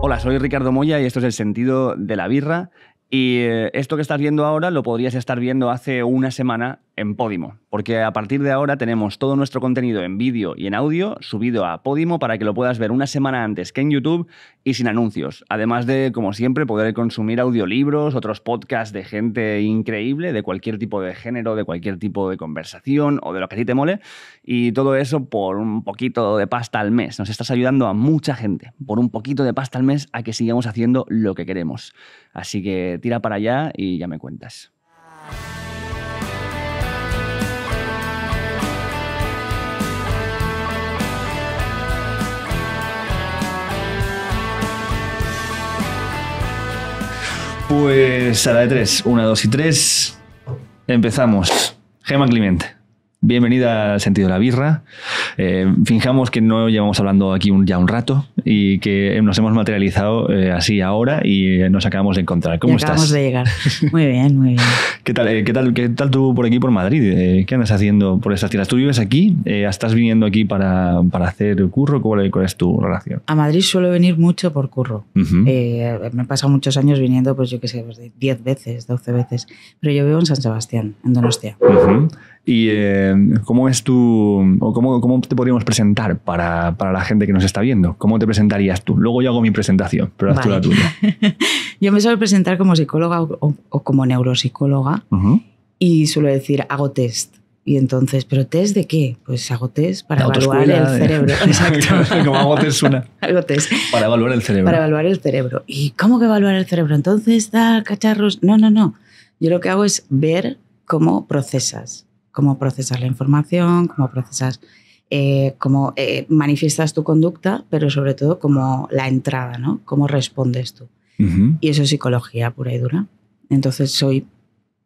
Hola, soy Ricardo Moya y esto es El Sentido de la Birra. Y eh, esto que estás viendo ahora lo podrías estar viendo hace una semana en Podimo, porque a partir de ahora tenemos todo nuestro contenido en vídeo y en audio subido a Podimo para que lo puedas ver una semana antes que en YouTube y sin anuncios. Además de, como siempre, poder consumir audiolibros, otros podcasts de gente increíble, de cualquier tipo de género, de cualquier tipo de conversación o de lo que a ti te mole. Y todo eso por un poquito de pasta al mes. Nos estás ayudando a mucha gente, por un poquito de pasta al mes, a que sigamos haciendo lo que queremos. Así que tira para allá y ya me cuentas. Pues a la de tres. Una, dos y tres. Empezamos. Gema Clemente. Bienvenida al sentido de la birra. Eh, fijamos que no llevamos hablando aquí ya un rato y que nos hemos materializado eh, así ahora y eh, nos acabamos de encontrar. ¿Cómo estás? Acabamos de llegar. Muy bien, muy bien. ¿Qué tal, tal, tú por aquí, por Madrid? ¿Qué andas haciendo por estas tierras? ¿Tú vives aquí? ¿Estás viniendo aquí para, para hacer curro? ¿Cuál, es tu relación? A Madrid suelo venir mucho por curro. me he pasado muchos años viniendo, pues yo qué sé, 10 pues veces, 12 veces. Pero yo vivo en San Sebastián, en Donostia. ¿Y eh, cómo es tu, o cómo, cómo te podríamos presentar para, para, la gente que nos está viendo? ¿Cómo te presentarías tú? Luego yo hago mi presentación, pero haz tú la tuya. yo me suelo presentar como psicóloga o, como neuropsicóloga y suelo decir, hago test. Y entonces, ¿pero test de qué? Pues hago test para evaluar el cerebro. Exacto. Como hago test una. hago test. Para evaluar el cerebro. Para evaluar el cerebro. ¿Y cómo que evaluar el cerebro? Entonces, da cacharros. No, no, no. Yo lo que hago es ver cómo procesas cómo procesas la información, cómo procesas, eh, cómo eh, manifiestas tu conducta, pero sobre todo como la entrada, ¿no? Cómo respondes tú. Y eso es psicología pura y dura. Entonces soy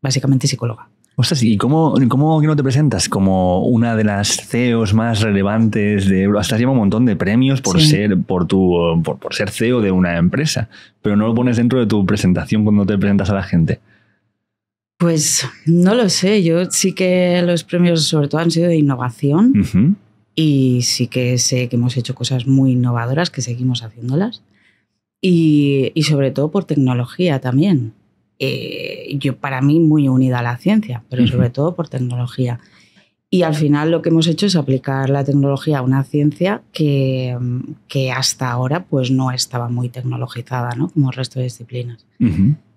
básicamente psicóloga. O Ostras, ¿y cómo, cómo no te presentas? Como una de las CEOs más relevantes de Hasta lleva un montón de premios por ser, por tu, por, ser CEO de una empresa, pero no lo pones dentro de tu presentación cuando te presentas a la gente. Pues no lo sé, yo sí que los premios sobre todo han sido de innovación y sí que sé que hemos hecho cosas muy innovadoras, que seguimos haciéndolas y, sobre todo por tecnología también. Eh, yo para mí muy unida a la ciencia, pero sobre todo por tecnología. Y al final lo que hemos hecho es aplicar la tecnología a una ciencia que, hasta ahora pues no estaba muy tecnologizada, ¿no? Como el resto de disciplinas.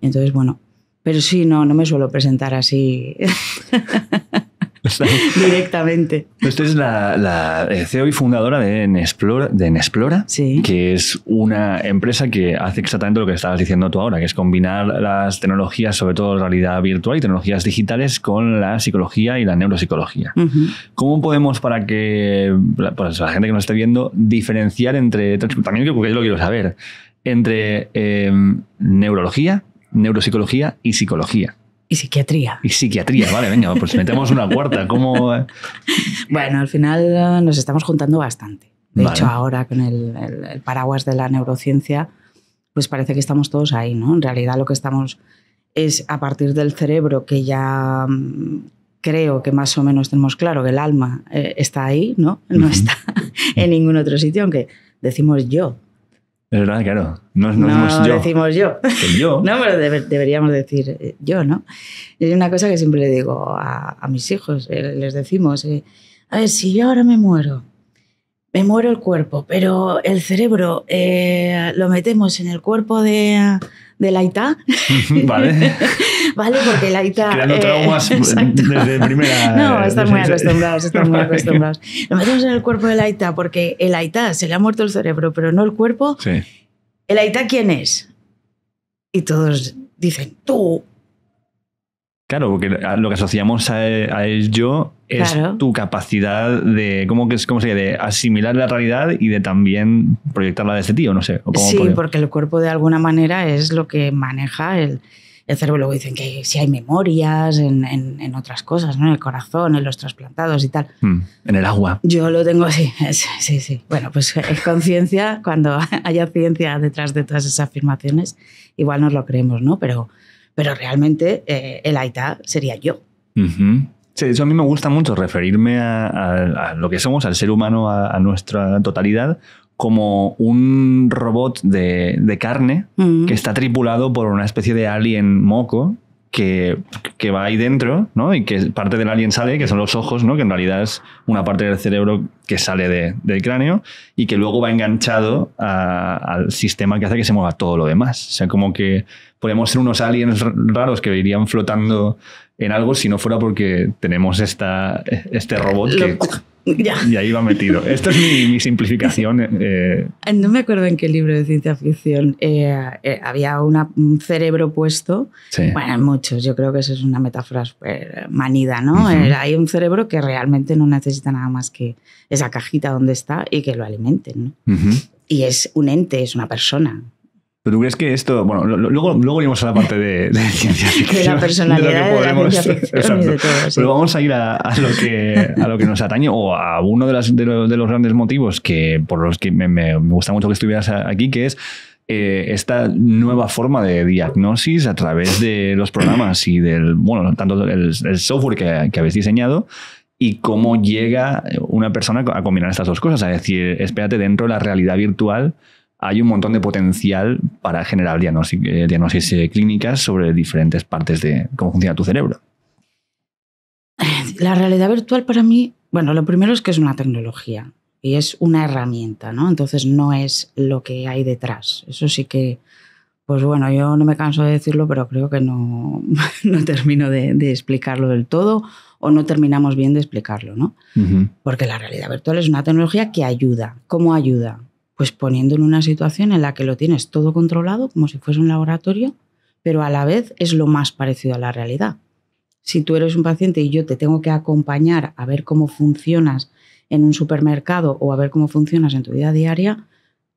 Entonces, bueno, pero sí, no, no me suelo presentar así directamente. Usted es la, eh, CEO y fundadora de Nesplora, de que es una empresa que hace exactamente lo que estabas diciendo tú ahora, que es combinar las tecnologías, sobre todo realidad virtual y tecnologías digitales, con la psicología y la neuropsicología. ¿Cómo podemos, para que pues, la gente que nos esté viendo, diferenciar entre, también porque yo lo quiero saber, entre eh, neurología, neuropsicología y psicología. Y psiquiatría. Y psiquiatría, vale, venga, pues metemos una cuarta. ¿Cómo? Eh? Bueno, al final eh, nos estamos juntando bastante. De hecho, ahora con el, paraguas de la neurociencia, pues parece que estamos todos ahí, ¿no? En realidad lo que estamos es a partir del cerebro, que ya mm, creo que más o menos tenemos claro que el alma eh, está ahí, ¿no? No está en ningún otro sitio, aunque decimos yo, es verdad, claro. No, no, no decimos yo. decimos yo. no, pero deberíamos decir eh, yo, ¿no? Y hay una cosa que siempre le digo a, mis hijos, eh, les decimos, eh, a ver, si yo ahora me muero, me muero el cuerpo, pero el cerebro lo metemos en el cuerpo de, de la ita vale. ¿vale? Porque el Laita. Creando eh, traumas desde primera. No, están muy acostumbrados, están muy acostumbrados. Lo metemos en el cuerpo del AITA porque el Aita se le ha muerto el cerebro, pero no el cuerpo. Sí. ¿El Aita quién es? Y todos dicen, tú. Claro, porque lo que asociamos a, e, a el yo es tu capacidad de, ¿cómo, que es, cómo sería? de asimilar la realidad y de también proyectarla desde ti. tío, no sé. sí, porque el cuerpo de alguna manera es lo que maneja el, el cerebro, luego dicen que si hay memorias en, otras cosas, ¿no? En el corazón, en los trasplantados y tal. Mm, en el agua. Yo lo tengo así, sí, sí. Bueno, pues es conciencia, cuando haya ciencia detrás de todas esas afirmaciones, igual nos lo creemos, ¿no? Pero, pero realmente eh, el AITA sería yo. Sí, eso a mí me gusta mucho, referirme a, lo que somos, al ser humano, a nuestra totalidad, como un robot de, carne mm. que está tripulado por una especie de alien moco que, va ahí dentro, Y que parte del alien sale, que son los ojos, ¿no? Que en realidad es una parte del cerebro que sale del cráneo y que luego va enganchado al sistema que hace que se mueva todo lo demás. O sea, como que podemos ser unos aliens raros que irían flotando en algo si no fuera porque tenemos esta, este robot que... Ya. Y ahí va metido. Esto es mi, simplificación. Eh, no me acuerdo en qué libro de ciencia ficción eh, eh, había un cerebro puesto. Bueno, muchos. Yo creo que eso es una metáfora super manida, ¿no? hay un cerebro que realmente no necesita nada más que esa cajita donde está y que lo alimenten, ¿no? Y es un ente, es una persona. ¿Pero tú crees que esto.? Bueno, luego, luego iremos a la parte de, de ciencia ficción. De la personalidad, de, lo que podemos, la Pero vamos a ir a, lo que, a lo que nos atañe o a uno de, de, los grandes motivos que, por los que me, me, gusta mucho que estuvieras aquí, que es eh, esta nueva forma de diagnosis a través de los programas y del, bueno, tanto el, software que, que habéis diseñado y cómo llega una persona a combinar estas dos cosas, a decir, espérate, dentro de la realidad virtual hay un montón de potencial para generar diagnosis, eh, eh, clínicas sobre diferentes partes de cómo funciona tu cerebro. La realidad virtual para mí, bueno, lo primero es que es una tecnología y es una herramienta, ¿no? Entonces no es lo que hay detrás. Eso sí que, pues bueno, yo no me canso de decirlo, pero creo que no, termino de, explicarlo del todo o no terminamos bien de explicarlo, ¿no? Porque la realidad virtual es una tecnología que ayuda. ¿Cómo ayuda? Pues poniéndolo en una situación en la que lo tienes todo controlado, como si fuese un laboratorio, pero a la vez es lo más parecido a la realidad. Si tú eres un paciente y yo te tengo que acompañar a ver cómo funcionas en un supermercado o a ver cómo funcionas en tu vida diaria,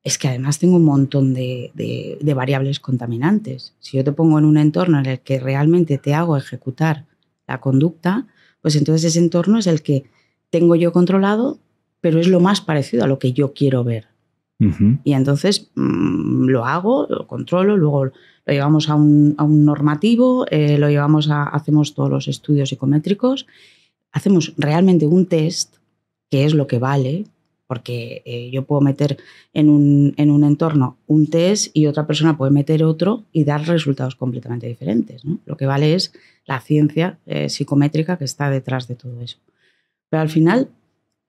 es que además tengo un montón de, de, variables contaminantes. Si yo te pongo en un entorno en el que realmente te hago ejecutar la conducta, pues entonces ese entorno es el que tengo yo controlado, pero es lo más parecido a lo que yo quiero ver. Y entonces mm, lo hago, lo controlo, luego lo llevamos a un, a un normativo, eh, lo llevamos a, hacemos todos los estudios psicométricos, hacemos realmente un test, que es lo que vale, porque eh, yo puedo meter en un, en un, entorno un test y otra persona puede meter otro y dar resultados completamente diferentes. Lo que vale es la ciencia eh, psicométrica que está detrás de todo eso. Pero al final,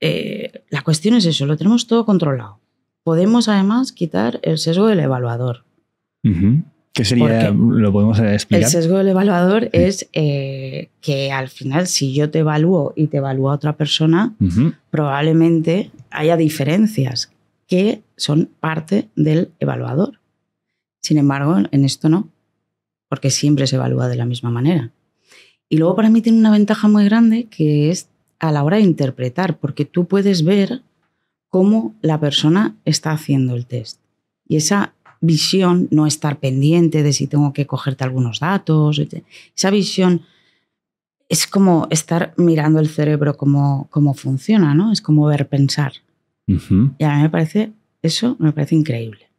la cuestión es eso, lo tenemos todo controlado Podemos además quitar el sesgo del evaluador. sería? ¿Lo podemos explicar? El sesgo del evaluador es eh, que al final, si yo te evalúo y te evalúa otra persona, probablemente haya diferencias que son parte del evaluador. Sin embargo, en esto no, porque siempre se evalúa de la misma manera. Y luego para mí tiene una ventaja muy grande que es a la hora de interpretar, porque tú puedes ver cómo la persona está haciendo el test. Y esa visión, no estar pendiente de si tengo que cogerte algunos datos, esa visión es como estar mirando el cerebro cómo, cómo funciona, ¿no? Es como ver pensar. Y a mí me parece, eso me parece increíble.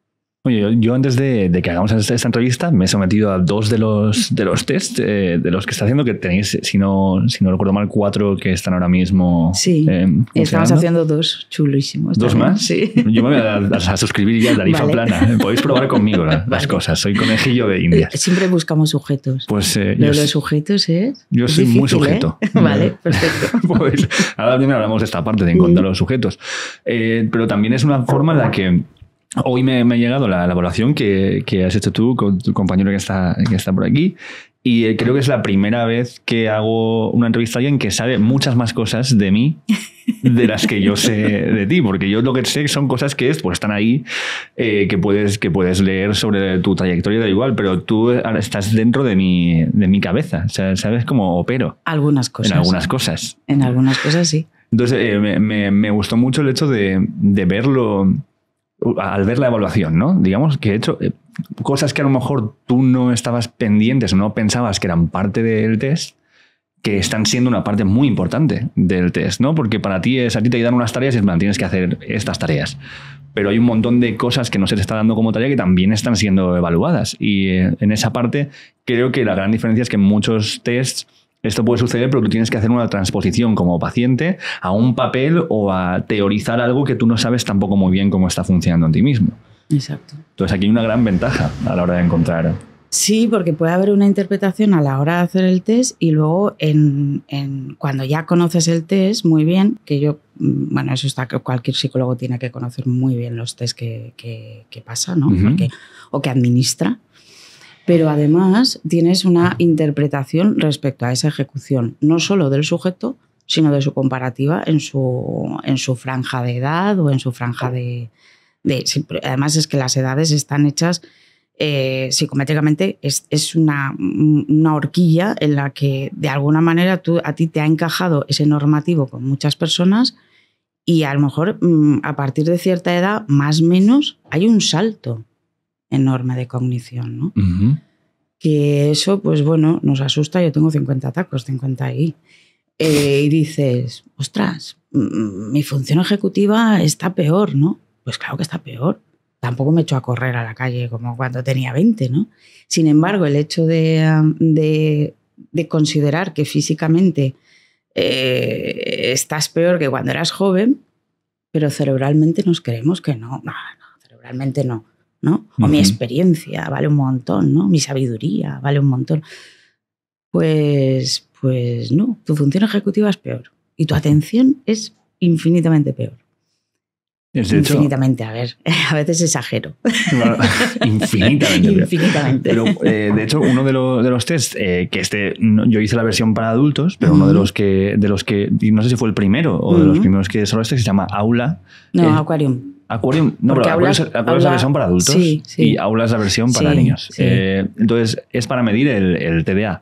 Oye, yo antes de, que hagamos esta, entrevista me he sometido a dos de los, de los test eh, de los que está haciendo, que tenéis, si no, si recuerdo mal, cuatro que están ahora mismo. Sí, eh, estamos haciendo dos chulísimos. ¿Dos más? Sí. Yo me voy a, suscribir ya a Tarifa Plana. Eh, podéis probar conmigo las, cosas. Soy conejillo de India. Siempre buscamos sujetos. Pues, eh, yo, sujetos es. Yo soy muy sujeto. Vale, perfecto. pues ahora primero hablamos de esta parte, de encontrar los sujetos. pero también es una forma en la que Hoy me, ha llegado la, evaluación que, has hecho tú con tu compañero que está, que está por aquí y eh, creo que es la primera vez que hago una entrevista a alguien que sabe muchas más cosas de mí de las que yo sé de ti, porque yo lo que sé son cosas que pues, están ahí, eh, que, puedes, que puedes leer sobre tu trayectoria, da igual, pero tú estás dentro de mi, de mi cabeza, o sea, sabes cómo opero. Algunas cosas. En algunas cosas. En algunas cosas, sí. Entonces, eh, me, me, me, gustó mucho el hecho de, de verlo Uh, al ver la evaluación, ¿no? Digamos que he hecho eh, cosas que a lo mejor tú no estabas pendientes o no pensabas que eran parte del test, que están siendo una parte muy importante del test, ¿no? Porque para ti es, a ti te dan unas tareas y es tienes que hacer estas tareas. Pero hay un montón de cosas que no se te está dando como tarea que también están siendo evaluadas. Y eh, en esa parte creo que la gran diferencia es que muchos tests esto puede suceder pero tú tienes que hacer una transposición como paciente a un papel o a teorizar algo que tú no sabes tampoco muy bien cómo está funcionando en ti mismo. Exacto. Entonces aquí hay una gran ventaja a la hora de encontrar. Sí, porque puede haber una interpretación a la hora de hacer el test y luego en, cuando ya conoces el test muy bien, que yo, mm, bueno, eso está que cualquier psicólogo tiene que conocer muy bien los test que, que, pasa, ¿no? o que administra pero además tienes una interpretación respecto a esa ejecución, no solo del sujeto, sino de su comparativa en su, en su franja de edad o en su franja de, además es que las edades están hechas eh, psicométricamente es, una, una, horquilla en la que de alguna manera tú, a ti te ha encajado ese normativo con muchas personas y a lo mejor mm, a partir de cierta edad, más o menos, hay un salto enorme de cognición, ¿no? Que eso, pues bueno, nos asusta. Yo tengo 50 tacos, 50 ahí. Eh, y dices, ostras, mm, mi función ejecutiva está peor, ¿no? Pues claro que está peor. Tampoco me echo a correr a la calle como cuando tenía 20, ¿no? Sin embargo, el hecho de, considerar que físicamente eh, estás peor que cuando eras joven, pero cerebralmente nos creemos que no. No, no, cerebralmente no. O mi experiencia vale un montón, ¿no? Mi sabiduría vale un montón. Pues, pues no, tu función ejecutiva es peor y tu atención es infinitamente peor. infinitamente, a ver, a veces exagero. infinitamente. infinitamente. Eh, de hecho, uno de, los tests eh, que este, yo hice la versión para adultos, pero uno de los que, de los que, no sé si fue el primero o de los primeros que desarrollaste, que se llama Aula. No, eh, Aquarium. Acuario no, aulas, versión para adultos y aulas de la versión para niños. Eh, entonces, es para medir el, TDA.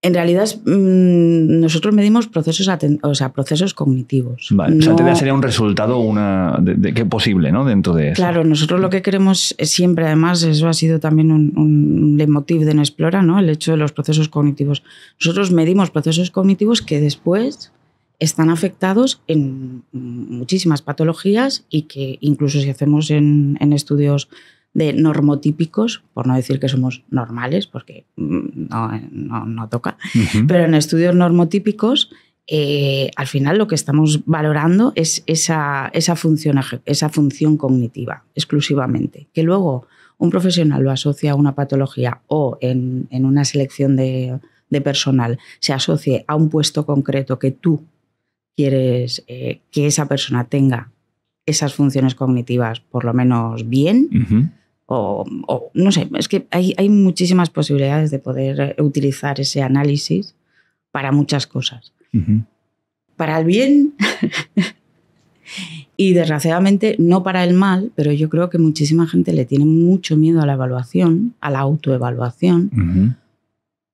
En realidad, mm, nosotros medimos procesos, o sea, procesos cognitivos. Vale, O sea, TDA sería un resultado una, de, posible ¿no? dentro de eso. Claro, nosotros lo que queremos siempre, además, eso ha sido también un, un de Nesplora, ¿no? el hecho de los procesos cognitivos. Nosotros medimos procesos cognitivos que después están afectados en muchísimas patologías y que incluso si hacemos en, estudios de normotípicos, por no decir que somos normales, porque mm, eh, no, no, toca, pero en estudios normotípicos, eh, al final lo que estamos valorando es esa, esa, función, esa función cognitiva exclusivamente, que luego un profesional lo asocia a una patología o en, una selección de, de personal se asocie a un puesto concreto que tú quieres eh, que esa persona tenga esas funciones cognitivas por lo menos bien. o, no sé, es que hay, muchísimas posibilidades de poder utilizar ese análisis para muchas cosas. Para el bien y desgraciadamente no para el mal, pero yo creo que muchísima gente le tiene mucho miedo a la evaluación, a la autoevaluación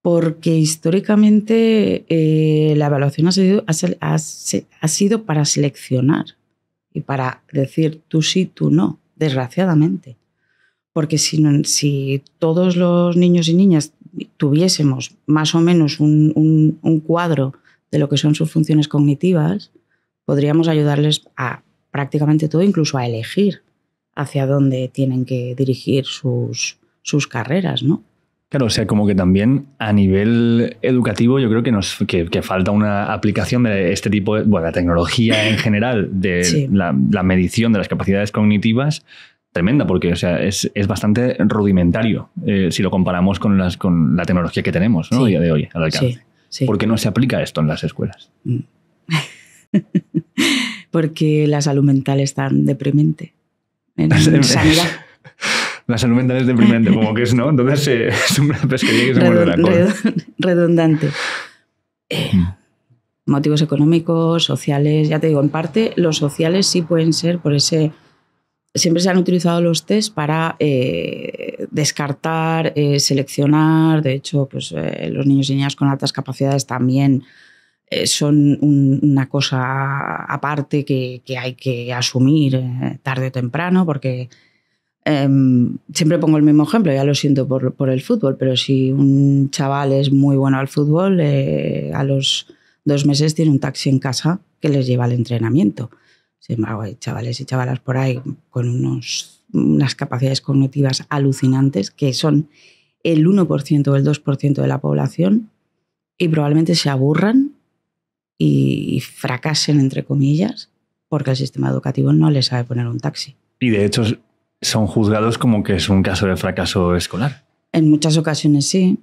porque históricamente eh, la evaluación ha sido, ha, sido, para seleccionar y para decir tú sí, tú no, desgraciadamente. Porque si, todos los niños y niñas tuviésemos más o menos un, un cuadro de lo que son sus funciones cognitivas, podríamos ayudarles a prácticamente todo, incluso a elegir hacia dónde tienen que dirigir sus, sus carreras, ¿no? Claro, o sea, como que también a nivel educativo yo creo que nos que, falta una aplicación de este tipo, de, bueno, la tecnología en general, de la, medición de las capacidades cognitivas tremenda, porque o sea, es, bastante rudimentario eh, si lo comparamos con, las, con la tecnología que tenemos ¿no? día de hoy al alcance. Sí, ¿Por qué no se aplica esto en las escuelas? Mm. porque la salud mental es tan deprimente en sanidad las salud mental es deprimente, como que es, ¿no? Entonces eh, es una pesquería que se muerde la cola. Redundante. Eh, mm. Motivos económicos, sociales, ya te digo, en parte los sociales sí pueden ser por ese... Siempre se han utilizado los test para eh, descartar, seleccionar, de hecho, pues los niños y niñas con altas capacidades también son una cosa aparte que, hay que asumir tarde o temprano porque Em, siempre pongo el mismo ejemplo, ya lo siento por, el fútbol, pero si un chaval es muy bueno al fútbol, eh, a los dos meses tiene un taxi en casa que les lleva al entrenamiento. Sin embargo, hay chavales y chavalas por ahí con unos, unas capacidades cognitivas alucinantes que son el 1% o el 2% de la población y probablemente se aburran y fracasen, entre comillas, porque el sistema educativo no les sabe poner un taxi. Y de hecho, son juzgados como que es un caso de fracaso escolar. En muchas ocasiones sí.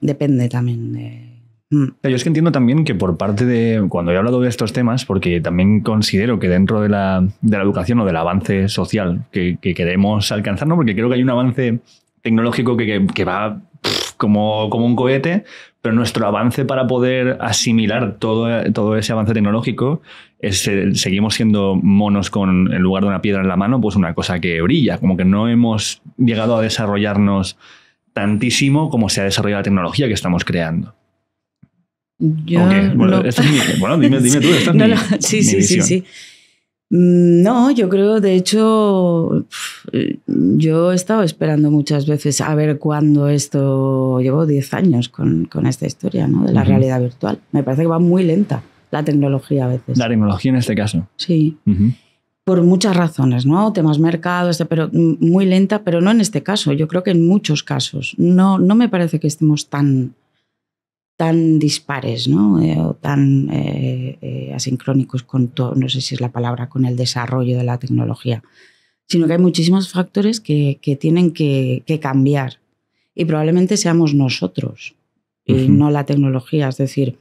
Depende también de... Mm. Yo es que entiendo también que por parte de, cuando he hablado de estos temas, porque también considero que dentro de la, educación o del avance social que, queremos alcanzar, porque creo que hay un avance tecnológico que, va como, como un cohete, pero nuestro avance para poder asimilar todo, todo ese avance tecnológico es, eh, seguimos siendo monos con, en lugar de una piedra en la mano, pues una cosa que brilla, como que no hemos llegado a desarrollarnos tantísimo como se ha desarrollado la tecnología que estamos creando. bueno, dime, tú, sí, sí, sí, sí. Mm, no, yo creo, de hecho, yo he estado esperando muchas veces a ver cuándo esto. Llevo 10 años con, esta historia ¿no? de la realidad virtual. Me parece que va muy lenta la tecnología a veces. La tecnología en este caso. Sí. Por muchas razones, ¿no? Temas mercados, pero mm, muy lenta, pero no en este caso. Yo creo que en muchos casos. No, no me parece que estemos tan tan dispares, eh, o tan eh, eh, asincrónicos con todo, no sé si es la palabra, con el desarrollo de la tecnología, sino que hay muchísimos factores que, que tienen que, cambiar y probablemente seamos nosotros y no la tecnología, es decir,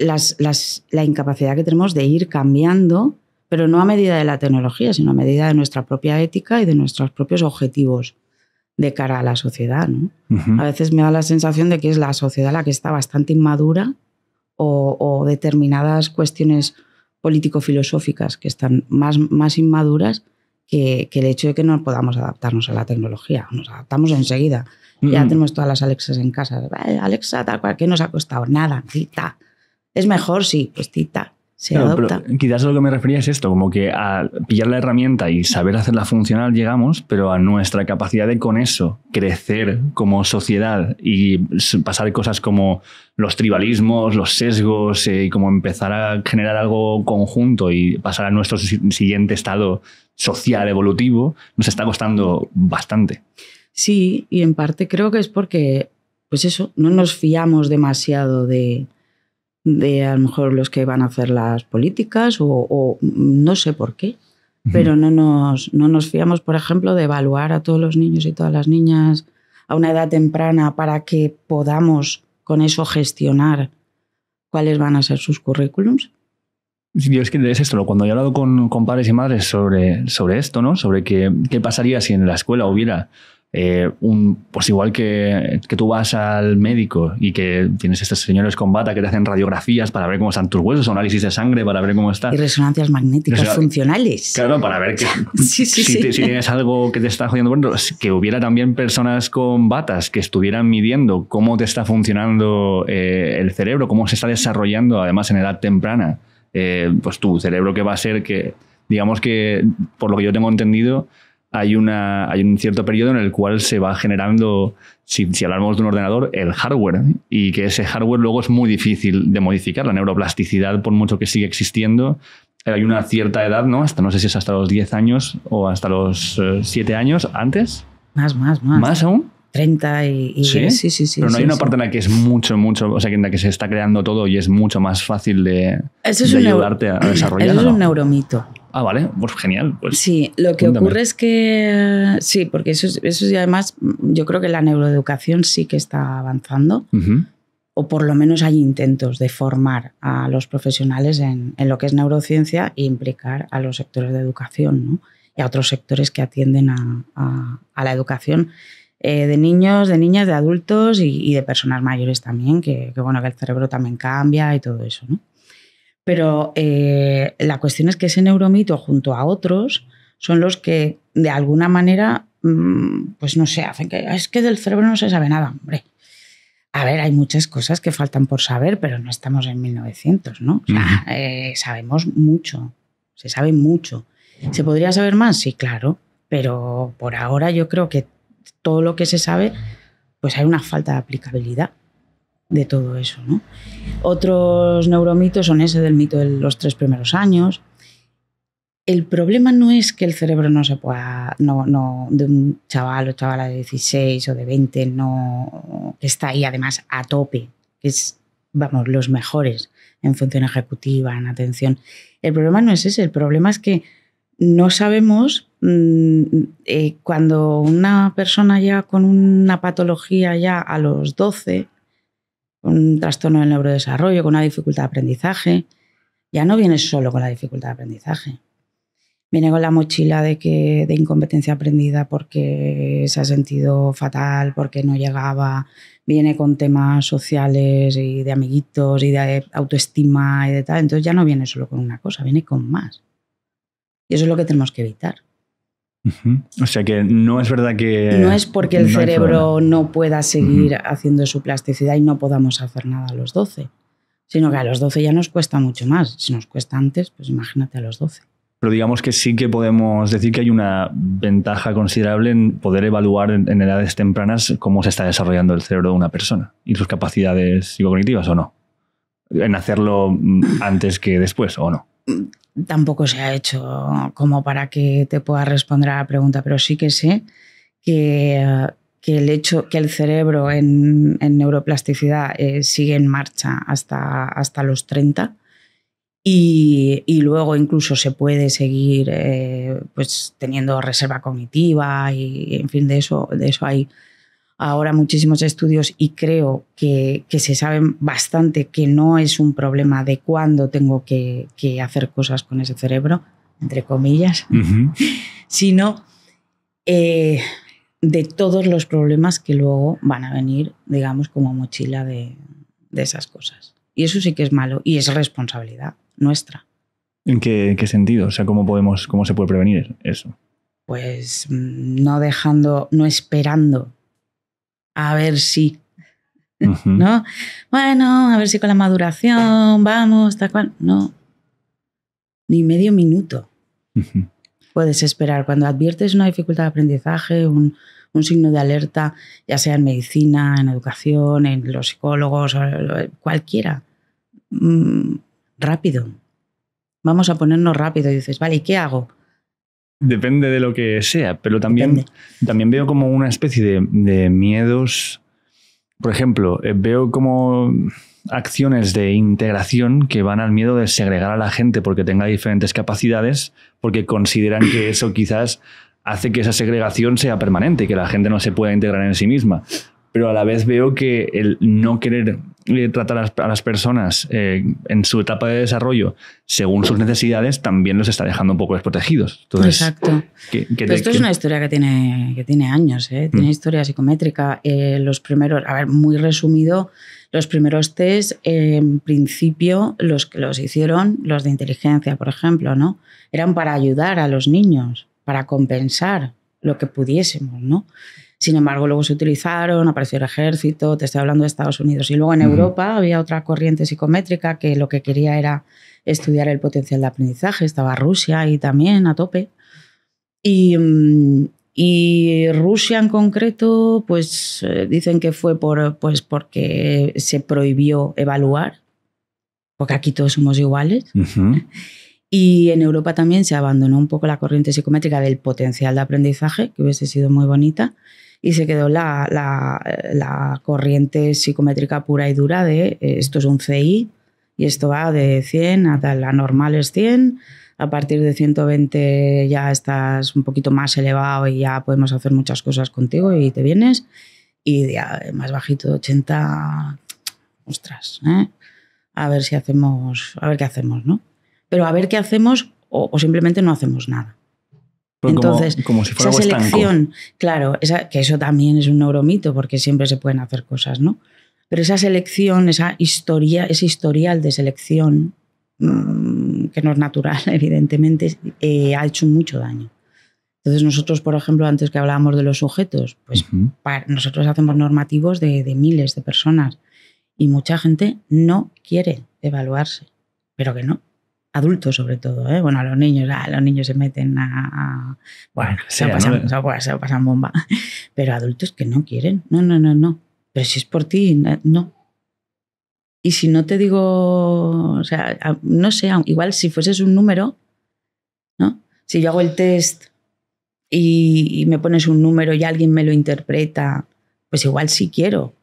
las, las, la incapacidad que tenemos de ir cambiando, pero no a medida de la tecnología, sino a medida de nuestra propia ética y de nuestros propios objetivos de cara a la sociedad. A veces me da la sensación de que es la sociedad la que está bastante inmadura o, determinadas cuestiones político-filosóficas que están más, más inmaduras que, el hecho de que no podamos adaptarnos a la tecnología. Nos adaptamos enseguida. Ya tenemos todas las Alexas en casa. Alexa, tal ¿qué nos ha costado? Nada, tita. ¿Es mejor? Sí, pues tita quizás lo que me refería es esto, como que a pillar la herramienta y saber hacerla funcional llegamos, pero a nuestra capacidad de con eso crecer como sociedad y pasar cosas como los tribalismos, los sesgos, eh, y como empezar a generar algo conjunto y pasar a nuestro siguiente estado social evolutivo, nos está costando bastante. Sí, y en parte creo que es porque, pues eso, no nos fiamos demasiado de, de a lo mejor los que van a hacer las políticas o, no sé por qué. Pero no nos, nos fiamos, por ejemplo, de evaluar a todos los niños y todas las niñas a una edad temprana para que podamos con eso gestionar cuáles van a ser sus currículums. es que es esto, cuando he hablado con, con padres y madres sobre, sobre esto, ¿no? Sobre qué pasaría si en la escuela hubiera eh, un, pues igual que, tú vas al médico y que tienes estos señores con bata que te hacen radiografías para ver cómo están tus huesos, análisis de sangre para ver cómo están. Y resonancias magnéticas funcionales. Claro, para ver que, si, tienes algo que te está jodiendo Que hubiera también personas con batas que estuvieran midiendo cómo te está funcionando eh, el cerebro, cómo se está desarrollando, además en edad temprana, eh, pues tu cerebro que va a ser que, digamos que, por lo que yo tengo entendido, hay, una, hay un cierto periodo en el cual se va generando, si, hablamos de un ordenador, el hardware. Y que ese hardware luego es muy difícil de modificar. La neuroplasticidad, por mucho que sigue existiendo, eh, hay una cierta edad, ¿no? Hasta, no sé si es hasta los 10 años o hasta los 7 eh, años antes. Más, más, más. ¿Más aún? 30 y, ¿Sí? sí, sí, Pero no hay una parte en la que es mucho, mucho, o sea, en la que se está creando todo y es mucho más fácil de, ayudarte a desarrollar. Eso es un neuromito. Ah, vale, pues genial. Pues sí, lo que ocurre es que, sí, porque eso, eso y además yo creo que la neuroeducación sí que está avanzando, o por lo menos hay intentos de formar a los profesionales en, lo que es neurociencia e implicar a los sectores de educación ¿no? y a otros sectores que atienden a, la educación. Eh, de niños, de niñas, de adultos y, de personas mayores también, que, que, bueno, que el cerebro también cambia y todo eso, ¿no? Pero eh, la cuestión es que ese neuromito junto a otros son los que de alguna manera, mm, pues no sé, hacen que es que del cerebro no se sabe nada, hombre. A ver, hay muchas cosas que faltan por saber, pero no estamos en 1900, ¿no? O sea, eh, sabemos mucho, se sabe mucho. ¿Se podría saber más? Sí, claro, pero por ahora yo creo que todo lo que se sabe, pues hay una falta de aplicabilidad de todo eso. ¿no? Otros neuromitos son ese del mito de los tres primeros años. El problema no es que el cerebro no se pueda, no, no, de un chaval o chavala de 16 o de 20, no, que está ahí además a tope, que es, vamos, los mejores en función ejecutiva, en atención. El problema no es ese, el problema es que no sabemos mm, eh, cuando una persona ...ya con una patología ya a los 12, un trastorno del neurodesarrollo, con una dificultad de aprendizaje, ya no viene solo con la dificultad de aprendizaje. Viene con la mochila de, que, de incompetencia aprendida porque se ha sentido fatal, porque no llegaba. Viene con temas sociales y de amiguitos y de autoestima y de tal. Entonces ya no viene solo con una cosa, viene con más. Y eso es lo que tenemos que evitar. O sea que no es verdad que... No es porque el cerebro no pueda seguir haciendo su plasticidad y no podamos hacer nada a los 12, sino que a los 12 ya nos cuesta mucho más. Si nos cuesta antes, pues imagínate a los 12. Pero digamos que sí que podemos decir que hay una ventaja considerable en poder evaluar en, edades tempranas cómo se está desarrollando el cerebro de una persona y sus capacidades psicocognitivas, o no. En hacerlo mm, antes que después o no mm, tampoco se ha hecho como para que te pueda responder a la pregunta, pero sí que sé que, el hecho que el cerebro en, neuroplasticidad eh, sigue en marcha hasta, hasta los 30 y, luego incluso se puede seguir eh, pues teniendo reserva cognitiva y en fin de eso, de eso hay ahora muchísimos estudios y creo que, se sabe bastante que no es un problema de cuándo tengo que, hacer cosas con ese cerebro, entre comillas, sino eh, de todos los problemas que luego van a venir, digamos, como mochila de, esas cosas. Y eso sí que es malo y es responsabilidad nuestra. ¿En qué, qué sentido? O sea, ¿cómo, podemos, ¿cómo se puede prevenir eso? Pues mm, no dejando, no esperando a ver si. ¿No? Bueno, a ver si con la maduración, vamos, tal cual. No. Ni medio minuto. Puedes esperar. Cuando adviertes una dificultad de aprendizaje, un, un signo de alerta, ya sea en medicina, en educación, en los psicólogos, cualquiera. Mm, rápido. Vamos a ponernos rápido. Y dices, vale, ¿y qué hago? Depende de lo que sea, pero también, también veo como una especie de, miedos. Por ejemplo, eh, veo como acciones de integración que van al miedo de segregar a la gente porque tenga diferentes capacidades, porque consideran que eso quizás hace que esa segregación sea permanente, que la gente no se pueda integrar en sí misma. Pero a la vez veo que el no querer tratar a las personas eh, en su etapa de desarrollo según sus necesidades también los está dejando un poco desprotegidos. Exacto. esto es una historia que tiene, que tiene años, ¿eh? tiene mm. historia psicométrica. Eh, los primeros, a ver, muy resumido, los primeros test, en principio, los que los hicieron, los de inteligencia, por ejemplo, ¿no? Eran para ayudar a los niños, para compensar lo que pudiésemos, ¿no? Sin embargo, luego se utilizaron, apareció el ejército, te estoy hablando de Estados Unidos. Y luego en Europa había otra corriente psicométrica que lo que quería era estudiar el potencial de aprendizaje. Estaba Rusia ahí también a tope. Y, mm, Rusia en concreto, pues eh, dicen que fue por, pues, porque se prohibió evaluar, porque aquí todos somos iguales. Y en Europa también se abandonó un poco la corriente psicométrica del potencial de aprendizaje, que hubiese sido muy bonita y se quedó la, corriente psicométrica pura y dura de eh, esto es un CI y esto va de 100 hasta la normal es 100, a partir de 120 ya estás un poquito más elevado y ya podemos hacer muchas cosas contigo y te vienes y de eh, más bajito 80, ostras, ¿eh? a ver si hacemos, a ver qué hacemos, ¿no? Pero a ver qué hacemos o simplemente no hacemos nada. Entonces, esa selección, claro, que eso también es un neuromito, porque siempre se pueden hacer cosas, ¿no? Pero esa selección, esa historia, ese historial de selección, mm, que no es natural, evidentemente, eh, ha hecho mucho daño. Entonces nosotros, por ejemplo, antes que hablábamos de los sujetos, pues nosotros hacemos normativos de, miles de personas y mucha gente no quiere evaluarse, pero que no, adultos sobre todo, ¿eh? bueno, a los niños, a los niños se meten a... bueno, se, pasan, bomba, pero adultos que no quieren, no, no, no, no, pero si es por ti, no. Y si no te digo, o sea, no sé, igual si fueses un número, ¿no? Si yo hago el test y, y me pones un número y alguien me lo interpreta, pues igual sí quiero,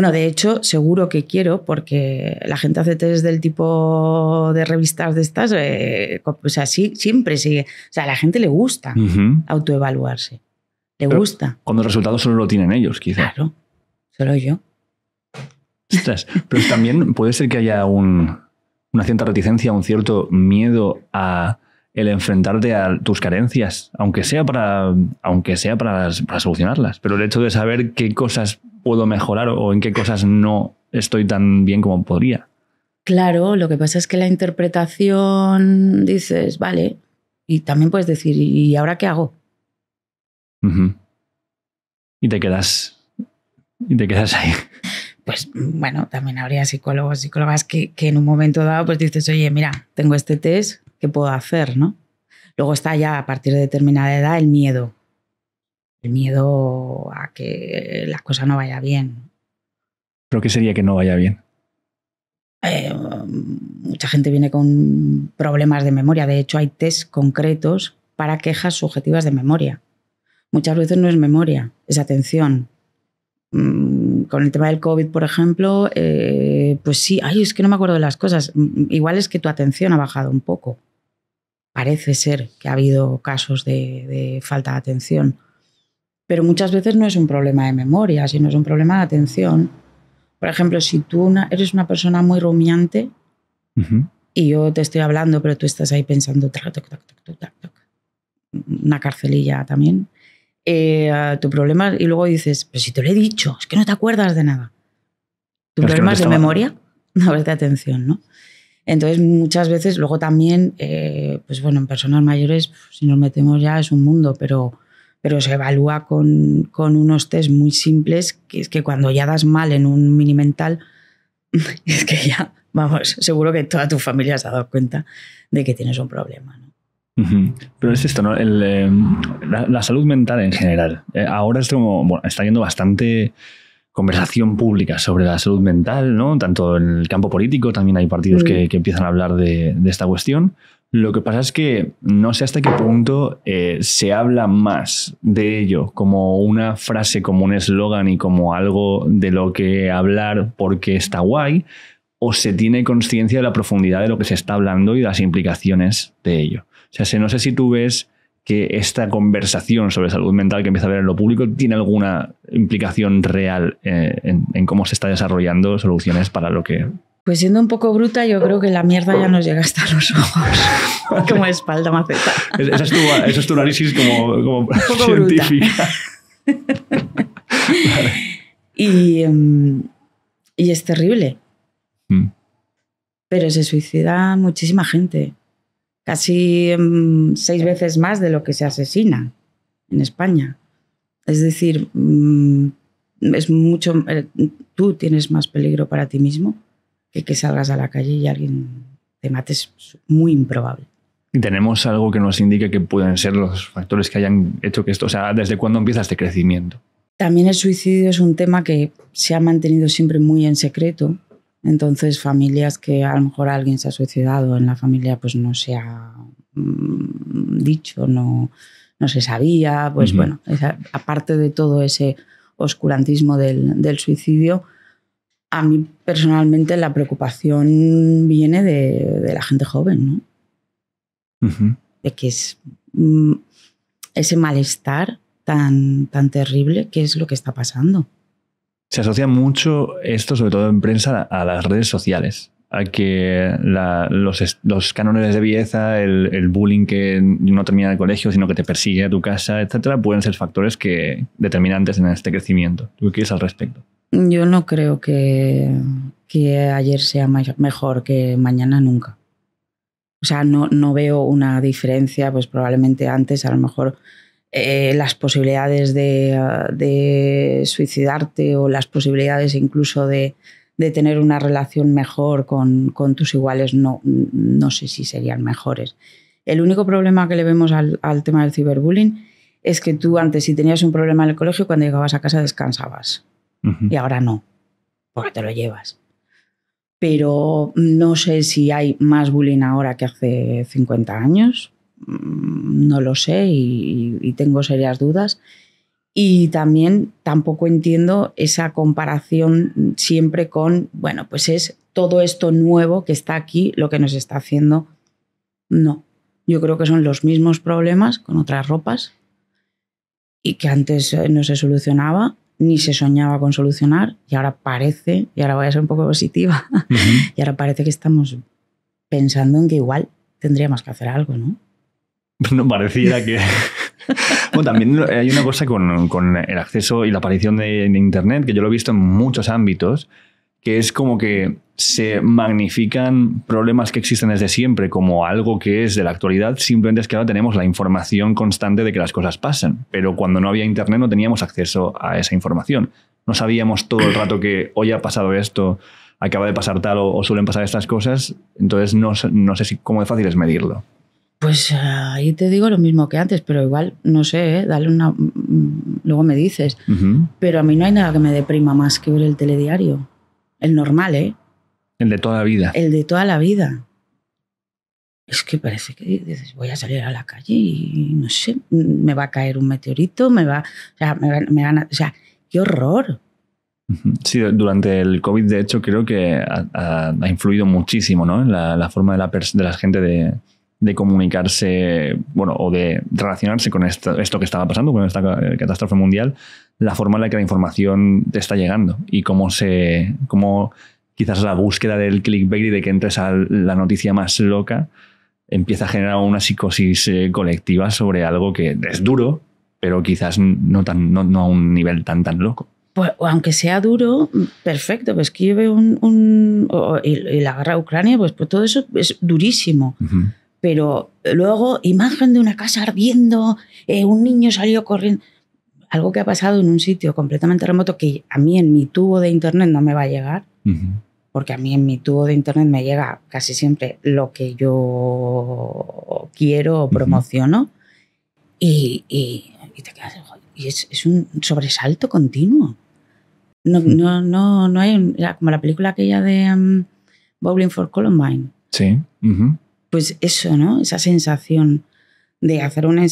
bueno, de hecho, seguro que quiero, porque la gente hace test del tipo de revistas de estas, pues eh, así siempre sigue. O sea, a la gente le gusta autoevaluarse. Le gusta. Cuando el resultado solo lo tienen ellos, quizás. Claro, solo yo. Pero también puede ser que haya una cierta reticencia, un cierto miedo a el enfrentarte a tus carencias, aunque sea para, aunque sea para, solucionarlas. Pero el hecho de saber qué cosas puedo mejorar o en qué cosas no estoy tan bien como podría. Claro, lo que pasa es que la interpretación dices, vale, y también puedes decir, ¿y ahora qué hago? Y te quedas. Y te quedas ahí. Pues bueno, también habría psicólogos, psicólogas que, que, en un momento dado pues dices, oye, mira, tengo este test, ¿Qué puedo hacer? ¿no? Luego está ya a partir de determinada edad el miedo. El miedo a que la cosa no vaya bien. ¿Pero qué sería que no vaya bien? Eh, mucha gente viene con problemas de memoria. De hecho, hay test concretos para quejas subjetivas de memoria. Muchas veces no es memoria, es atención. Mm, con el tema del COVID, por ejemplo, eh, pues sí, ay, es que no me acuerdo de las cosas. Mm, igual es que tu atención ha bajado un poco. Parece ser que ha habido casos de, falta de atención, pero muchas veces no es un problema de memoria, sino es un problema de atención. Por ejemplo, si tú eres una persona muy rumiante y yo te estoy hablando, pero tú estás ahí pensando, una carcelilla también, eh, tu problema, y luego dices, pero si te lo he dicho, es que no te acuerdas de nada. Tu problema es, de memoria, no es de atención, ¿no? Entonces, muchas veces, luego también, eh, pues bueno, en personas mayores, pues, si nos metemos ya es un mundo, pero, pero se evalúa con, unos test muy simples, que es que cuando ya das mal en un mini mental, es que ya, vamos, seguro que toda tu familia se ha dado cuenta de que tienes un problema, ¿no? Pero es esto, ¿no? Eh, la, salud mental en general. Eh, ahora es bueno, está yendo bastante conversación pública sobre la salud mental, ¿no? tanto en el campo político, también hay partidos que, mm. empiezan a hablar de, esta cuestión. Lo que pasa es que no sé hasta qué punto eh, se habla más de ello como una frase, como un eslogan y como algo de lo que hablar porque está guay, o se tiene conciencia de la profundidad de lo que se está hablando y de las implicaciones de ello. O sea, no sé si tú ves que esta conversación sobre salud mental que empieza a haber en lo público tiene alguna implicación real eh, en, cómo se está desarrollando soluciones para lo que... Pues siendo un poco bruta, yo creo que la mierda ya nos llega hasta los ojos. como espalda maceta. Esa es tu, eso es tu análisis como, científica. y, mm, y, es terrible. Mm. Pero se suicida muchísima gente casi em, seis veces más de lo que se asesina en España. Es decir, mm, es mucho, eh, tú tienes más peligro para ti mismo que que salgas a la calle y alguien te mate. Es muy improbable. ¿Tenemos algo que nos indique que pueden ser los factores que hayan hecho que esto, o sea, desde cuándo empieza este crecimiento? También el suicidio es un tema que se ha mantenido siempre muy en secreto entonces, familias que a lo mejor alguien se ha suicidado en la familia, pues no se ha mm, dicho, no, no se sabía, pues bueno, aparte de todo ese oscurantismo del, del, suicidio, a mí personalmente la preocupación viene de, de la gente joven, ¿no? De que es mm, ese malestar tan, tan terrible ¿qué es lo que está pasando se asocia mucho esto, sobre todo en prensa, a las redes sociales a que los, los, cánones de belleza, el, bullying que no termina en el colegio, sino que te persigue a tu casa, etcétera, pueden ser factores que determinantes en este crecimiento. ¿Tú qué es al respecto? Yo no creo que, que ayer sea mejor que mañana nunca. O sea, no, no veo una diferencia, pues probablemente antes a lo mejor eh, las posibilidades de, suicidarte o las posibilidades incluso de, tener una relación mejor con, tus iguales no, no, sé si serían mejores. El único problema que le vemos al, tema del ciberbullying es que tú antes si tenías un problema en el colegio, cuando llegabas a casa descansabas y ahora no, porque te lo llevas. Pero no sé si hay más bullying ahora que hace 50 años Mm, no lo sé y, tengo serias dudas. Y también tampoco entiendo esa comparación siempre con, bueno, pues es todo esto nuevo que está aquí lo que nos está haciendo. No, yo creo que son los mismos problemas con otras ropas y que antes eh, no se solucionaba ni se soñaba con solucionar y ahora parece, y ahora voy a ser un poco positiva, y ahora parece que estamos pensando en que igual tendríamos que hacer algo, ¿no? no parecía que... también hay una cosa con, el acceso y la aparición de, Internet, que yo lo he visto en muchos ámbitos, que es como que se magnifican problemas que existen desde siempre como algo que es de la actualidad, simplemente es que ahora tenemos la información constante de que las cosas pasan, pero cuando no había Internet no teníamos acceso a esa información, no sabíamos todo el rato que hoy ha pasado esto, acaba de pasar tal o, suelen pasar estas cosas, entonces no, no sé si, cómo de fácil es medirlo. Pues eh, ahí te digo lo mismo que antes, pero igual, no sé, eh, dale una. Mm, mm, luego me dices. Pero a mí no hay nada que me deprima más que ver el telediario. El normal, ¿eh? El de toda la vida. El de toda la vida. Es que parece que dices, voy a salir a la calle y no sé, mm, me va a caer un meteorito, me va. O sea, a, O sea, qué horror. Sí, durante el COVID, de hecho, creo que ha, influido muchísimo ¿no? en la, forma de la, de la gente de, de comunicarse, bueno, o de relacionarse con esto, que estaba pasando, con esta catástrofe mundial, la forma en la que la información te está llegando y cómo se, cómo quizás la búsqueda del clickbait y de que entres a la noticia más loca empieza a generar una psicosis eh, colectiva sobre algo que es duro, pero quizás no, tan, no, a un nivel tan, tan loco. Pues aunque sea duro, perfecto, pues que lleve un... y, la guerra a Ucrania, pues, pues, todo eso es durísimo. Pero luego, imagen de una casa ardiendo, eh, un niño salió corriendo. Algo que ha pasado en un sitio completamente remoto que a mí en mi tubo de internet no me va a llegar, porque a mí en mi tubo de internet me llega casi siempre lo que yo quiero o promociono. y, y, te quedas, y es, un sobresalto continuo. No, no, no, no hay. como la película aquella de mm, Bowling for Columbine. Sí pues eso, ¿no? Esa sensación de hacer una,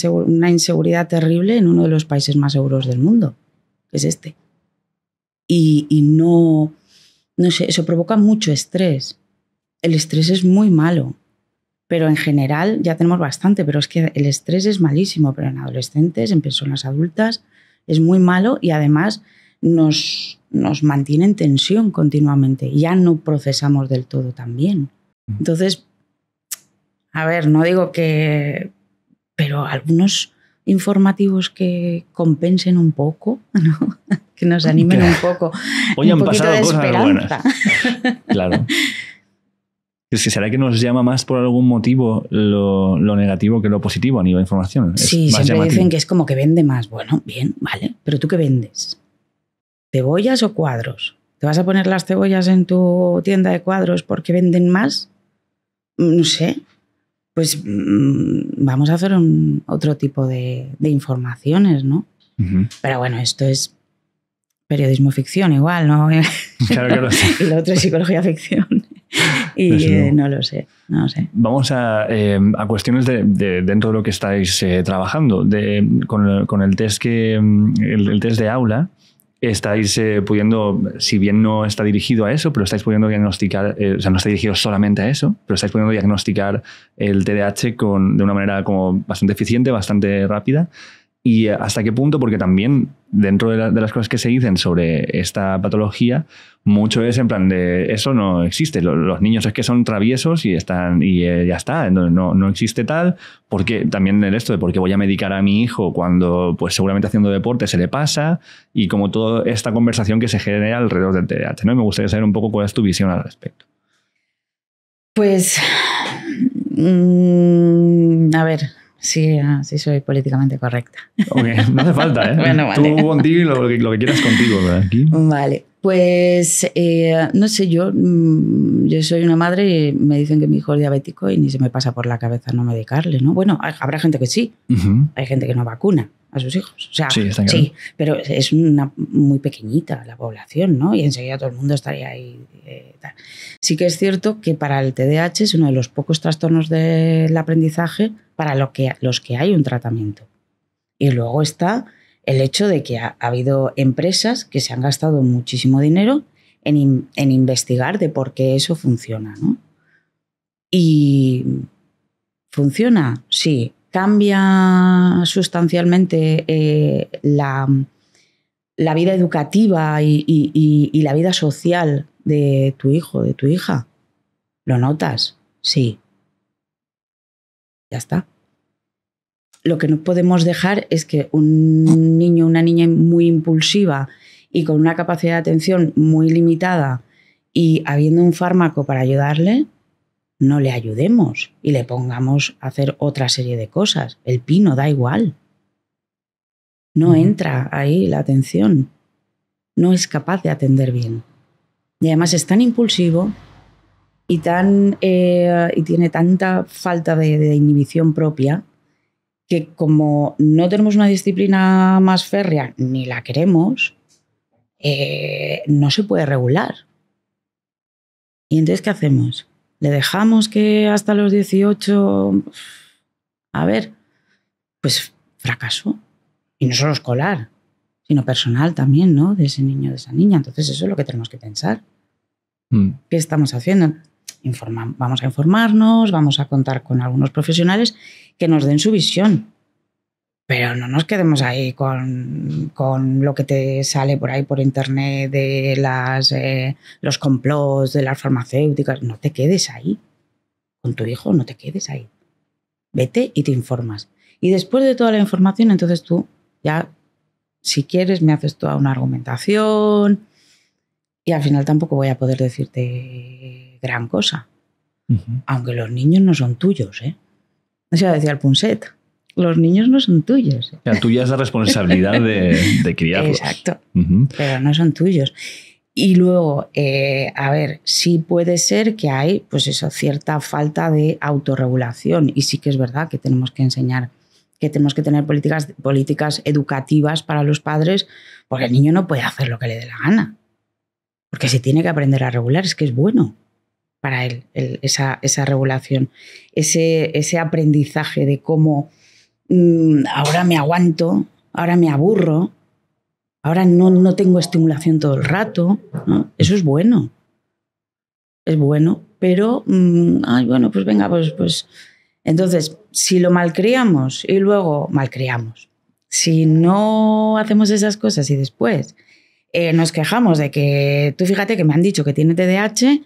inseguridad terrible en uno de los países más seguros del mundo, que es este. Y, no, no sé, eso provoca mucho estrés. El estrés es muy malo, pero en general ya tenemos bastante, pero es que el estrés es malísimo, pero en adolescentes, en personas adultas, es muy malo y además nos, nos mantiene en tensión continuamente, ya no procesamos del todo tan bien. Mm. Entonces, a ver, no digo que... Pero algunos informativos que compensen un poco, ¿no? que nos animen un poco. Oye, han pasado cosas buenas. Claro. Es que será que nos llama más por algún motivo lo, negativo que lo positivo a nivel de información. sí, siempre dicen que es como que vende más. Bueno, bien, vale. Pero tú qué vendes? ¿Cebollas o cuadros? ¿Te vas a poner las cebollas en tu tienda de cuadros porque venden más? Mm, no sé pues mm, vamos a hacer un, otro tipo de, informaciones, ¿no? Pero bueno, esto es periodismo ficción igual, ¿no? Claro, que Lo otro es psicología ficción. Y no, lo sé, no lo sé. Vamos a, eh, cuestiones de, dentro de lo que estáis eh, trabajando. con, el test que mm, el test de aula, estáis eh, pudiendo, si bien no está dirigido a eso, pero estáis pudiendo diagnosticar, eh, o sea, no está dirigido solamente a eso, pero estáis pudiendo diagnosticar el TDAH con, de una manera como bastante eficiente, bastante rápida y eh, hasta qué punto, porque también dentro de, las cosas que se dicen sobre esta patología, mucho es en plan de eso no existe. Los, niños es que son traviesos y están y eh, ya está. no, existe tal. Porque también en esto de por qué voy a medicar a mi hijo cuando, pues seguramente haciendo deporte se le pasa y como toda esta conversación que se genera alrededor del TDAH. ¿no? me gustaría saber un poco cuál es tu visión al respecto. Pues, mm, a ver, Sí, ah, sí soy políticamente correcta. No hace falta, ¿eh? vale. Tú contigo y lo, que quieras contigo, Vale, pues eh, no sé, yo, mm, yo soy una madre y me dicen que mi hijo es diabético y ni se me pasa por la cabeza no medicarle, ¿no? Bueno, habrá gente que sí, hay gente que no vacuna, a sus hijos. sí, pero es una muy pequeñita la población, ¿no? Y enseguida todo el mundo estaría ahí. Eh, sí que es cierto que para el TDAH es uno de los pocos trastornos del aprendizaje para lo que, los que hay un tratamiento. Y luego está el hecho de que ha, habido empresas que se han gastado muchísimo dinero en, en investigar de por qué eso funciona, ¿no? Y funciona, sí, cambia sustancialmente eh, la, vida educativa y, la vida social de tu hijo, de tu hija. ¿Lo notas? Sí. Ya está. Lo que no podemos dejar es que un niño, una niña muy impulsiva y con una capacidad de atención muy limitada y habiendo un fármaco para ayudarle, no le ayudemos y le pongamos a hacer otra serie de cosas. El pino da igual. No entra ahí la atención. No es capaz de atender bien. Y además es tan impulsivo y, tan, eh, y tiene tanta falta de, inhibición propia que como no tenemos una disciplina más férrea ni la queremos, eh, no se puede regular. ¿Y entonces qué hacemos? le dejamos que hasta los 18, a ver, pues fracaso. Y no solo escolar, sino personal también, ¿no? De ese niño, de esa niña. Entonces eso es lo que tenemos que pensar. Mm. ¿Qué estamos haciendo? vamos a informarnos, vamos a contar con algunos profesionales que nos den su visión. Pero no nos quedemos ahí con, lo que te sale por ahí por internet de las, eh, los complots de las farmacéuticas. No te quedes ahí. Con tu hijo no te quedes ahí. Vete y te informas. Y después de toda la información, entonces tú ya, si quieres, me haces toda una argumentación. Y al final tampoco voy a poder decirte gran cosa. Aunque los niños no son tuyos, ¿eh? a decir el Punset los niños no son tuyos. La tuya es la responsabilidad de, criarlos. Exacto, pero no son tuyos. Y luego, eh, a ver, sí puede ser que hay, pues eso, cierta falta de autorregulación. Y sí que es verdad que tenemos que enseñar, que tenemos que tener políticas, educativas para los padres, porque el niño no puede hacer lo que le dé la gana. Porque se tiene que aprender a regular, es que es bueno para él esa, regulación, ese aprendizaje de cómo Mm, ahora me aguanto, ahora me aburro, ahora no, tengo estimulación todo el rato. Eso es bueno. Es bueno, pero, mm, ay, bueno, pues venga, pues, pues. Entonces, si lo malcriamos y luego malcriamos, si no hacemos esas cosas y después eh, nos quejamos de que, tú fíjate que me han dicho que tiene TDAH,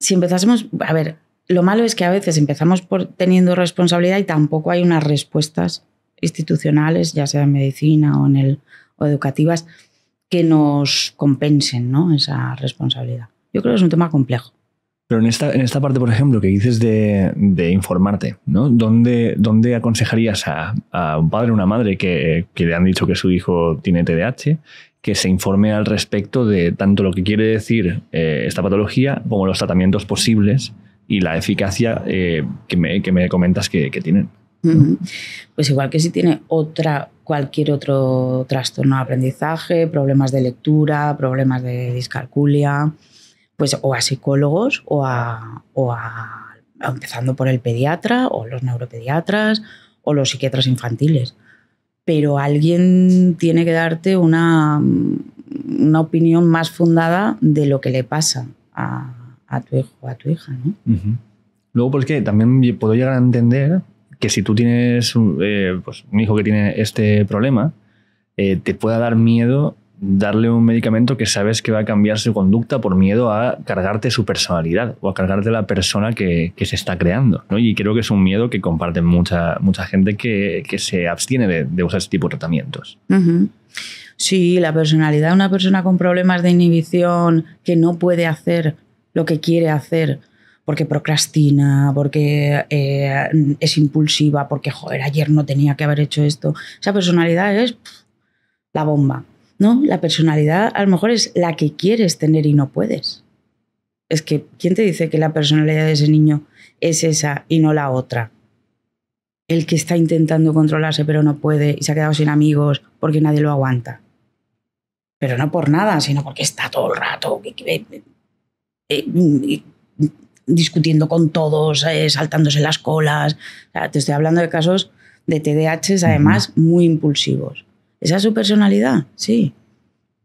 si empezásemos, a ver, lo malo es que a veces empezamos por teniendo responsabilidad y tampoco hay unas respuestas institucionales, ya sea en medicina o en el o educativas, que nos compensen ¿no? esa responsabilidad. Yo creo que es un tema complejo. Pero en esta, en esta parte, por ejemplo, que dices de, de informarte, ¿no? ¿Dónde, dónde aconsejarías a, a, un padre o una madre que, que, le han dicho que su hijo tiene TDAH que se informe al respecto de tanto lo que quiere decir eh, esta patología como los tratamientos posibles? y la eficacia eh, que, me, comentas que, que tienen. Pues igual que si tiene otra, cualquier otro trastorno de aprendizaje, problemas de lectura, problemas de discalculia, pues o a psicólogos o a, empezando por el pediatra o los neuropediatras o los psiquiatras infantiles. Pero alguien tiene que darte una, una opinión más fundada de lo que le pasa a, a tu hijo o a tu hija, ¿no? Luego, pues que también puedo llegar a entender que si tú tienes un eh, pues, hijo que tiene este problema, eh, te pueda dar miedo darle un medicamento que sabes que va a cambiar su conducta por miedo a cargarte su personalidad o a cargarte la persona que, se está creando. Y creo que es un miedo que comparten mucha, mucha gente que, se abstiene de, usar este tipo de tratamientos. Sí, la personalidad de una persona con problemas de inhibición que no puede hacer lo que quiere hacer porque procrastina, porque eh, es impulsiva, porque joder, ayer no tenía que haber hecho esto. Esa personalidad es la bomba, ¿no? La personalidad a lo mejor es la que quieres tener y no puedes. Es que, ¿quién te dice que la personalidad de ese niño es esa y no la otra? El que está intentando controlarse pero no puede y se ha quedado sin amigos porque nadie lo aguanta. Pero no por nada, sino porque está todo el rato eh, discutiendo con todos, eh, saltándose las colas. te estoy hablando de casos de TDAHs, además, muy impulsivos. ¿Esa es su personalidad? Sí.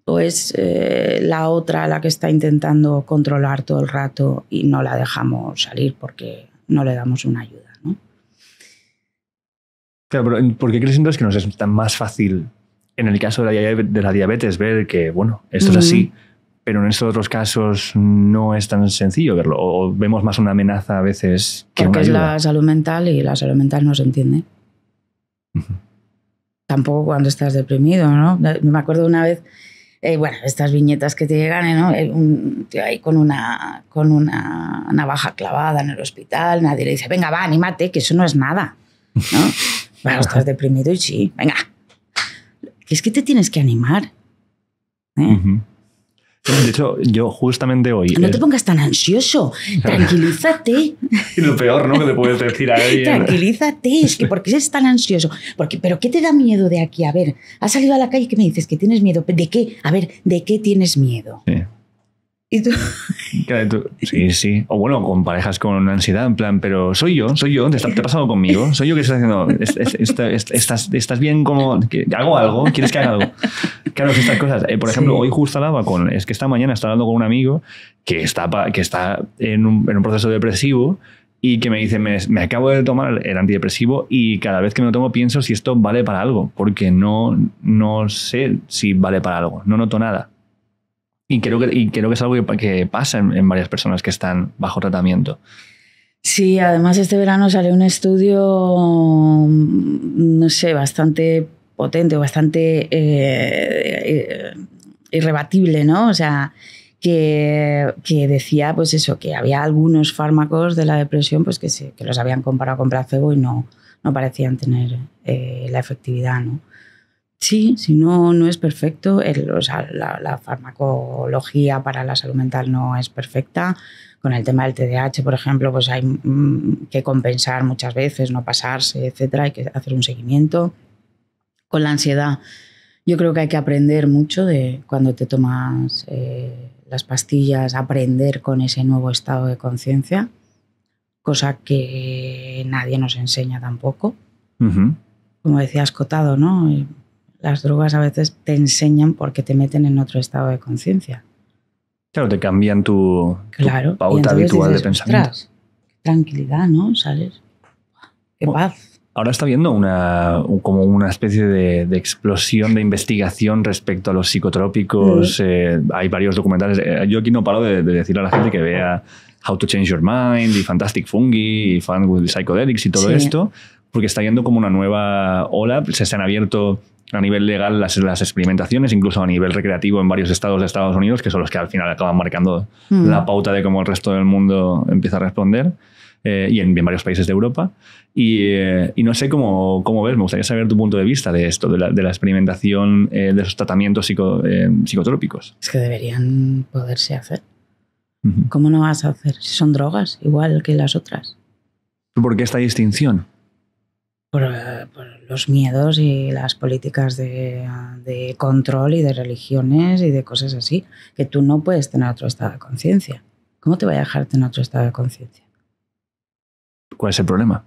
¿O es eh, la otra la que está intentando controlar todo el rato y no la dejamos salir porque no le damos una ayuda? ¿no? Claro, pero ¿por qué crees que nos es tan más fácil en el caso de la, diabetes ver que, bueno, esto es así? pero en estos otros casos no es tan sencillo verlo. O vemos más una amenaza a veces que Porque es la salud mental y la salud mental no se entiende. Tampoco cuando estás deprimido, ¿no? Me acuerdo una vez, eh, bueno, estas viñetas que te llegan, ¿eh? ¿no? Eh, ahí con una, con una navaja clavada en el hospital, nadie le dice, venga, va, anímate, que eso no es nada, ¿no? bueno, estás deprimido y sí, venga. es que te tienes que animar. ¿eh? Pues de hecho, yo justamente hoy. No te eh, pongas tan ansioso. Tranquilízate. y lo peor, ¿no? Que te puedes decir a alguien. Tranquilízate. Es que, ¿por qué eres tan ansioso? Porque, ¿Pero qué te da miedo de aquí? A ver, has salido a la calle y me dices que tienes miedo. ¿De qué? A ver, ¿de qué tienes miedo? Y tú. Sí, sí. O bueno, con parejas con ansiedad, en plan, pero soy yo, soy yo, te, está, ha pasado conmigo, soy yo que estás haciendo. estás, bien como. ¿Hago algo? ¿Quieres que haga algo? Claro, estas cosas. Eh, por ejemplo, hoy justo hablaba con. Es que esta mañana estaba hablando con un amigo que está, que está en un, proceso depresivo y que me dice, me, me, acabo de tomar el antidepresivo y cada vez que me lo tomo pienso si esto vale para algo, porque no, no sé si vale para algo, no noto nada. Y creo que, es algo que, pasa en, varias personas que están bajo tratamiento. Sí, además este verano salió un estudio, mm, no sé, bastante potente, bastante eh, eh, irrebatible, ¿no? O sea, que, decía, pues eso, que había algunos fármacos de la depresión, pues que, se, los habían comparado con placebo y no, parecían tener eh, la efectividad, ¿no? Sí, si no, no es perfecto. la, farmacología para la salud mental no es perfecta. Con el tema del TDAH, por ejemplo, pues hay mm, que compensar muchas veces, no pasarse, etcétera. Hay que hacer un seguimiento. Con la ansiedad, yo creo que hay que aprender mucho de cuando te tomas eh, las pastillas, aprender con ese nuevo estado de conciencia, cosa que nadie nos enseña tampoco. Como decía Escotado, ¿no? las drogas a veces te enseñan porque te meten en otro estado de conciencia. Claro, te cambian tu, claro, pauta habitual de pensamiento. Tranquilidad, ¿no? sales ¡Qué paz! Ahora está viendo una, como una especie de, explosión de investigación respecto a los psicotrópicos. Mm. Eh, hay varios documentales. Eh, yo aquí no paro de, decirle a la gente que vea How to Change Your Mind y Fantastic Fungi y Fun with Psychedelics y todo esto, porque está habiendo como una nueva ola. Se han abierto a nivel legal las, las, experimentaciones, incluso a nivel recreativo en varios estados de Estados Unidos, que son los que al final acaban marcando mm. la pauta de cómo el resto del mundo empieza a responder. Eh, y en, varios países de Europa. Eh, y, no sé cómo, cómo, ves, me gustaría saber tu punto de vista de esto, de la, de la experimentación eh, de esos tratamientos psicotrópicos. Es que deberían poderse hacer. ¿Cómo no vas a hacer? Si son drogas, igual que las otras. ¿Por qué esta distinción? Por, por los miedos y las políticas de, control y de religiones y de cosas así, que tú no puedes tener otro estado de conciencia. ¿Cómo te voy a dejar tener otro estado de conciencia? ¿Cuál es el problema?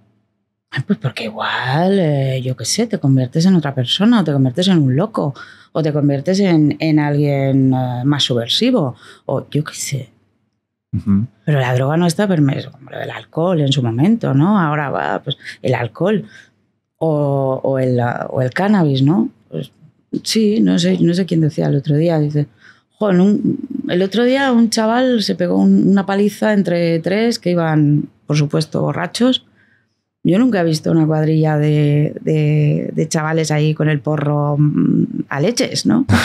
Pues porque igual, eh, yo qué sé, te conviertes en otra persona, o te conviertes en un loco, o te conviertes en, alguien eh, más subversivo, o yo qué sé. Pero la droga no está permiso, como lo del alcohol en su momento, ¿no? Ahora va, pues el alcohol o, el, cannabis, ¿no? Pues, sí, no sé, no sé quién decía el otro día, dice, el otro día un chaval se pegó una paliza entre tres que iban, por supuesto, borrachos. Yo nunca he visto una cuadrilla de, de chavales ahí con el porro mm, a leches, ¿no?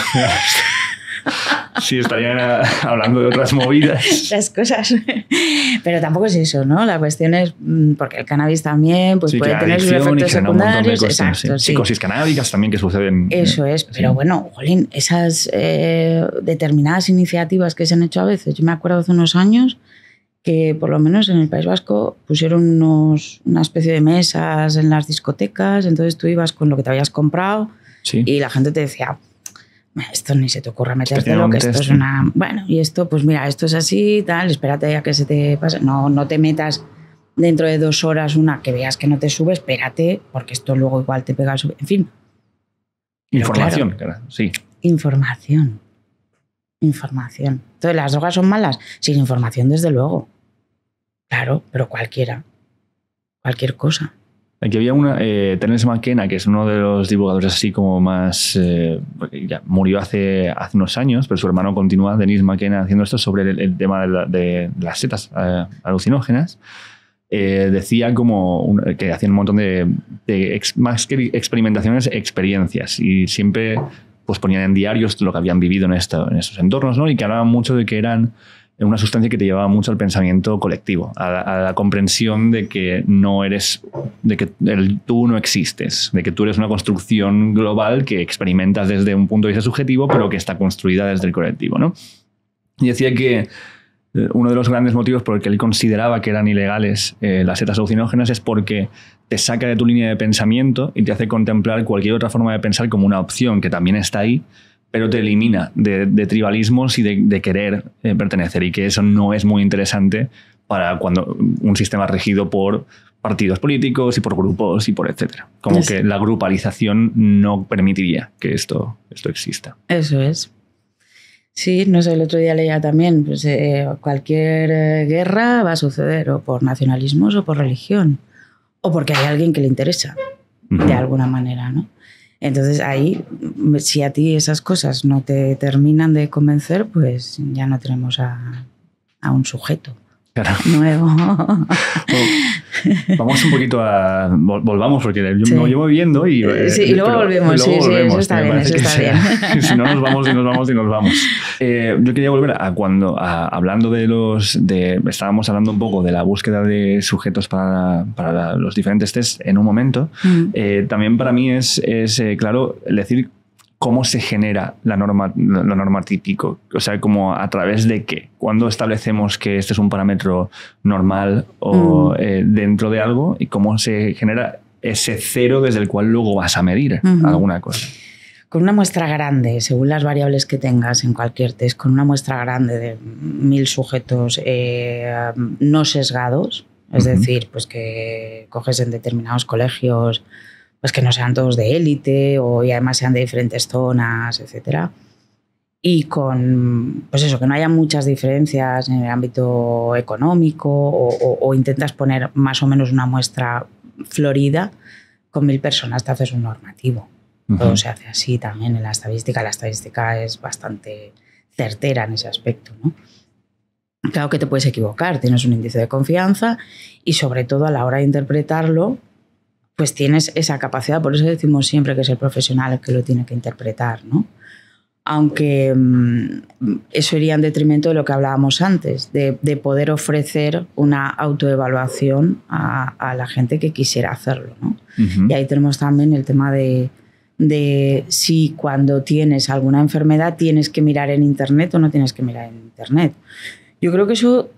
sí, estarían eh, hablando de otras movidas. Las cosas. Pero tampoco es eso, ¿no? La cuestión es, mm, porque el cannabis también pues puede tener sus efectos secundarios. Psicosis canábicas también que suceden. Eh, eso es, pero bueno, jolín, esas eh, determinadas iniciativas que se han hecho a veces. Yo me acuerdo hace unos años que por lo menos en el País Vasco pusieron una especie de mesas en las discotecas, entonces tú ibas con lo que te habías comprado y la gente te decía, esto ni se te ocurra lo que esto es una... Bueno, y esto, pues mira, esto es así, tal, espérate a que se te pase. No, no te metas dentro de dos horas una que veas que no te sube, espérate, porque esto luego igual te pega... En fin. Información, claro, sí. Información. Información. Entonces, ¿las drogas son malas? Sin información, desde luego. Claro, pero cualquiera. Cualquier cosa. Aquí había una, eh, Terence McKenna, que es uno de los divulgadores así como más, eh, ya murió hace, hace unos años, pero su hermano continúa, Denise McKenna, haciendo esto sobre el, tema de, las setas eh, alucinógenas. decía como que hacían un montón de, más que experimentaciones, experiencias y siempre pues ponían en diarios lo que habían vivido en, esto, en estos entornos, ¿no? Y que hablaban mucho de que eran una sustancia que te llevaba mucho al pensamiento colectivo, a la, comprensión de que no eres, de que el, tú no existes, de que tú eres una construcción global que experimentas desde un punto de vista subjetivo, pero que está construida desde el colectivo. ¿no? Y decía que eh, uno de los grandes motivos por el que él consideraba que eran ilegales eh, las setas alucinógenas es porque te saca de tu línea de pensamiento y te hace contemplar cualquier otra forma de pensar como una opción que también está ahí, pero te elimina de, tribalismos y de, querer eh, pertenecer y que eso no es muy interesante para cuando un sistema regido por partidos políticos y por grupos y por etcétera. Como que la grupalización no permitiría que esto, esto exista. Eso es. Sí, no sé, el otro día leía también, pues, eh, cualquier eh, guerra va a suceder o por nacionalismos o por religión, o porque hay alguien que le interesa, de alguna manera, ¿no? Entonces ahí, si a ti esas cosas no te terminan de convencer, pues ya no tenemos a, a un sujeto. nuevo. vamos un poquito a. Volvamos, porque yo, me llevo viendo y. Eh, sí, y eh, luego volvemos, sí, sí, está bien, si no, nos vamos y nos vamos y nos vamos. Eh, yo quería volver a cuando, hablando de los. estábamos hablando un poco de la búsqueda de sujetos para, los diferentes test en un momento. Mm. también para mí es, es claro decir cómo se genera la norma, la típico, o sea, ¿cómo a través de qué, cuándo establecemos que este es un parámetro normal o mm. eh, dentro de algo y cómo se genera ese cero desde el cual luego vas a medir alguna cosa. Con una muestra grande, según las variables que tengas en cualquier test, con una muestra grande de mil sujetos eh, no sesgados, es decir, pues que coges en determinados colegios, pues que no sean todos de élite o y además sean de diferentes zonas, etcétera. Y con, pues eso, que no haya muchas diferencias en el ámbito económico o, intentas poner más o menos una muestra florida con mil personas, te haces un normativo. Todo se hace así también en la estadística. La estadística es bastante certera en ese aspecto, ¿no? Claro que te puedes equivocar, tienes un índice de confianza y sobre todo a la hora de interpretarlo, pues tienes esa capacidad. Por eso decimos siempre que es el profesional el que lo tiene que interpretar, ¿no? Aunque mm, eso iría en detrimento de lo que hablábamos antes, de, poder ofrecer una autoevaluación a, la gente que quisiera hacerlo. ¿no? Y ahí tenemos también el tema de, de si cuando tienes alguna enfermedad tienes que mirar en Internet o no tienes que mirar en Internet. Yo creo que eso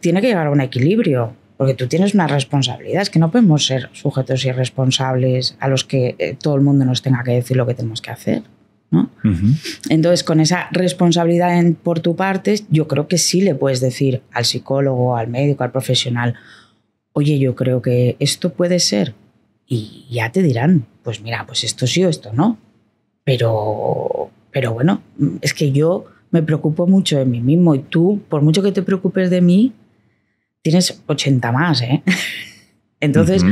tiene que llegar a un equilibrio porque tú tienes una responsabilidad, es que no podemos ser sujetos irresponsables a los que eh, todo el mundo nos tenga que decir lo que tenemos que hacer. ¿no? Entonces, con esa responsabilidad por tu parte, yo creo que sí le puedes decir al psicólogo, al médico, al profesional, oye, yo creo que esto puede ser. Y ya te dirán, pues mira, pues esto sí o esto no. Pero, pero bueno, es que yo me preocupo mucho de mí mismo y tú, por mucho que te preocupes de mí, tienes 80 más, ¿eh? Entonces,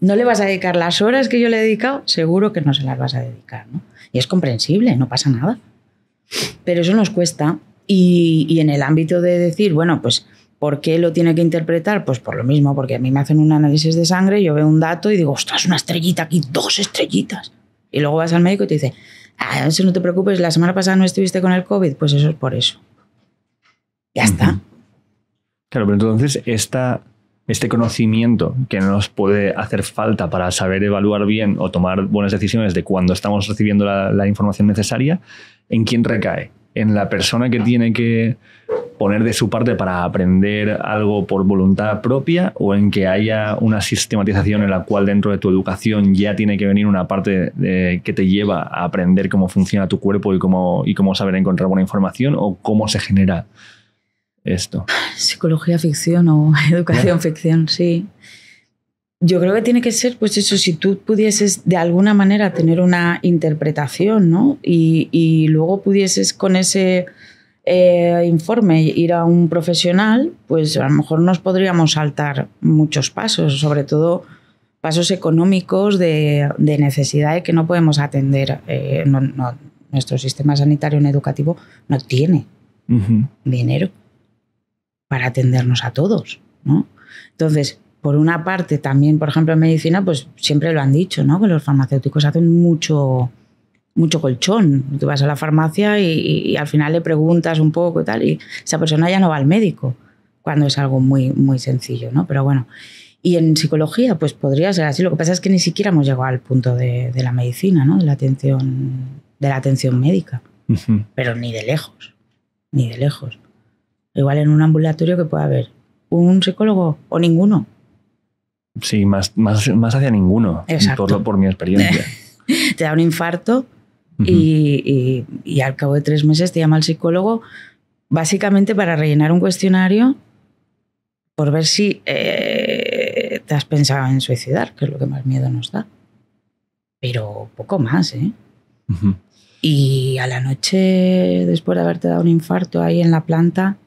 ¿no le vas a dedicar las horas que yo le he dedicado? Seguro que no se las vas a dedicar, ¿no? Y es comprensible, no pasa nada. Pero eso nos cuesta. Y, en el ámbito de decir, bueno, pues, ¿por qué lo tiene que interpretar? Pues por lo mismo, porque a mí me hacen un análisis de sangre, yo veo un dato y digo, ostras, una estrellita aquí, dos estrellitas. Y luego vas al médico y te dice, ah, eso no te preocupes, la semana pasada no estuviste con el COVID, pues eso es por eso. Ya está. Claro, pero entonces este conocimiento que nos puede hacer falta para saber evaluar bien o tomar buenas decisiones de cuando estamos recibiendo la, información necesaria, ¿en quién recae? ¿En la persona que tiene que poner de su parte para aprender algo por voluntad propia o en que haya una sistematización en la cual dentro de tu educación ya tiene que venir una parte que te lleva a aprender cómo funciona tu cuerpo y cómo, y cómo saber encontrar buena información o cómo se genera esto? Psicología ficción o educación ficción, sí. Yo creo que tiene que ser, pues eso, si tú pudieses de alguna manera tener una interpretación, ¿no? Y, luego pudieses con ese eh, informe ir a un profesional, pues a lo mejor nos podríamos saltar muchos pasos, sobre todo pasos económicos de, necesidad de que no podemos atender. Eh, nuestro sistema sanitario y educativo no tiene dinero para atendernos a todos, ¿no? Entonces, por una parte, también, por ejemplo, en medicina, pues siempre lo han dicho, ¿no? Que los farmacéuticos hacen mucho, mucho colchón. Tú vas a la farmacia y, al final le preguntas un poco y tal, y esa persona ya no va al médico, cuando es algo muy, muy sencillo, ¿no? Pero bueno. Y en psicología, pues podría ser así. Lo que pasa es que ni siquiera hemos llegado al punto de, la medicina, ¿no? De la atención, de la atención médica. Pero ni de lejos, ni de lejos. Igual en un ambulatorio que pueda haber un psicólogo o ninguno. Sí, más, más, más hacia ninguno. Exacto. Por, por mi experiencia. te da un infarto y, y, al cabo de tres meses te llama el psicólogo básicamente para rellenar un cuestionario por ver si eh, te has pensado en suicidar, que es lo que más miedo nos da. Pero poco más, ¿eh? Y a la noche, después de haberte dado un infarto ahí en la planta,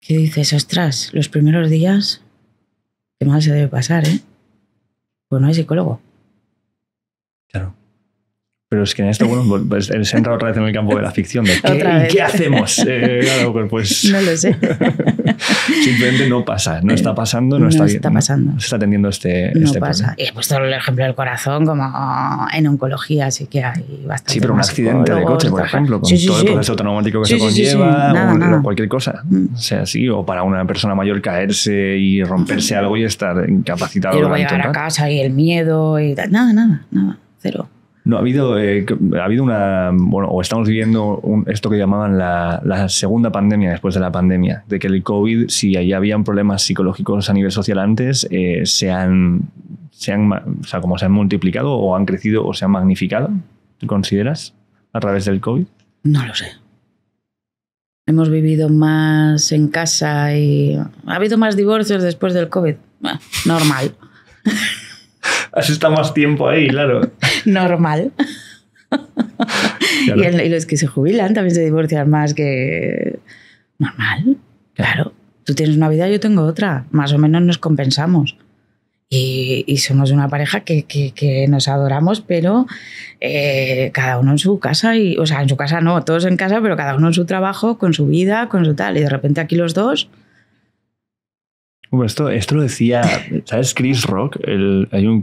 que dices, ostras, los primeros días, qué mal se debe pasar, ¿eh? Pues no hay psicólogo. Claro. Pero es que en esto, bueno, pues, pues se entra otra vez en el campo de la ficción. ¿qué, ¿Qué hacemos? Eh, pues, pues no lo sé. simplemente no pasa, no está pasando, no, no está, pasando. se está atendiendo este, este no este pasa. Y He puesto el ejemplo del corazón, como en oncología así que hay bastante. Sí, pero un accidente de coche, por ejemplo, con todo el proceso traumático que se conlleva, o, cualquier cosa. Mm. O sea, sí, o para una persona mayor caerse y romperse mm. algo y estar incapacitado. Y luego llegar a casa y el miedo y Nada, nada, nada, cero. No, ha habido, eh, ha habido una. Bueno, o estamos viviendo un, esto que llamaban la, segunda pandemia después de la pandemia. De que el COVID, si allí habían problemas psicológicos a nivel social antes, eh, se han. Se o sea, como se han multiplicado o han crecido o se han magnificado, consideras? A través del COVID. No lo sé. Hemos vivido más en casa y. Ha habido más divorcios después del COVID. Bueno, normal. así está más tiempo ahí, claro. normal. Y, los que se jubilan también se divorcian más que normal, claro. Tú tienes una vida, yo tengo otra. Más o menos nos compensamos. Y, somos una pareja que, que, nos adoramos, pero eh, cada uno en su casa, y, o sea, en su casa no, todos en casa, pero cada uno en su trabajo, con su vida, con su tal. Y de repente aquí los dos esto, esto lo decía, ¿sabes? Chris Rock, hay un,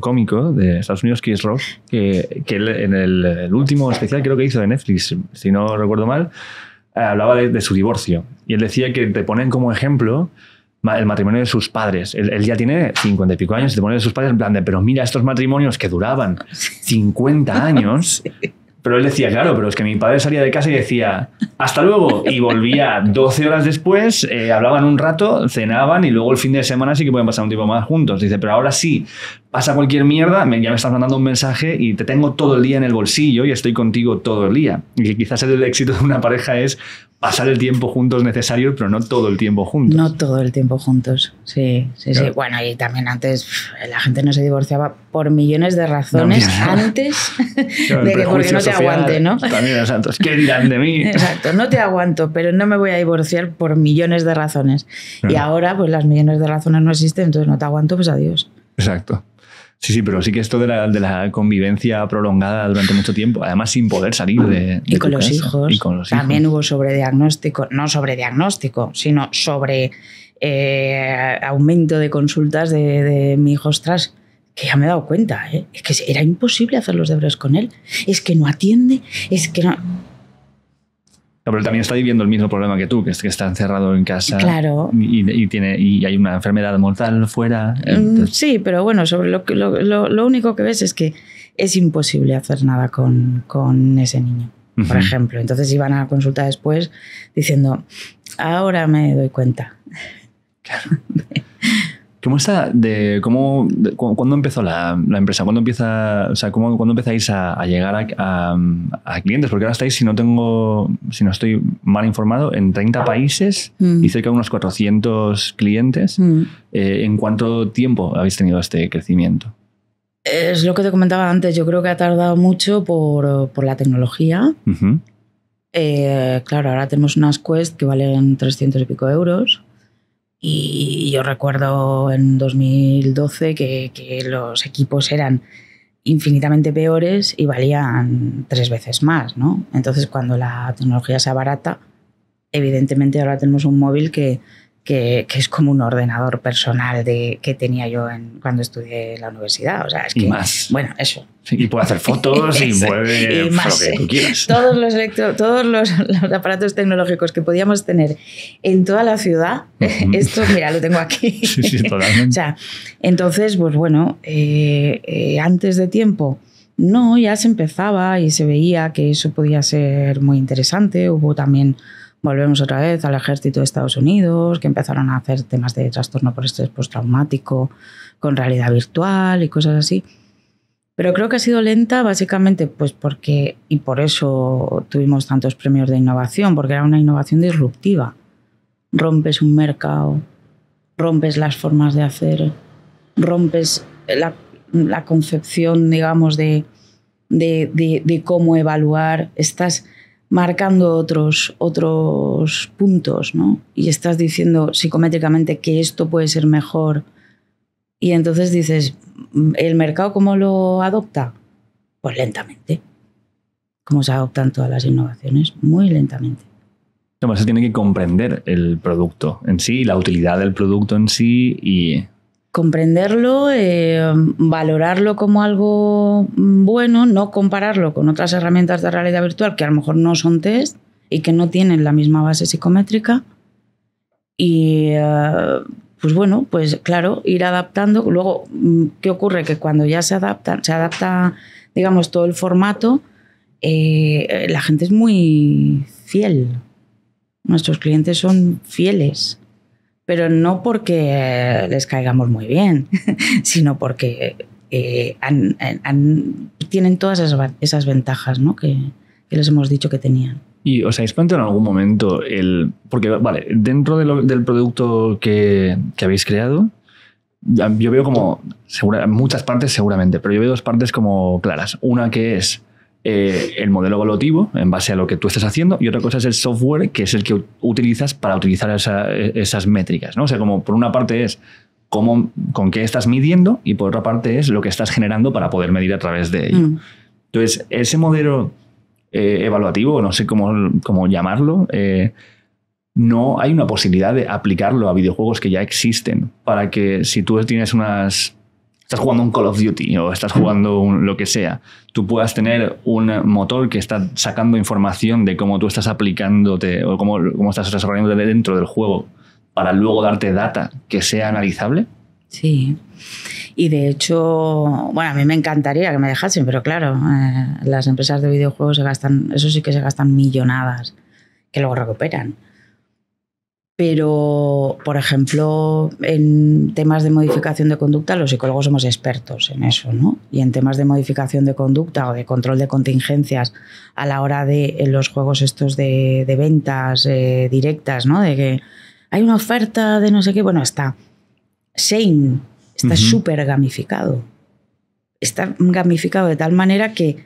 cómico de Estados Unidos, Chris Rock, que, en el, último especial creo que hizo de Netflix, si no recuerdo mal, hablaba de, su divorcio. Y él decía que te ponen como ejemplo el matrimonio de sus padres. Él, ya tiene cincuenta y pico años, te pone de sus padres en plan de, pero mira, estos matrimonios que duraban 50 años, Pero él decía, claro, pero es que mi padre salía de casa y decía, hasta luego. Y volvía 12 horas después, eh, hablaban un rato, cenaban y luego el fin de semana sí que pueden pasar un tiempo más juntos. Dice, pero ahora sí, pasa cualquier mierda, ya me estás mandando un mensaje y te tengo todo el día en el bolsillo y estoy contigo todo el día. Y quizás el éxito de una pareja es pasar el tiempo juntos necesario, pero no todo el tiempo juntos. No todo el tiempo juntos, sí, sí, sí. Bueno, y también antes la gente no se divorciaba por millones de razones antes de que porque no te aguante, ¿no? También, santos, ¿qué dirán de mí? Exacto, no te aguanto, pero no me voy a divorciar por millones de razones. Y ahora, pues las millones de razones no existen, entonces no te aguanto, pues adiós. Exacto. Sí, sí, pero sí que esto de la, convivencia prolongada durante mucho tiempo, además sin poder salir de. Y, con, los Hijos. y con los hijos. También hubo sobrediagnóstico, no sobrediagnóstico, sino sobre eh, aumento de consultas de, de mi hijo, ostras, que ya me he dado cuenta, ¿eh? es que era imposible hacer los deberes con él, es que no atiende, es que no pero también está viviendo el mismo problema que tú, que es que está encerrado en casa. Y, tiene, y hay una enfermedad mortal fuera. Mm, sí, pero bueno, sobre lo, lo, lo, único que ves es que es imposible hacer nada con, ese niño, por ejemplo. Entonces iban a la consulta después diciendo, ahora me doy cuenta. Claro. ¿Cómo está de cómo cuándo empezó la, empresa? ¿Cuándo empieza, o sea, empezáis a, llegar a, clientes? Porque ahora estáis, si no tengo, si no estoy mal informado, en 30 países mm. y cerca de unos 400 clientes. Mm. Eh, ¿En cuánto tiempo habéis tenido este crecimiento? Es lo que te comentaba antes. Yo creo que ha tardado mucho por, la tecnología. Eh, claro, ahora tenemos unas Quest que valen 300 y pico euros y yo recuerdo en 2012 que, que los equipos eran infinitamente peores y valían tres veces más, ¿no? Entonces, cuando la tecnología se abarata, evidentemente ahora tenemos un móvil que, que, es como un ordenador personal de, que tenía yo cuando estudié la universidad. O sea, es y más. Bueno, eso. y puede hacer fotos y mueve lo que tú eh, quieras. Todos, los, aparatos tecnológicos que podíamos tener en toda la ciudad, esto, mira, lo tengo aquí. Sí, sí, totalmente. entonces, pues bueno, eh, eh, antes de tiempo. No, ya se empezaba y se veía que eso podía ser muy interesante. Hubo también Volvemos otra vez al ejército de Estados Unidos, que empezaron a hacer temas de trastorno por estrés postraumático con realidad virtual y cosas así. Pero creo que ha sido lenta básicamente pues porque, y por eso tuvimos tantos premios de innovación, porque era una innovación disruptiva. Rompes un mercado, rompes las formas de hacer, rompes la, la concepción, digamos, de, de, de, cómo evaluar, estas marcando otros, otros puntos, ¿no? Y estás diciendo psicométricamente que esto puede ser mejor. Y entonces dices, ¿el mercado cómo lo adopta? Pues lentamente. Como se adoptan todas las innovaciones, muy lentamente. se tiene que comprender el producto en sí, la utilidad del producto en sí y comprenderlo, eh, valorarlo como algo bueno, no compararlo con otras herramientas de realidad virtual que a lo mejor no son test y que no tienen la misma base psicométrica. Y eh, pues bueno, pues claro, ir adaptando. Luego, ¿qué ocurre? Que cuando ya se adapta, se adapta, digamos, todo el formato, eh, la gente es muy fiel. Nuestros clientes son fieles pero no porque eh, les caigamos muy bien, sino porque eh, tienen todas esas, ventajas que, les hemos dicho que tenían. ¿Y os habéis planteado en algún momento el. Porque, vale, dentro del producto que, habéis creado, yo veo como. muchas partes seguramente, pero yo veo dos partes como claras. Una que es eh, el modelo evaluativo en base a lo que tú estás haciendo y otra cosa es el software que es el que utilizas para utilizar esas métricas. ¿no? O sea, como por una parte es cómo, con qué estás midiendo y por otra parte es lo que estás generando para poder medir a través de ello. Mm. Entonces, ese modelo eh, evaluativo, no sé cómo, llamarlo, eh, no hay una posibilidad de aplicarlo a videojuegos que ya existen para que si tú tienes unas estás jugando un Call of Duty o estás jugando lo que sea, tú puedas tener un motor que está sacando información de cómo tú estás aplicándote o cómo, cómo estás desarrollándote dentro del juego para luego darte data que sea analizable? Sí. Y de hecho, bueno, a mí me encantaría que me dejasen, pero claro, eh, las empresas de videojuegos se gastan, eso sí que se gastan millonadas que luego recuperan pero, por ejemplo, en temas de modificación de conducta, los psicólogos somos expertos en eso, ¿no? Y en temas de modificación de conducta o de control de contingencias a la hora de los juegos estos de, ventas eh, directas, ¿no? De que hay una oferta de no sé qué, bueno, está Shane, está súper gamificado. Está gamificado de tal manera que,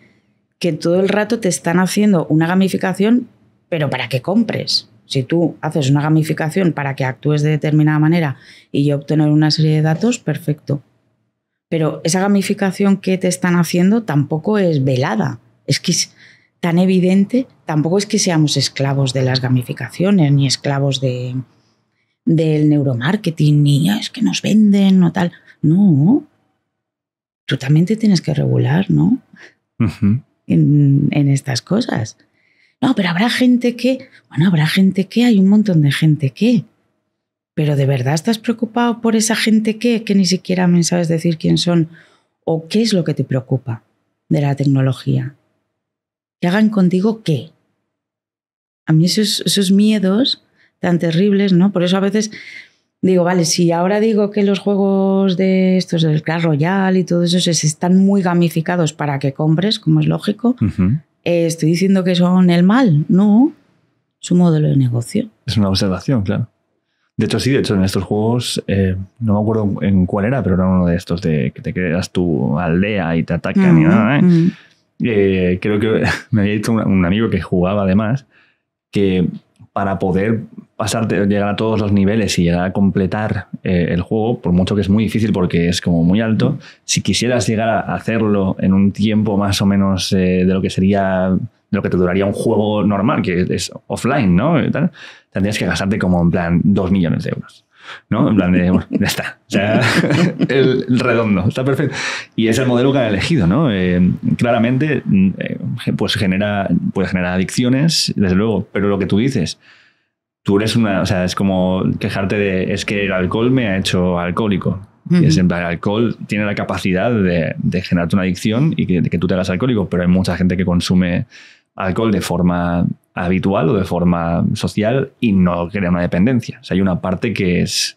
que todo el rato te están haciendo una gamificación, pero para que compres. Si tú haces una gamificación para que actúes de determinada manera y yo obtener una serie de datos, perfecto. Pero esa gamificación que te están haciendo tampoco es velada. Es que es tan evidente, tampoco es que seamos esclavos de las gamificaciones ni esclavos de, del neuromarketing, ni es que nos venden o tal. No. Tú también te tienes que regular, ¿no? en estas cosas. No, pero habrá gente que, bueno, habrá gente que, hay un montón de gente que. Pero ¿de verdad estás preocupado por esa gente que, que ni siquiera me sabes decir quién son o qué es lo que te preocupa de la tecnología? ¿Que hagan contigo qué? A mí esos, miedos tan terribles, ¿no? Por eso a veces digo, vale, si ahora digo que los juegos de estos del Clash Royale y todo eso se están muy gamificados para que compres, como es lógico, eh, estoy diciendo que son el mal. No, su modelo de negocio. Es una observación, claro. De hecho, sí, de hecho, en estos juegos, eh, no me acuerdo en cuál era, pero era uno de estos de que te creas tu aldea y te atacan y mm, nada. ¿eh? Mm. ¿eh? creo que me había dicho un, amigo que jugaba además que para poder pasarte, llegar a todos los niveles y llegar a completar eh, el juego, por mucho que es muy difícil porque es como muy alto, si quisieras llegar a hacerlo en un tiempo más o menos eh, de lo que sería, de lo que te duraría un juego normal, que es offline, ¿no? tendrías que gastarte como en plan 2 millones de euros. ¿no? En plan de, ya está. O sea, el, redondo, está perfecto. Y es el modelo que han elegido, ¿no? Eh, claramente, mm, pues genera, puede generar adicciones, desde luego, pero lo que tú dices, tú eres una, o sea, es como quejarte de, es que el alcohol me ha hecho alcohólico. y es el alcohol tiene la capacidad de, generarte una adicción y que, de que tú te hagas alcohólico, pero hay mucha gente que consume alcohol de forma habitual o de forma social y no crea una dependencia. O sea, hay una parte que es...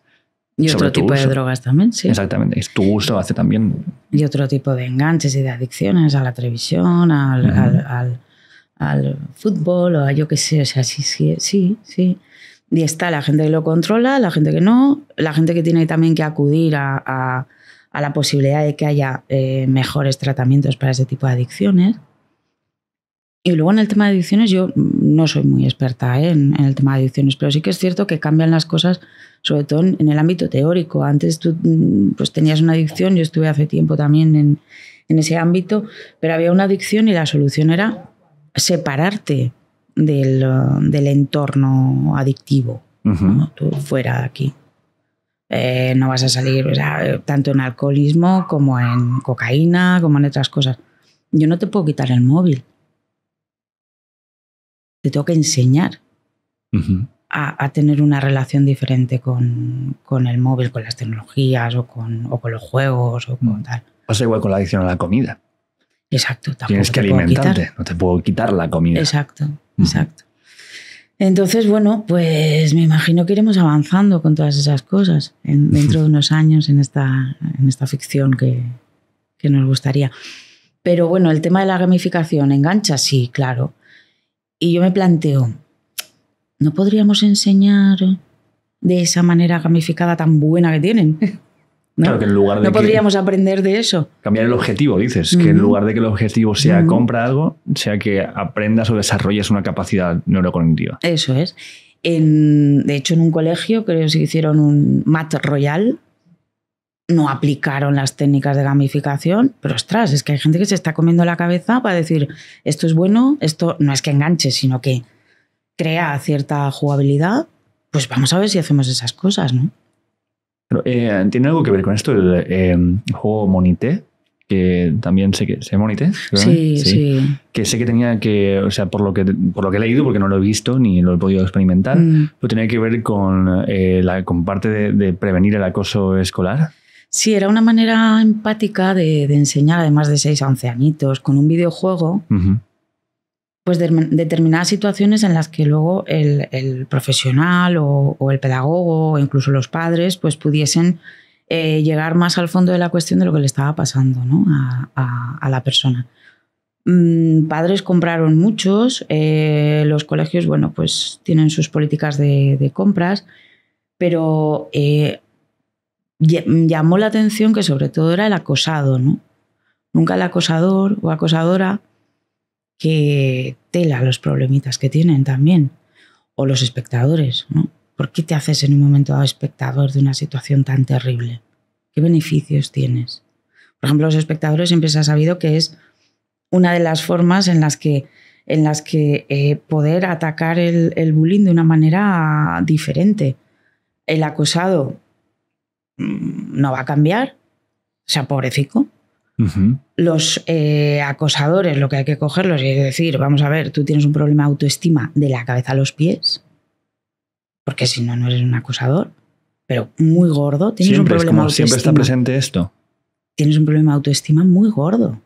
Y otro tipo de drogas también, sí. Exactamente, es tu uso hace también. Y otro tipo de enganches y de adicciones a la televisión, al, fútbol o a yo qué sé, o sea, sí, sí, sí, sí. Y está la gente que lo controla, la gente que no, la gente que tiene también que acudir a, la posibilidad de que haya eh, mejores tratamientos para ese tipo de adicciones. Y luego en el tema de adicciones, yo no soy muy experta eh, en, el tema de adicciones, pero sí que es cierto que cambian las cosas, sobre todo en, el ámbito teórico. Antes tú mm, pues, tenías una adicción, yo estuve hace tiempo también en, en ese ámbito, pero había una adicción y la solución era separarte Uh, del, entorno adictivo, tú fuera de aquí. Eh, no vas a salir eh, tanto en alcoholismo como en cocaína, como en otras cosas. Yo no te puedo quitar el móvil. Te tengo que enseñar a, tener una relación diferente con, con, el móvil, con las tecnologías o con, o con los juegos o con mm. tal. Pasa igual con la adicción a la comida. Exacto. Tienes que alimentarte, no te puedo quitar la comida. Exacto. Mm. exacto. Entonces, bueno, pues me imagino que iremos avanzando con todas esas cosas en, dentro de unos años en esta, en esta ficción que, que, nos gustaría. Pero bueno, el tema de la gamificación engancha, sí, claro. Y yo me planteo, ¿no podríamos enseñar de esa manera gamificada tan buena que tienen? ¿no? podríamos aprender de eso. Cambiar el objetivo, dices. Que en lugar de que el objetivo sea comprar compra algo, sea que aprendas o desarrolles una capacidad neurocognitiva. Eso es. de hecho, en un colegio, creo que se hicieron un match royal. No aplicaron las técnicas de gamificación, pero ostras, es que hay gente que se está comiendo la cabeza para decir esto es bueno, esto no es que enganche, sino que crea cierta jugabilidad. Pues vamos a ver si hacemos esas cosas, ¿no? Eh, ¿Tiene algo que ver con esto el, em, juego Monité? Que también sé que. ¿Se Monite. Sí, sí, Que sé que tenía que. O sea, por lo que, por lo que he leído, porque no lo he visto ni lo he podido experimentar, lo mm. pero tenía que ver con, eh, la, con parte de, prevenir el acoso escolar. Sí, era una manera empática de, enseñar, además de seis ancianitos, con un videojuego pues determinadas situaciones en las que luego el, profesional o, el pedagogo o incluso los padres pues pudiesen eh, llegar más al fondo de la cuestión de lo que le estaba pasando ¿no? a, la persona. Mm, padres compraron muchos, eh, los colegios bueno pues tienen sus políticas de, compras, pero eh, llamó la atención que sobre todo era el acosado, ¿no? Nunca el acosador o acosadora que tela los problemitas que tienen también, o los espectadores, ¿no? ¿Por qué te haces en un momento dado espectador de una situación tan terrible? ¿Qué beneficios tienes? Por ejemplo, los espectadores siempre se ha sabido que es una de las formas en las que, en las que eh, poder atacar el, bullying de una manera diferente. El acusado mm, no va a cambiar, se sea, los eh, acosadores, lo que hay que cogerlos y decir, vamos a ver, tú tienes un problema de autoestima de la cabeza a los pies, porque si no, no eres un acosador, pero muy gordo. Tienes un problema siempre está presente esto. Tienes un problema de autoestima muy gordo.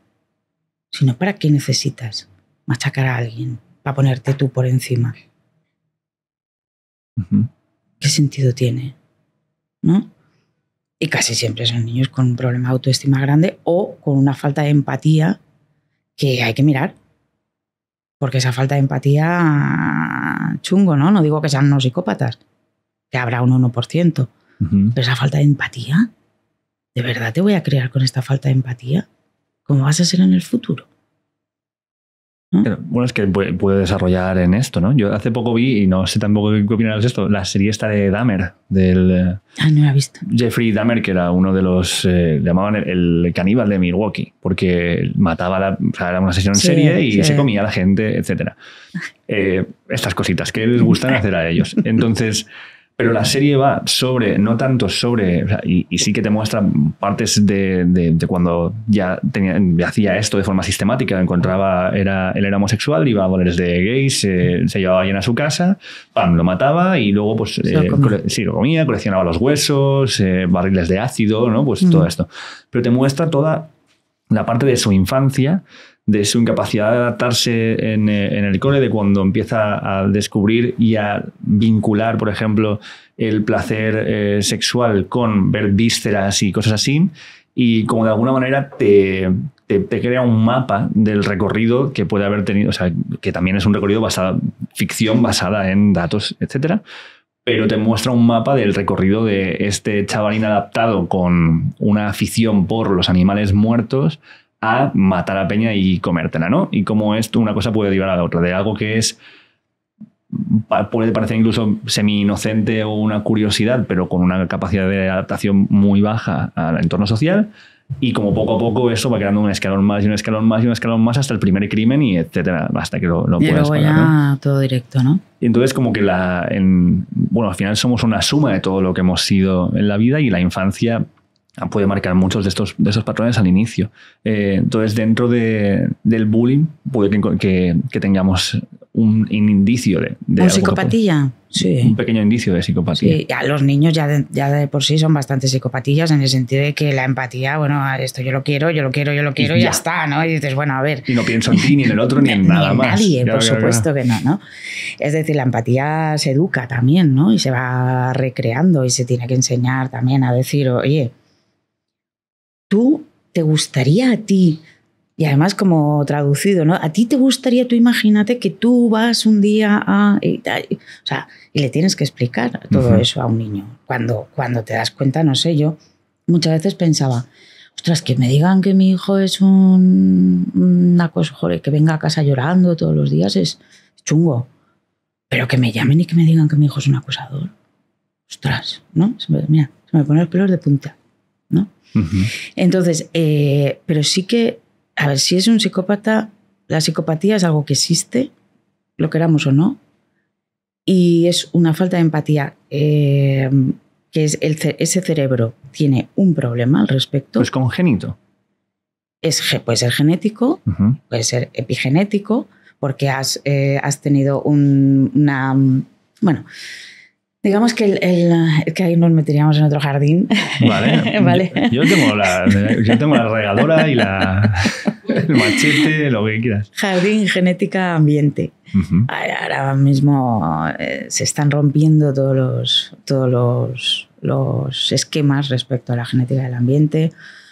Si no, ¿para qué necesitas machacar a alguien para ponerte tú por encima? ¿Qué sentido tiene? ¿No? Y casi siempre son niños con un problema de autoestima grande o con una falta de empatía que hay que mirar. Porque esa falta de empatía, chungo, ¿no? No digo que sean no psicópatas, que habrá un 1%. Pero esa falta de empatía, ¿de verdad te voy a crear con esta falta de empatía? ¿Cómo vas a ser en el futuro? ¿Mm? Bueno, es que puede desarrollar en esto, ¿no? Yo hace poco vi, y no sé tampoco qué opinarás esto, la serie esta de Dahmer, del... Eh, ah, no Jeffrey Dahmer, que era uno de los... Eh, llamaban el, caníbal de Milwaukee, porque mataba, la, o sea, era una sesión en serie y se comía a la gente, etc. Eh, estas cositas que les gustan hacer a ellos. Entonces... Pero la serie va sobre, no tanto sobre, y, sí que te muestra partes de, cuando ya hacía esto de forma sistemática, encontraba, era, él era homosexual, iba a valores de gays, eh, se llevaba bien a su casa, lo mataba y luego pues lo eh, comía. sí, lo comía, coleccionaba los huesos, eh, barriles de ácido, ¿no? Pues mm. todo esto. Pero te muestra toda la parte de su infancia de su incapacidad de adaptarse eh, en, el cole, de cuando empieza a descubrir y a vincular, por ejemplo, el placer eh, sexual con ver vísceras y cosas así, y como de alguna manera te, crea un mapa del recorrido que puede haber tenido, o sea, que también es un recorrido basado, ficción basada en datos, etcétera, pero te muestra un mapa del recorrido de este chavalín adaptado con una afición por los animales muertos a matar a Peña y comértela, ¿no? Y como esto, una cosa puede llevar a la otra, de algo que es puede parecer incluso semi-inocente o una curiosidad, pero con una capacidad de adaptación muy baja al entorno social, y como poco a poco eso va creando un escalón más y un escalón más y un escalón más hasta el primer crimen y etcétera, hasta que lo, lo y luego ya todo directo, ¿no? Y entonces como que la... bueno, al final somos una suma de todo lo que hemos sido en la vida y la infancia puede marcar muchos de estos, de esos patrones al inicio. Eh, entonces, dentro de, del bullying, puede que, que, tengamos un, indicio de... de ¿Un psicopatía? Sí. Un pequeño indicio de psicopatía. los niños ya de, ya de por sí son bastante psicopatillas en el sentido de que la empatía, bueno, esto yo lo quiero, yo lo quiero, yo lo quiero y ya, está, ¿no? Y dices, bueno, a ver. Y no pienso en ti, ni en el otro, ni en nada más. Nadie, por supuesto que no, ¿no? Es decir, la empatía se educa también, ¿no? Y se va recreando y se tiene que enseñar también a decir, oye, tú te gustaría a ti, y además como traducido, ¿no? A ti te gustaría, tú imagínate que tú vas un día a... o sea, y le tienes que explicar todo eso a un niño. Cuando, cuando te das cuenta, no sé, yo muchas veces pensaba, ostras, que me digan que mi hijo es un, una cosa, que venga a casa llorando todos los días es chungo. Pero que me llamen y que me digan que mi hijo es un acosador. Ostras, ¿no? mira, se me ponen los pelos de punta. Entonces, eh, pero sí que, a ver, si es un psicópata, la psicopatía es algo que existe, lo queramos o no, y es una falta de empatía. Em, que es ese cerebro tiene un problema al respecto. Pues congénito. Es, puede ser genético, puede ser epigenético, porque has, eh, tenido una. Mm, bueno, Digamos que, el, eh, que ahí nos meteríamos en otro jardín. Vale. Yo, tengo la, yo tengo la regadora y la, el machete, lo que quieras. Jardín, genética, ambiente. ahora, mismo eh, se están rompiendo todos los, todos los, los esquemas respecto a la genética del ambiente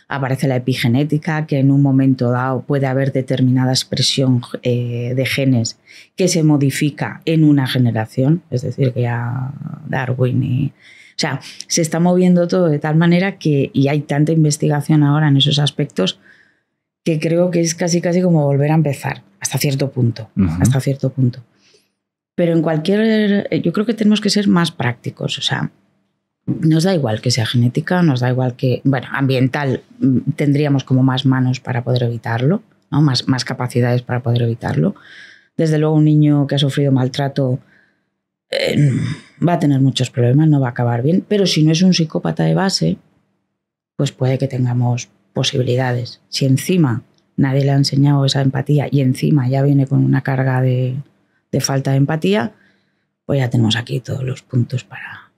aparece la epigenética, que en un momento dado puede haber determinada expresión eh, de genes que se modifica en una generación, es decir, que ya Darwin y... O sea, se está moviendo todo de tal manera que, y hay tanta investigación ahora en esos aspectos, que creo que es casi casi como volver a empezar, hasta cierto punto, hasta cierto punto. Pero en cualquier, yo creo que tenemos que ser más prácticos, o sea, nos da igual que sea genética, nos da igual que, bueno, ambiental mm, tendríamos como más manos para poder evitarlo, más, más capacidades para poder evitarlo. Desde luego un niño que ha sufrido maltrato eh, va a tener muchos problemas, no va a acabar bien, pero si no es un psicópata de base, pues puede que tengamos posibilidades. Si encima nadie le ha enseñado esa empatía y encima ya viene con una carga de falta de empatía, pues ya tenemos aquí todos los puntos para,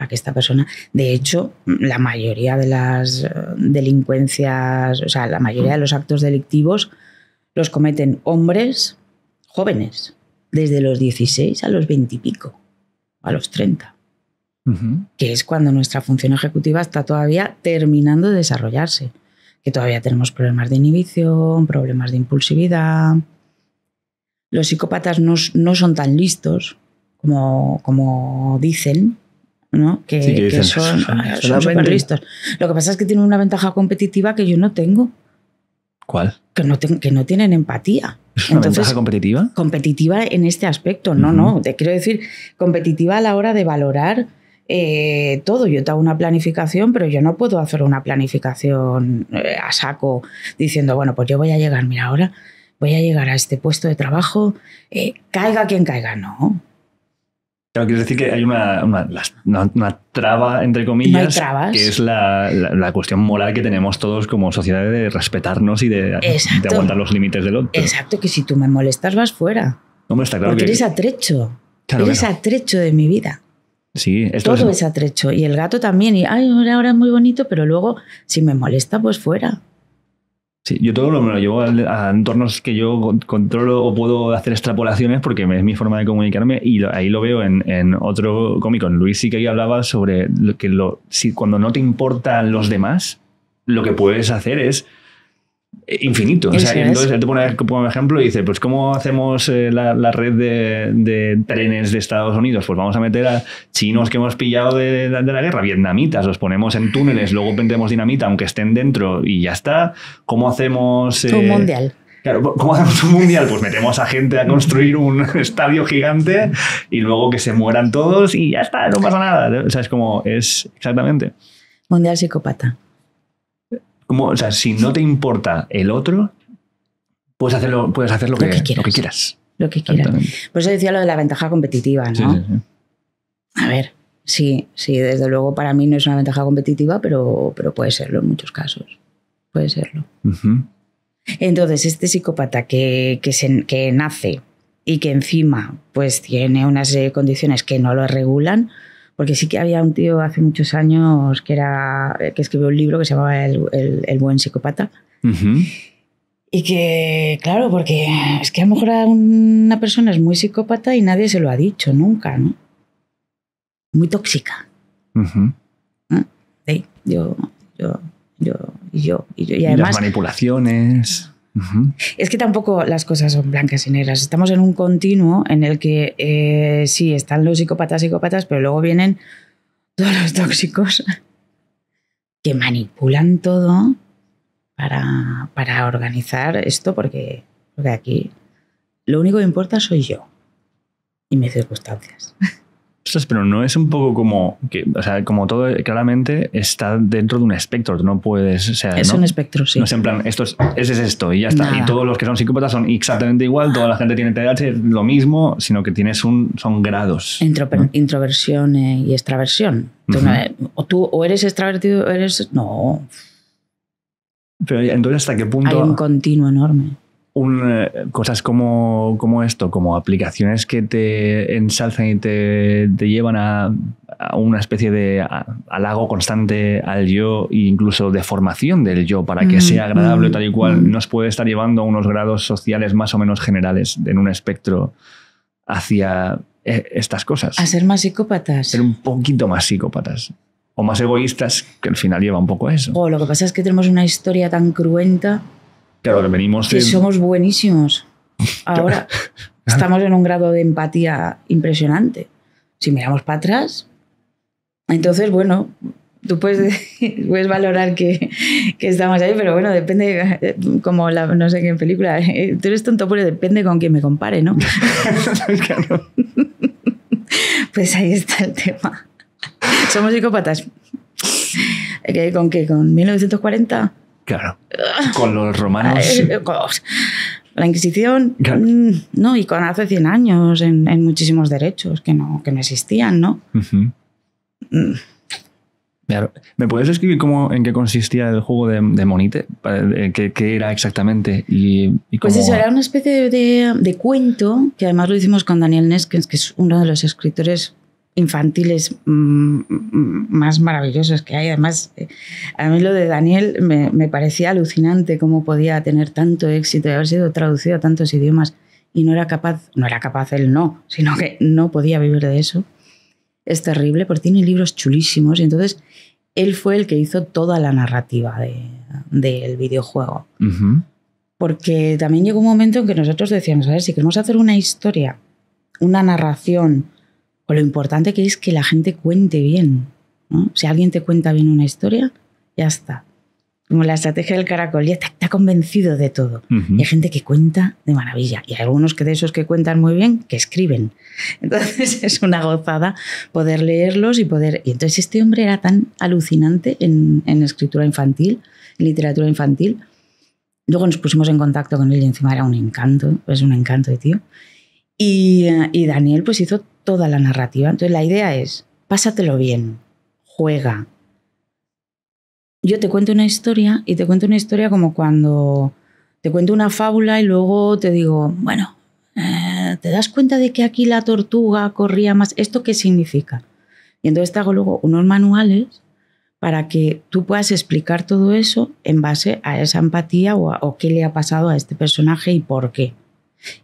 a que esta persona, de hecho, la mayoría de las eh, delincuencias, o sea, la mayoría de los actos delictivos los cometen hombres jóvenes, desde los 16 a los 20 y pico, a los 30, que es cuando nuestra función ejecutiva está todavía terminando de desarrollarse, que todavía tenemos problemas de inhibición, problemas de impulsividad. Los psicópatas no, son tan listos como, como dicen, ¿no? Que, son, ah, son Lo que pasa es que tienen una ventaja competitiva que yo no tengo. ¿Cuál? Que no, que no tienen empatía. una ventaja competitiva? Competitiva en este aspecto, no, no. Te quiero decir, competitiva a la hora de valorar eh, todo. Yo te hago una planificación, pero yo no puedo hacer una planificación eh, a saco diciendo, bueno, pues yo voy a llegar, mira, ahora voy a llegar a este puesto de trabajo, eh, caiga quien caiga. No, Claro, quieres decir que hay una, una, traba, entre comillas, que es la, cuestión moral que tenemos todos como sociedad de respetarnos y de, aguantar los límites del otro. Exacto, que si tú me molestas vas fuera. No, está claro Porque eres atrecho. eres atrecho de mi vida. Sí, Todo es... es... atrecho. Y el gato también. Y, ay, ahora es muy bonito, pero luego, si me molesta, pues fuera. Sí, yo todo lo me lo llevo a, entornos que yo controlo o puedo hacer extrapolaciones porque es mi forma de comunicarme y ahí lo veo en, otro cómic, en Luis y que ahí hablaba sobre que cuando no te importan los demás, lo que puedes hacer es eh, infinito. Entonces, sea, entonces te pone como ejemplo y dice, pues ¿cómo hacemos eh, la, red de, trenes de Estados Unidos? Pues vamos a meter a chinos que hemos pillado de, de, la guerra, vietnamitas, los ponemos en túneles, luego vendemos dinamita aunque estén dentro y ya está. ¿Cómo hacemos... un eh, mundial. Claro, ¿cómo hacemos un mundial? Pues metemos a gente a construir un estadio gigante y luego que se mueran todos y ya está, no pasa nada. O sea, es como, es exactamente. Mundial psicópata o sea, si no te importa el otro, puedes hacer lo, puedes hacer lo, que, quieras, lo que quieras. Lo Por eso decía lo de la ventaja competitiva, ¿no? A ver, sí, sí, desde luego para mí no es una ventaja competitiva, pero, puede serlo en muchos casos. Puede serlo. Entonces, este psicópata que, nace y que encima pues tiene unas condiciones que no lo regulan, porque sí que había un tío hace muchos años que, era, que escribió un libro que se llamaba El, buen psicópata. Y que, claro, porque es que a lo mejor una persona es muy psicópata y nadie se lo ha dicho nunca, ¿no? Muy tóxica. ¿Eh? sí, yo, yo, yo, y yo, y ¿Y las manipulaciones. Es que tampoco las cosas son blancas y negras. Estamos en un continuo en el que eh, sí, están los psicópatas, psicópatas, pero luego vienen todos los tóxicos que manipulan todo para, organizar esto, porque, porque aquí lo único que importa soy yo y mis circunstancias. pero no es un poco como que, o sea, como todo claramente está dentro de un espectro, no puedes, o sea, es un espectro, sí. No es en plan, esto es, ese es esto y ya está. Y todos los que son psicópatas son exactamente igual, toda la gente tiene TDAH, lo mismo, sino que tienes un, son grados. Introversión eh, y extraversión. Tú o tú eres extravertido, o eres no. Pero entonces hasta qué punto hay un continuo enorme. Eh, cosas como, esto, como aplicaciones que te ensalzan y te, llevan a, una especie de halago constante al yo e incluso de formación del yo para que mm, sea agradable mm, tal y cual, mm. nos puede estar llevando a unos grados sociales más o menos generales en un espectro hacia eh, estas cosas. A ser más psicópatas. Ser un poquito más psicópatas. O más egoístas, que al final lleva un poco a eso. O lo que pasa es que tenemos una historia tan cruenta que venimos. somos buenísimos. Ahora estamos en un grado de empatía impresionante. Si miramos para atrás, entonces, bueno, tú puedes, puedes valorar que, que, estamos ahí, pero bueno, depende, eh, como no sé qué película, eh, tú eres tonto, pero depende con quién me compare, ¿no? pues ahí está el tema. Somos psicópatas. ¿Con qué? ¿Con 1940? Claro. Con los romanos. Eh, la Inquisición, mm, no, y con hace 100 años en, muchísimos derechos que no, que no existían, ¿no? Mm. ¿Me puedes escribir cómo, en qué consistía el juego de, Monite? ¿Qué, era exactamente? Y, Pues eso, era una especie de, de, cuento, que además lo hicimos con Daniel Neskens, que es uno de los escritores infantiles mm, mm, más maravillosos que hay. Además, eh, a mí lo de Daniel me, parecía alucinante cómo podía tener tanto éxito y haber sido traducido a tantos idiomas y no era capaz, no era capaz él no, sino que no podía vivir de eso. Es terrible porque tiene libros chulísimos y entonces él fue el que hizo toda la narrativa del videojuego. Porque también llegó un momento en que nosotros decíamos, a ver, si queremos hacer una historia, una narración, lo importante que es que la gente cuente bien. Si alguien te cuenta bien una historia, ya está. Como la estrategia del caracol, ya está, convencido de todo. hay gente que cuenta de maravilla y algunos que de esos que cuentan muy bien, que escriben. Entonces es una gozada poder leerlos y poder... Y entonces este hombre era tan alucinante en, escritura infantil, literatura infantil. Luego nos pusimos en contacto con él y encima era un encanto, es un encanto de tío. Y, eh, y Daniel pues hizo toda la narrativa. Entonces la idea es, pásatelo bien, juega. Yo te cuento una historia y te cuento una historia como cuando te cuento una fábula y luego te digo, bueno, eh, ¿te das cuenta de que aquí la tortuga corría más? ¿Esto qué significa? Y entonces te hago luego unos manuales para que tú puedas explicar todo eso en base a esa empatía o, qué le ha pasado a este personaje y por qué.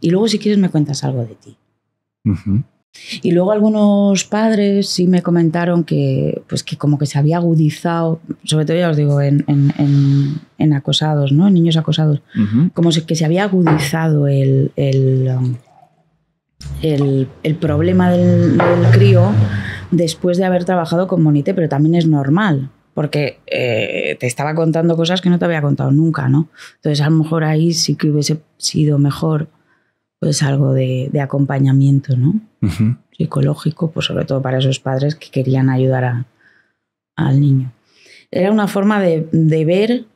Y luego si quieres me cuentas algo de ti. Y luego algunos padres sí me comentaron que, pues que como que se había agudizado, sobre todo ya os digo, en, acosados, ¿no? En niños acosados. Como que se había agudizado el, problema del, crío después de haber trabajado con Monite, pero también es normal. Porque eh, te estaba contando cosas que no te había contado nunca, ¿no? Entonces, a lo mejor ahí sí que hubiese sido mejor pues algo de, acompañamiento psicológico, pues sobre todo para esos padres que querían ayudar al niño. Era una forma de, ver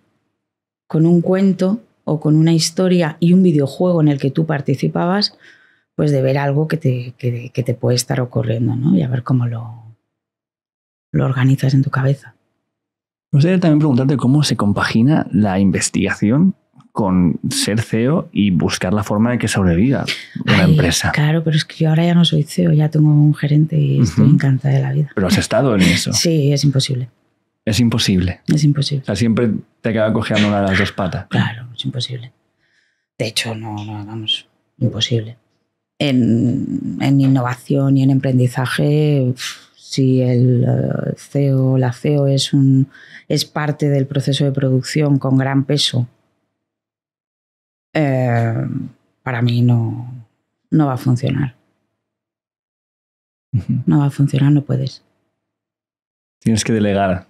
con un cuento o con una historia y un videojuego en el que tú participabas, pues de ver algo que te, puede estar ocurriendo ¿no? y a ver cómo lo, lo organizas en tu cabeza. Me gustaría también preguntarte cómo se compagina la investigación con ser CEO y buscar la forma de que sobreviva una empresa. Claro, pero es que yo ahora ya no soy CEO, ya tengo un gerente y estoy encantada de la vida. Pero has estado en eso. sí, es imposible. Es imposible. Es imposible. O sea, siempre te acaba cogiendo una de las dos patas. Claro, es imposible. De hecho, no, no vamos, imposible. En, innovación y en emprendizaje, si el eh, CEO, la CEO es, un, es parte del proceso de producción con gran peso eh, para mí no, va a funcionar. No va a funcionar, no puedes. Tienes que delegar.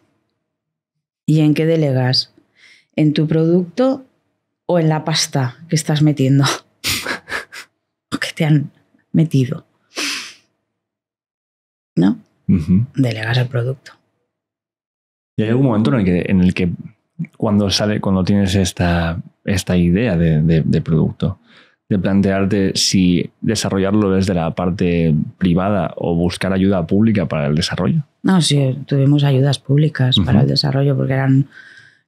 ¿Y en qué delegas? ¿En tu producto o en la pasta que estás metiendo? ¿O que te han metido? ¿No? Delegas el producto. ¿Y hay algún momento en el que, en el que cuando, sale, cuando tienes esta esta idea de, producto, de plantearte si desarrollarlo desde la parte privada o buscar ayuda pública para el desarrollo. No, sí, tuvimos ayudas públicas para el desarrollo porque eran,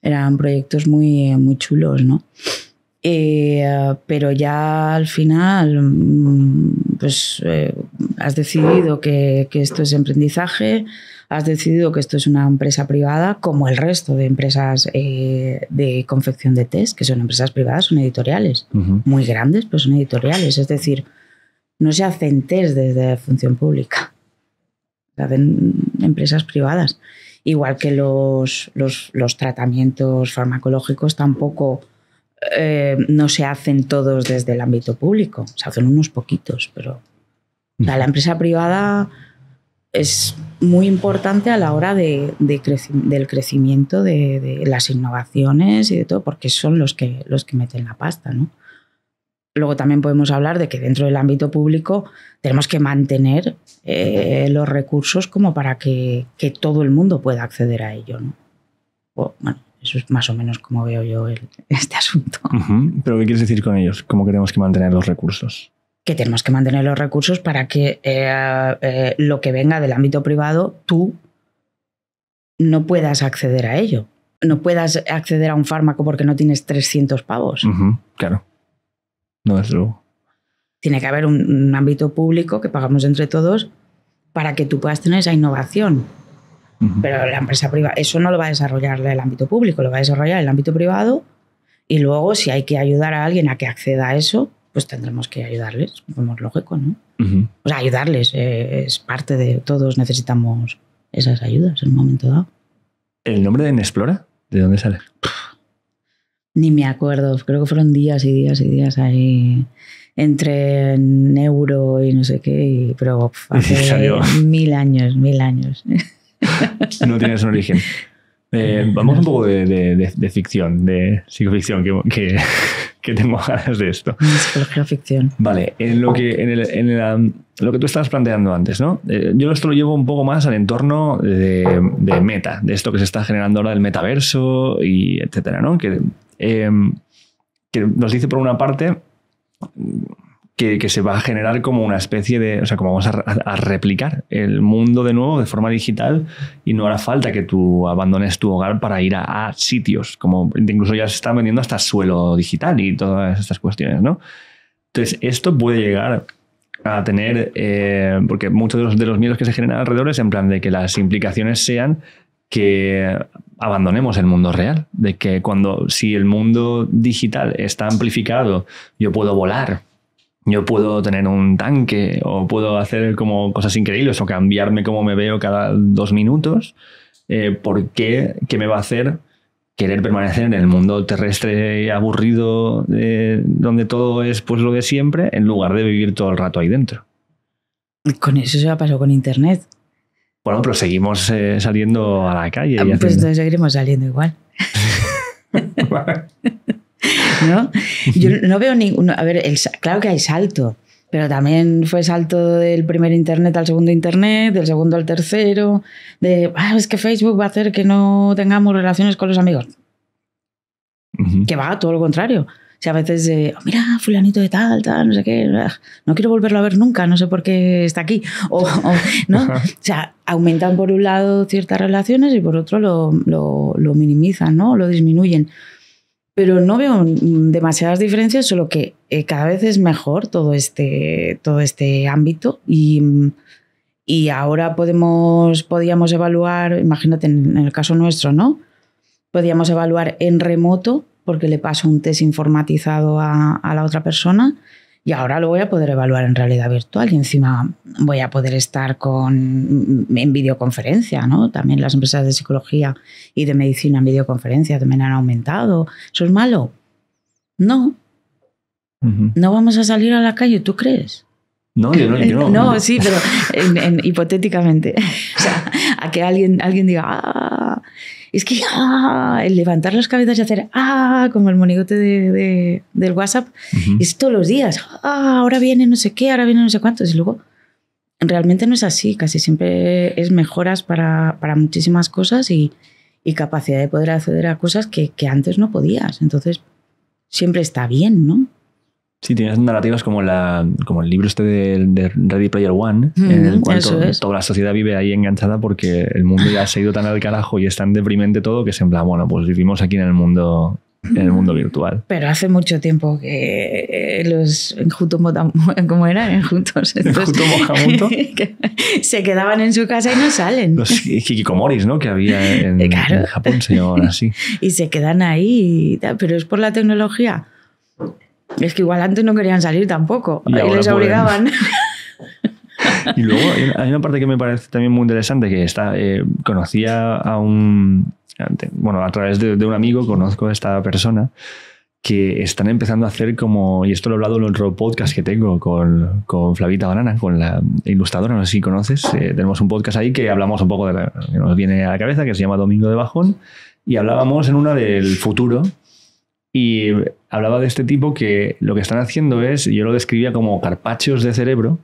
eran proyectos muy, muy chulos, ¿no? Eh, pero ya al final, mm, pues eh, has decidido que, que, esto es emprendizaje, has decidido que esto es una empresa privada, como el resto de empresas eh, de confección de test, que son empresas privadas, son editoriales, muy grandes, pero son editoriales. Es decir, no se hacen test desde función pública, se hacen empresas privadas. Igual que los, los, tratamientos farmacológicos tampoco eh, no se hacen todos desde el ámbito público, se hacen unos poquitos, pero la empresa privada es muy importante a la hora del crecimiento de, las innovaciones y de todo, porque son los que, los que meten la pasta, ¿no? Luego también podemos hablar de que dentro del ámbito público tenemos que mantener eh, los recursos como para que, todo el mundo pueda acceder a ello. ¿no? eso es más o menos como veo yo este asunto. ¿Pero qué quieres decir con ellos? ¿Cómo queremos que mantener los recursos? que tenemos que mantener los recursos para que eh, eh, lo que venga del ámbito privado tú no puedas acceder a ello. No puedas acceder a un fármaco porque no tienes 300 pavos. claro. No, es luego. Tiene que haber un, ámbito público que pagamos entre todos para que tú puedas tener esa innovación. Pero la empresa privada, eso no lo va a desarrollar el ámbito público, lo va a desarrollar el ámbito privado. Y luego, si hay que ayudar a alguien a que acceda a eso, pues tendremos que ayudarles, como es lógico, ¿no? O sea, ayudarles eh, es parte de todos, necesitamos esas ayudas en un momento dado. ¿El nombre de Nesplora? ¿De dónde sale? ni me acuerdo, creo que fueron días y días y días ahí entre neuro y no sé qué, pero hace mil años, mil años. No tienes un origen. Eh, vamos un poco de, de, ficción, de psicoficción, que, que, que, tengo ganas de esto. Psicología ficción. Vale, en lo que, lo que tú estabas planteando antes, ¿no? Eh, yo esto lo llevo un poco más al entorno de, meta, de esto que se está generando ahora del metaverso y etcétera, ¿no? Que, em, que nos dice por una parte que, se va a generar como una especie de, o sea, como vamos a, replicar el mundo de nuevo de forma digital y no hará falta que tú abandones tu hogar para ir a, sitios, como incluso ya se están vendiendo hasta suelo digital y todas estas cuestiones, ¿no? Entonces, esto puede llegar a tener, eh, porque muchos de los, de los miedos que se generan alrededor es en plan de que las implicaciones sean que abandonemos el mundo real, de que cuando si el mundo digital está amplificado, yo puedo volar, yo puedo tener un tanque o puedo hacer como cosas increíbles o cambiarme como me veo cada dos minutos, eh, ¿por qué? ¿Qué me va a hacer querer permanecer en el mundo terrestre aburrido eh, donde todo es pues lo de siempre en lugar de vivir todo el rato ahí dentro? Con eso se ha pasado con Internet. Bueno, pero seguimos eh, saliendo a la calle. Ah, pues entonces seguiremos saliendo igual. ¿no? Yo no veo ningún... A ver, claro que hay salto, pero también fue salto del primer Internet al segundo Internet, del segundo al tercero, de, ah, es que Facebook va a hacer que no tengamos relaciones con los amigos. Que va, todo lo contrario. O sea, a veces de, oh, mira, fulanito de tal, tal, no sé qué, no quiero volverlo a ver nunca, no sé por qué está aquí. O, ¿no? o sea, aumentan por un lado ciertas relaciones y por otro lo, lo minimizan, ¿no? Lo disminuyen pero no veo demasiadas diferencias, solo que eh, cada vez es mejor todo este, todo este ámbito y, ahora podemos, podíamos evaluar, imagínate en, el caso nuestro, ¿no? Podíamos evaluar en remoto porque le paso un test informatizado a, a la otra persona y ahora lo voy a poder evaluar en realidad virtual y encima voy a poder estar con, en videoconferencia, ¿no? También las empresas de psicología y de medicina en videoconferencia también han aumentado. ¿Eso es malo? No. No vamos a salir a la calle, ¿tú crees? No, yo no, no. no, sí, pero hipotéticamente. o sea, a que alguien, alguien diga, ah, es que ah, el levantar las cabezas y hacer ¡ah! como el monigote del WhatsApp es todos los días. ¡ah! Ahora viene no sé qué, ahora viene no sé cuántos. Y luego realmente no es así. Casi siempre es mejoras para, muchísimas cosas y, capacidad de poder acceder a cosas que, que antes no podías. Entonces siempre está bien, ¿no? Sí, tienes narrativas como, la, como el libro este de, Ready Player One, en el cual toda la sociedad vive ahí enganchada porque el mundo ya se ha ido tan al carajo y es tan deprimente todo que se en plan, bueno, pues vivimos aquí en el mundo en el mundo virtual. Pero hace mucho tiempo que eh, los ¿Cómo como eran juntos, se quedaban en su casa y no salen. Los hikikomoris, ¿no? Que había en, Japón se y se quedan ahí, pero es por la tecnología. Es que igual antes no querían salir tampoco. Y, les obligaban. y luego hay una parte que me parece también muy interesante, que está, eh, conocía a un, bueno, a través de, un amigo conozco a esta persona que están empezando a hacer como, y esto lo he hablado en otro podcast que tengo con, con Flavita Banana, con la ilustradora, no sé si conoces, eh, tenemos un podcast ahí que hablamos un poco de la, que nos viene a la cabeza, que se llama Domingo de Bajón, y hablábamos en una del futuro, y hablaba de este tipo que lo que están haciendo es, yo lo describía como carpachos de cerebro,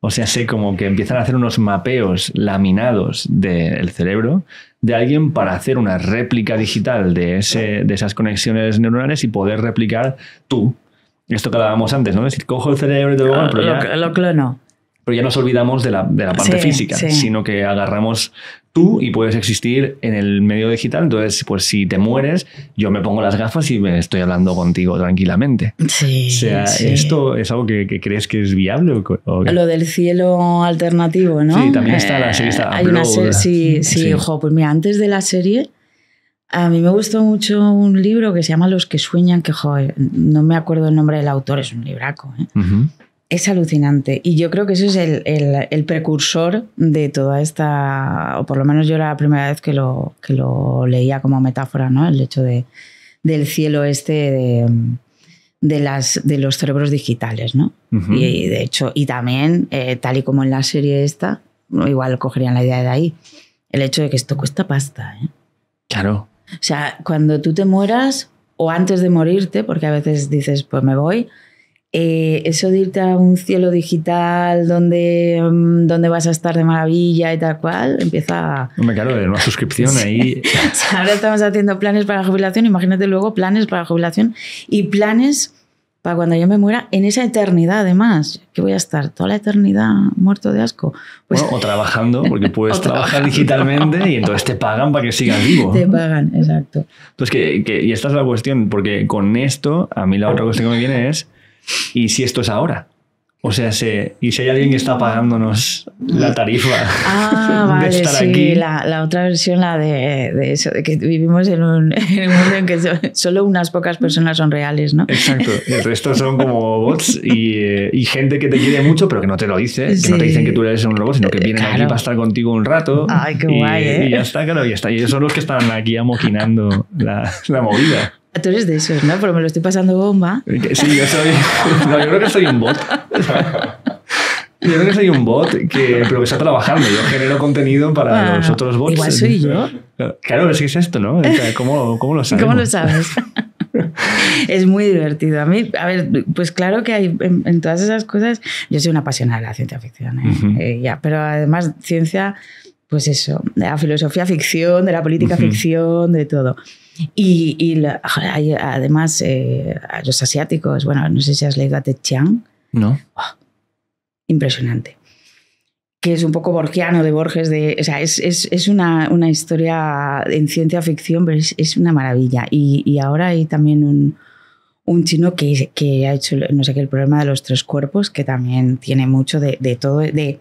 o sea, sé como que empiezan a hacer unos mapeos laminados del cerebro de alguien para hacer una réplica digital de, ese, de esas conexiones neuronales y poder replicar tú. Esto que hablábamos antes, ¿no? decir, cojo el cerebro y te lo, ah, pero clono. Pero ya nos olvidamos de la, parte física, sino que agarramos y puedes existir en el medio digital. Entonces, pues si te mueres, yo me pongo las gafas y me estoy hablando contigo tranquilamente. Sí. O sea, ¿esto es algo que, crees que es viable? Lo del cielo alternativo, ¿no? Sí, también está la serie. Eh, sí, ojo, pues mira, antes de la serie. A mí me gustó mucho un libro que se llama Los que sueñan, que joder, no me acuerdo el nombre del autor, es un libraco. ¿eh? Es alucinante. Y yo creo que eso es el, precursor de toda esta, o por lo menos yo era la primera vez que lo, lo leía como metáfora, ¿no? El hecho de, del cielo este de, las, de los cerebros digitales, ¿no? y, de hecho, y también, eh, tal y como en la serie esta, igual cogerían la idea de ahí, el hecho de que esto cuesta pasta, ¿eh? Claro. O sea, cuando tú te mueras, o antes de morirte, porque a veces dices, pues me voy, eh, eso de irte a un cielo digital donde, mm, donde vas a estar de maravilla y tal cual, empieza... A... me de una suscripción ahí... ahora estamos haciendo planes para la jubilación, imagínate luego planes para la jubilación y planes para cuando yo me muera, en esa eternidad además, que voy a estar toda la eternidad muerto de asco. Pues... o trabajando, porque puedes trabajar digitalmente y entonces te pagan para que sigas vivo. Te pagan, exacto. Entonces, y esta es la cuestión, porque con esto, a mí la otra cuestión que me viene es ¿y si esto es ahora? O sea, y si hay alguien que está pagándonos la tarifa ah, de vale, sí, aquí. La, la, otra versión, la de, eso, de que vivimos en un, mundo en que solo unas pocas personas son reales, ¿no? Exacto. El resto son como bots eh, y, gente que te quiere mucho, pero que no te lo dice, que no te dicen que tú eres un robot, sino que eh, vienen aquí para estar contigo un rato. Ay, qué guay, ¿eh? Y ¿eh? ya está, claro, ya está. Y ellos son los que están aquí amoquinando la, la movida. Tú eres de esos, ¿no? Pero me lo estoy pasando bomba. Eh, sí, yo soy. No, yo creo que soy un bot. Yo creo que soy un bot, que, pero que está trabajando. Yo genero contenido para ah, los otros bots. Igual soy yo. Claro, es que es esto, ¿no? ¿Cómo, cómo lo sabes? ¿Cómo lo sabes? es muy divertido. A mí, a ver, pues claro que hay en, todas esas cosas. Yo soy una apasionada de la ciencia ficción, ¿eh? ¿eh? ya, pero además ciencia, pues eso, de la filosofía ficción, de la política ficción, de todo. Y, además, eh, los asiáticos, bueno, no sé si has leído a Chiang. No. Oh, impresionante. Que es un poco borgiano de Borges, de, o sea, es, una, historia en ciencia ficción, pero es, una maravilla. Y, ahora hay también un, chino que, ha hecho, no sé qué, el problema de los tres cuerpos, que también tiene mucho de, todo, de,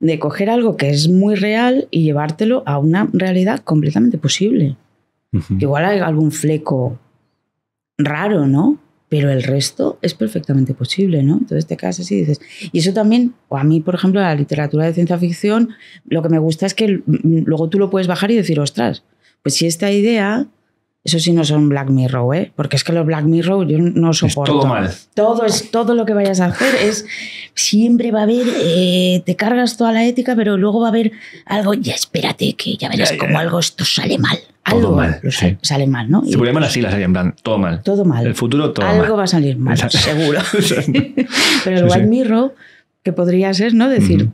de coger algo que es muy real y llevártelo a una realidad completamente posible. Igual hay algún fleco raro, ¿no? Pero el resto es perfectamente posible, ¿no? Entonces te quedas así y dices. Y eso también, o a mí, por ejemplo, la literatura de ciencia ficción, lo que me gusta es que mm, luego tú lo puedes bajar y decir, ostras, pues si esta idea eso sí no son Black Mirror, ¿eh? Porque es que los Black Mirror yo no soporto. todo es, todo lo que vayas a hacer es... Siempre va a haber... Eh, te cargas toda la ética, pero luego va a haber algo... Ya espérate, que ya verás como cómo algo esto sale mal todo mal, sale mal, ¿no? Se mal así la en plan, todo mal. Todo mal. El futuro, todo mal. Algo va a salir mal, seguro. Pero el White Mirror, que podría ser, ¿no? Decir,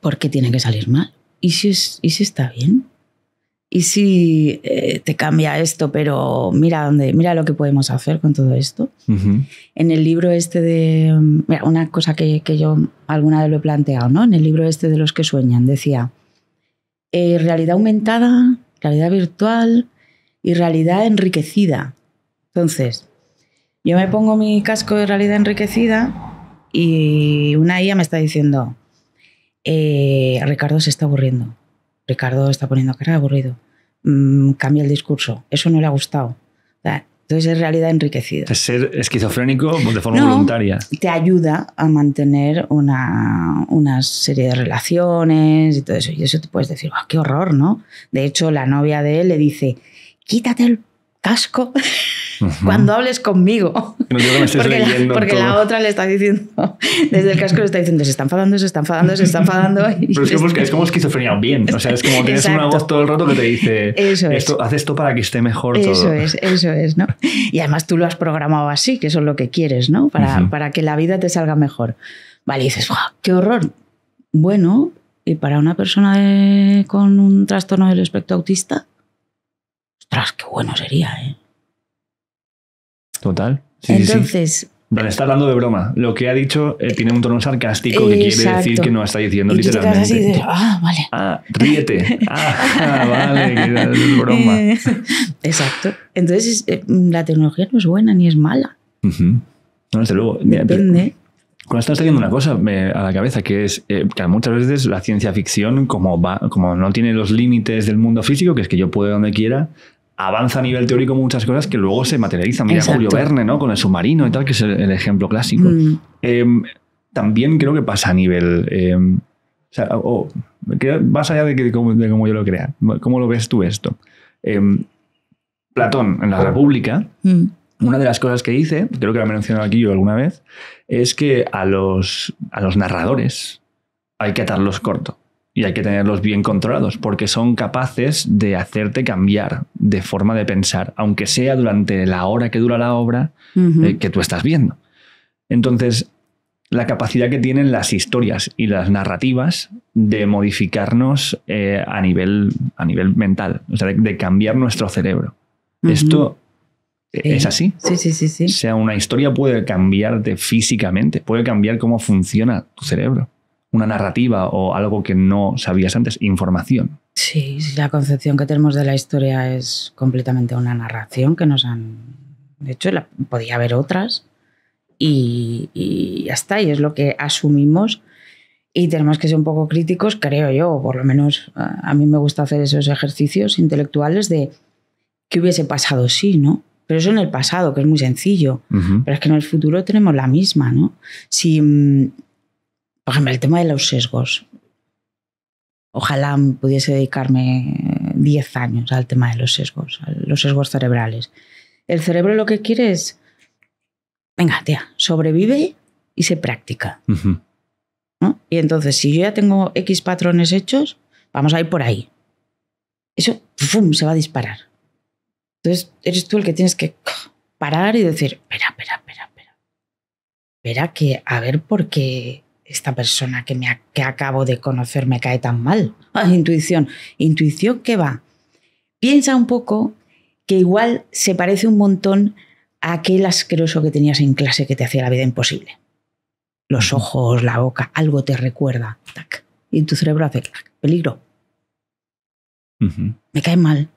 ¿por qué tiene que salir mal? ¿Y si, y si está bien? ¿Y si eh, te cambia esto, pero mira, dónde, mira lo que podemos hacer con todo esto? En el libro este de... una cosa que, yo alguna vez lo he planteado, ¿no? En el libro este de los que sueñan, decía, eh, realidad aumentada realidad virtual y realidad enriquecida. Entonces, yo me pongo mi casco de realidad enriquecida y una IA me está diciendo, eh, Ricardo se está aburriendo, Ricardo está poniendo cara aburrido, mm, cambia el discurso, eso no le ha gustado. Entonces es realidad enriquecida. Es ser esquizofrénico de forma voluntaria. Te ayuda a mantener una, serie de relaciones y todo eso. Y eso te puedes decir, qué horror, ¿no? De hecho, la novia de él le dice, quítate el casco cuando hables conmigo. No, me estés porque, leyendo la, porque la otra le está diciendo, desde el casco le está diciendo, se está enfadando, se está enfadando, se está enfadando. Pero es, es como esquizofrenia bien. O sea, es como tienes una voz todo el rato que te dice, eso esto, es. haz esto para que esté mejor eso todo. Eso es, eso es, ¿no? Y además tú lo has programado así, que eso es lo que quieres, ¿no? Para, para que la vida te salga mejor. Vale, y dices, qué horror! Bueno, y para una persona de, con un trastorno del espectro autista, qué bueno sería, ¿eh? Total. Entonces. está hablando de broma. Lo que ha dicho eh, tiene un tono sarcástico que quiere decir que no está diciendo literalmente. ah, vale. Ah, ríete. Ah, vale, es broma. Exacto. Entonces, eh, la tecnología no es buena ni es mala. No, desde luego. Depende. Cuando estás teniendo una cosa a la cabeza, que es eh, que muchas veces la ciencia ficción, como, como no tiene los límites del mundo físico, que es que yo puedo donde quiera, avanza a nivel teórico muchas cosas que luego se materializan. Mira Julio Verne, ¿no? Con el submarino y tal, que es el, ejemplo clásico. Mm. Em, también creo que pasa a nivel... Em, o más allá de, que, cómo, yo lo crea, ¿cómo lo ves tú esto? Em, Platón, en la República, mm. una de las cosas que dice, creo que lo he mencionado aquí yo alguna vez, es que a los, a los narradores hay que atarlos corto y hay que tenerlos bien controlados porque son capaces de hacerte cambiar de forma de pensar, aunque sea durante la hora que dura la obra eh, que tú estás viendo. Entonces, la capacidad que tienen las historias y las narrativas de modificarnos eh, a, nivel, a nivel mental, o sea, de, cambiar nuestro cerebro. Esto eh, es así. Sí, sí, sí, sí. O sea, una historia puede cambiarte físicamente, puede cambiar cómo funciona tu cerebro una narrativa o algo que no sabías antes, información. Sí, la concepción que tenemos de la historia es completamente una narración que nos han hecho. podía haber otras y, y ya está, y es lo que asumimos. Y tenemos que ser un poco críticos, creo yo, por lo menos a mí me gusta hacer esos ejercicios intelectuales de qué hubiese pasado si, sí, ¿no? Pero eso en el pasado, que es muy sencillo. Pero es que en el futuro tenemos la misma, ¿no? Si mm, por ejemplo, el tema de los sesgos. Ojalá pudiese dedicarme 10 años al tema de los sesgos, a los sesgos cerebrales. El cerebro lo que quiere es, venga, tía, sobrevive y se practica. Y entonces, si yo ya tengo X patrones hechos, vamos a ir por ahí. Eso, ¡fum!, se va a disparar. Entonces, eres tú el que tienes que parar y decir, espera, espera, espera, espera. Espera que, a ver, porque esta persona que, me, que acabo de conocer me cae tan mal. Ah, intuición. ¿Intuición que va? Piensa un poco que igual se parece un montón a aquel asqueroso que tenías en clase que te hacía la vida imposible. Los ojos, la boca, algo te recuerda. Y tu cerebro hace peligro. Me cae mal.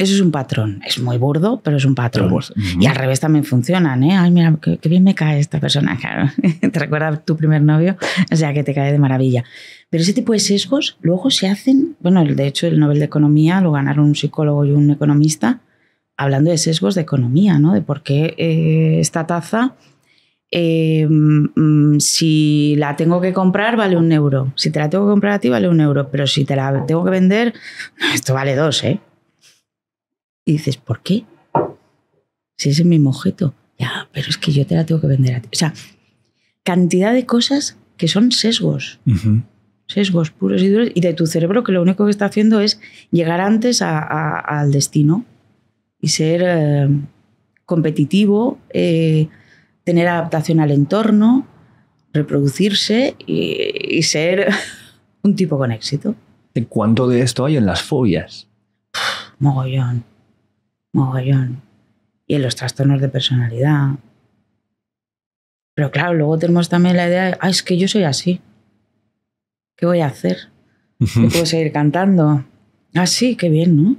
Eso es un patrón. Es muy burdo, pero es un patrón. Pues, y al revés también funcionan. ¿eh? Ay, mira, qué, bien me cae esta persona. Claro. te recuerda tu primer novio, o sea que te cae de maravilla. Pero ese tipo de sesgos luego se hacen. Bueno, de hecho, el Nobel de Economía lo ganaron un psicólogo y un economista hablando de sesgos de economía, ¿no? De por qué eh, esta taza, em, mm, si la tengo que comprar, vale un euro. Si te la tengo que comprar a ti, vale un euro. Pero si te la tengo que vender, esto vale dos, ¿eh? dices, ¿por qué? Si ese es mi objeto. Ya, pero es que yo te la tengo que vender a ti. O sea, cantidad de cosas que son sesgos. Sesgos puros y duros. Y de tu cerebro que lo único que está haciendo es llegar antes al destino y ser eh, competitivo, eh, tener adaptación al entorno, reproducirse y, y ser un tipo con éxito. ¿Cuánto de esto hay en las fobias? Mogollón mogollón. Y en los trastornos de personalidad. Pero claro, luego tenemos también la idea de, ah, es que yo soy así. ¿Qué voy a hacer? puedo seguir cantando? Ah, sí, qué bien, ¿no?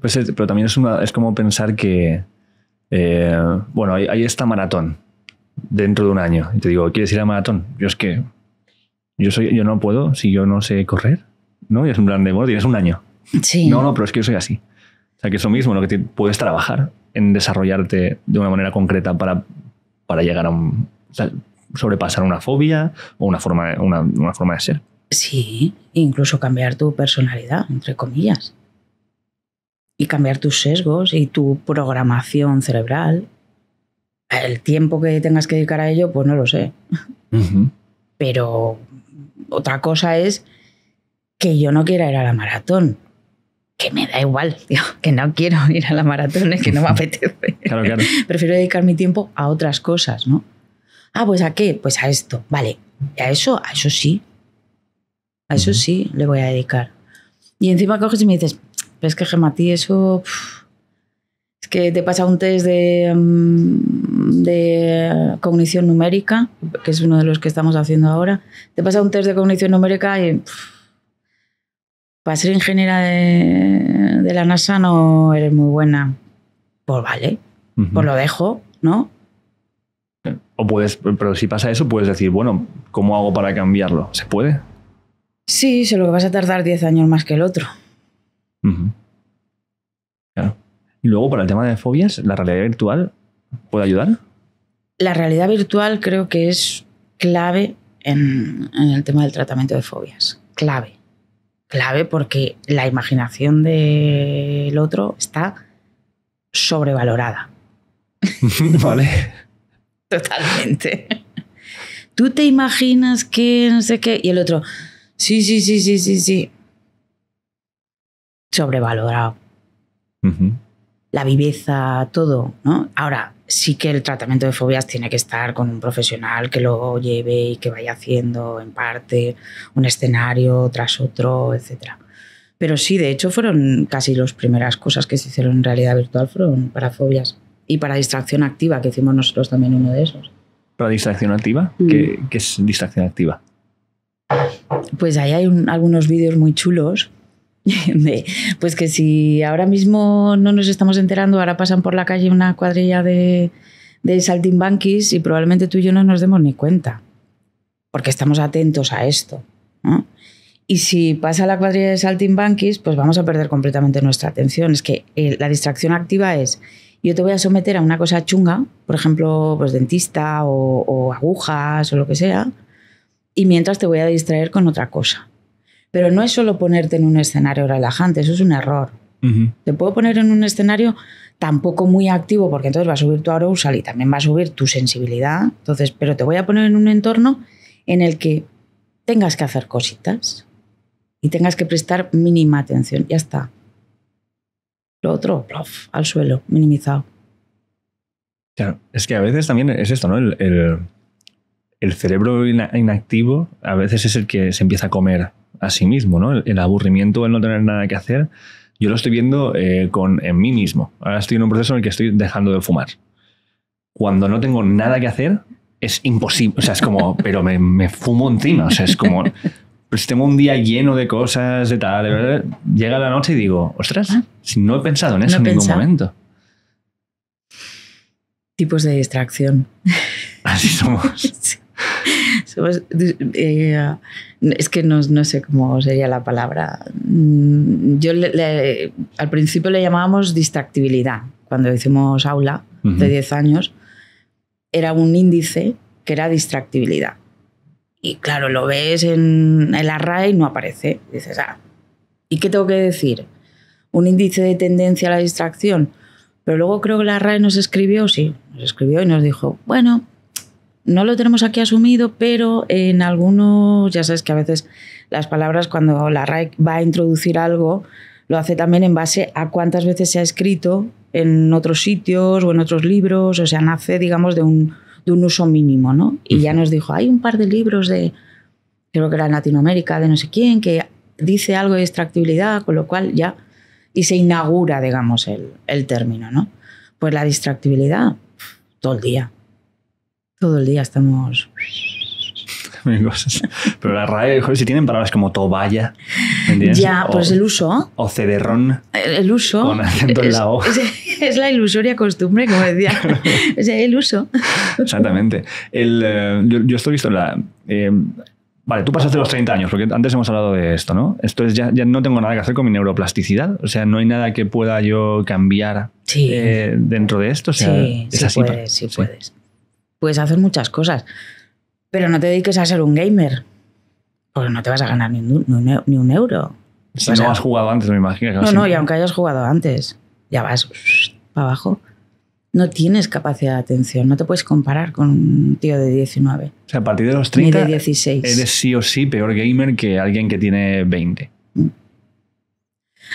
Pues pero también es, es como pensar que, eh, bueno, hay, esta maratón dentro de un año. Y te digo, ¿quieres ir a maratón? Yo es que yo, soy, yo no puedo si yo no sé correr. ¿No? Y es un plan de, bueno, tienes un año. Sí. No, no, pero es que yo soy así. O sea, que eso mismo, lo que puedes trabajar en desarrollarte de una manera concreta para, para llegar a sobrepasar una fobia o una forma, de, una, forma de ser. Sí, incluso cambiar tu personalidad, entre comillas. Y cambiar tus sesgos y tu programación cerebral. El tiempo que tengas que dedicar a ello, pues no lo sé. Pero otra cosa es que yo no quiera ir a la maratón que me da igual, tío, que no quiero ir a la maratón, que no me apetece. Prefiero dedicar mi tiempo a otras cosas, ¿no? Ah, pues a qué? Pues a esto. Vale, a eso, a eso sí. A eso sí le voy a dedicar. Y encima coges y me dices, pero es que Gemati, eso. es que te pasa un test mm, de, cognición numérica, que es uno de los que estamos haciendo ahora. Te pasa un test de cognición numérica y para ser ingeniera de, la NASA no eres muy buena. Pues vale, por pues lo dejo, ¿no? O puedes, pero si pasa eso, puedes decir, bueno, ¿cómo hago para cambiarlo? ¿Se puede? Sí, solo que vas a tardar 10 años más que el otro. Claro. Y luego, para el tema de fobias, ¿la realidad virtual puede ayudar? La realidad virtual creo que es clave en el tema del tratamiento de fobias. Clave clave porque la imaginación del otro está sobrevalorada. vale. Totalmente. Tú te imaginas que no sé qué. Y el otro, sí, sí, sí, sí, sí, sí. Sobrevalorado la viveza, todo, ¿no? Ahora, sí que el tratamiento de fobias tiene que estar con un profesional que lo lleve y que vaya haciendo en parte un escenario tras otro, etc. Pero sí, de hecho, fueron casi las primeras cosas que se hicieron en realidad virtual, fueron para fobias y para distracción activa, que hicimos nosotros también uno de esos. ¿Para distracción activa? Mm. ¿Qué, es distracción activa? Pues ahí hay algunos vídeos muy chulos pues que si ahora mismo no nos estamos enterando, ahora pasan por la calle una cuadrilla de, de saltimbanquis y probablemente tú y yo no nos demos ni cuenta, porque estamos atentos a esto. Y si pasa la cuadrilla de saltimbanquis, pues vamos a perder completamente nuestra atención. Es que eh, la distracción activa es, yo te voy a someter a una cosa chunga, por ejemplo, pues dentista o, o agujas o lo que sea, y mientras te voy a distraer con otra cosa. Pero no es solo ponerte en un escenario relajante, eso es un error. Te puedo poner en un escenario tampoco muy activo, porque entonces va a subir tu arousal y también va a subir tu sensibilidad. Entonces, pero te voy a poner en un entorno en el que tengas que hacer cositas y tengas que prestar mínima atención. Ya está. Lo otro, al suelo, minimizado. Claro, es que a veces también es esto, ¿no? el cerebro inactivo a veces es el que se empieza a comer a sí mismo, ¿no? El, aburrimiento, el no tener nada que hacer, yo lo estoy viendo eh, con, en mí mismo. Ahora estoy en un proceso en el que estoy dejando de fumar. Cuando no tengo nada que hacer, es imposible. O sea, es como, pero me, fumo encima. O sea, es como, pues tengo un día lleno de cosas, de tal. De verdad, llega la noche y digo, ostras, ah. si no he pensado en eso en ningún momento. Tipos de distracción. Así somos. Eh, es que no, no, sé cómo sería la palabra. Mm, yo al principio le llamábamos distractibilidad. Cuando hicimos aula de 10 años, era un índice que era distractibilidad. Y claro, lo ves en el array y no aparece. dices, ah, ¿y qué tengo que decir? ¿Un índice de tendencia a la distracción? Pero luego creo que la RAE nos escribió, sí, nos escribió y nos dijo, bueno, no lo tenemos aquí asumido, pero en algunos, ya sabes que a veces las palabras cuando la RAE va a introducir algo, lo hace también en base a cuántas veces se ha escrito en otros sitios o en otros libros, o sea, nace, digamos, de un, uso mínimo, ¿no? Y ya nos dijo, hay un par de libros de, creo que era en Latinoamérica, de no sé quién, que dice algo de extractibilidad, con lo cual ya, y se inaugura, digamos, el, el término, ¿no? Pues la distractibilidad, todo el día. Todo el día estamos... Pero la RAE, si tienen palabras como toballa, Ya, pues el uso. O cederrón. El, uso. Con acento en la O. Es, la ilusoria costumbre, como decía. o el uso. Exactamente. Eh, yo, estoy visto en la... Eh, vale, tú pasaste los 30 años, porque antes hemos hablado de esto, ¿no? es ya, ya no tengo nada que hacer con mi neuroplasticidad, o sea, no hay nada que pueda yo cambiar eh, dentro de esto. sí, sí, puedes, sí puedes puedes hacer muchas cosas, pero no te dediques a ser un gamer, porque no te vas a ganar ni un, euro. Si no has jugado antes, me imagino. No, no, y aunque hayas jugado antes, ya vas para abajo. No tienes capacidad de atención, no te puedes comparar con un tío de 19. O sea, a partir de los 30 eres sí o sí peor gamer que alguien que tiene 20. Mm.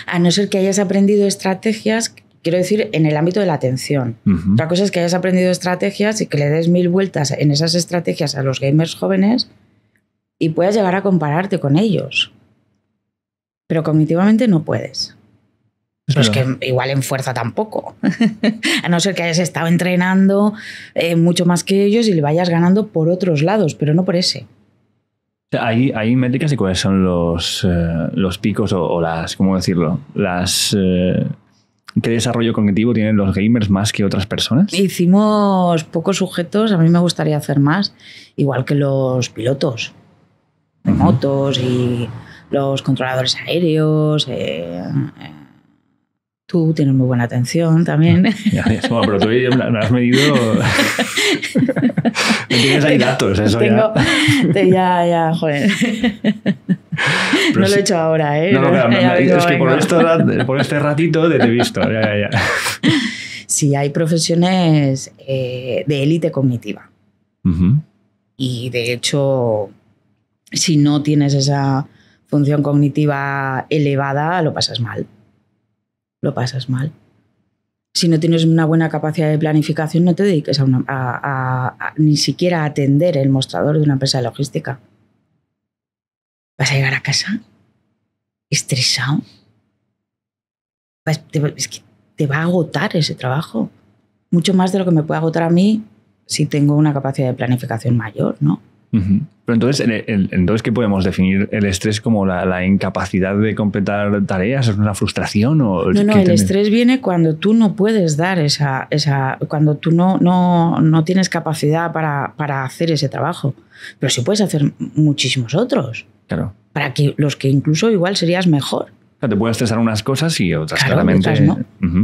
A no ser que hayas aprendido estrategias quiero decir, en el ámbito de la atención. Otra cosa es que hayas aprendido estrategias y que le des mil vueltas en esas estrategias a los gamers jóvenes y puedas llegar a compararte con ellos. Pero cognitivamente no puedes. es pues que igual en fuerza tampoco. a no ser que hayas estado entrenando eh, mucho más que ellos y le vayas ganando por otros lados, pero no por ese. Hay, hay métricas y cuáles son los, eh, los picos o, las, ¿cómo decirlo? Las... Eh, ¿Qué desarrollo cognitivo tienen los gamers más que otras personas? Hicimos pocos sujetos, a mí me gustaría hacer más, igual que los pilotos de motos y los controladores aéreos. Eh, eh, Tú tienes muy buena atención también. pero tú me has medido. no tienes ahí datos, eso Tengo, ya. ya, ya, joder. no lo he hecho ahora, ¿eh? No, no, es, que por, este ratito te he visto. Sí, hay profesiones eh, de élite cognitiva. Y de hecho, si no tienes esa función cognitiva elevada, lo pasas mal lo pasas mal. Si no tienes una buena capacidad de planificación, no te dediques a, ni siquiera a atender el mostrador de una empresa de logística. Vas a llegar a casa estresado. te va a agotar ese trabajo. Mucho más de lo que me puede agotar a mí si tengo una capacidad de planificación mayor, ¿no? Pero entonces, entonces, ¿qué podemos definir el estrés como la, la incapacidad de completar tareas? ¿Es una frustración? O, no, no, el estrés viene cuando tú no puedes dar esa, esa cuando tú no, no, no tienes capacidad para, para, hacer ese trabajo. Pero sí puedes hacer muchísimos otros. Claro. Para que los que incluso igual serías mejor. O sea, te puedes estresar unas cosas y otras claramente.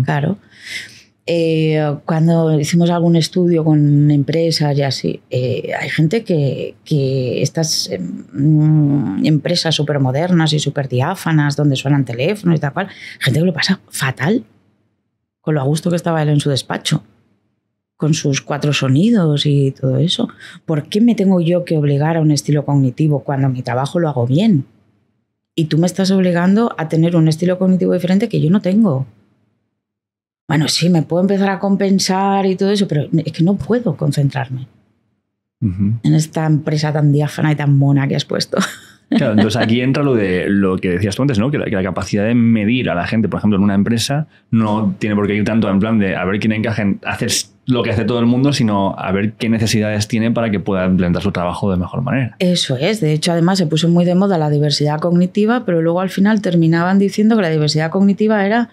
Claro. Eh, cuando hicimos algún estudio con empresas y así, eh, hay gente que, estas em, mm, empresas súper modernas y súper diáfanas, donde suenan teléfonos y tal cual, gente que lo pasa fatal con lo a gusto que estaba él en su despacho, con sus cuatro sonidos y todo eso. ¿Por qué me tengo yo que obligar a un estilo cognitivo cuando mi trabajo lo hago bien? Y tú me estás obligando a tener un estilo cognitivo diferente que yo no tengo bueno, sí, me puedo empezar a compensar y todo eso, pero es que no puedo concentrarme en esta empresa tan diáfana y tan mona que has puesto. Claro, entonces aquí entra lo de lo que decías tú antes, ¿no? Que la, capacidad de medir a la gente, por ejemplo, en una empresa, no tiene por qué ir tanto en plan de a ver quién encaja en hacer lo que hace todo el mundo, sino a ver qué necesidades tiene para que pueda implementar su trabajo de mejor manera. Eso es. De hecho, además se puso muy de moda la diversidad cognitiva, pero luego al final terminaban diciendo que la diversidad cognitiva era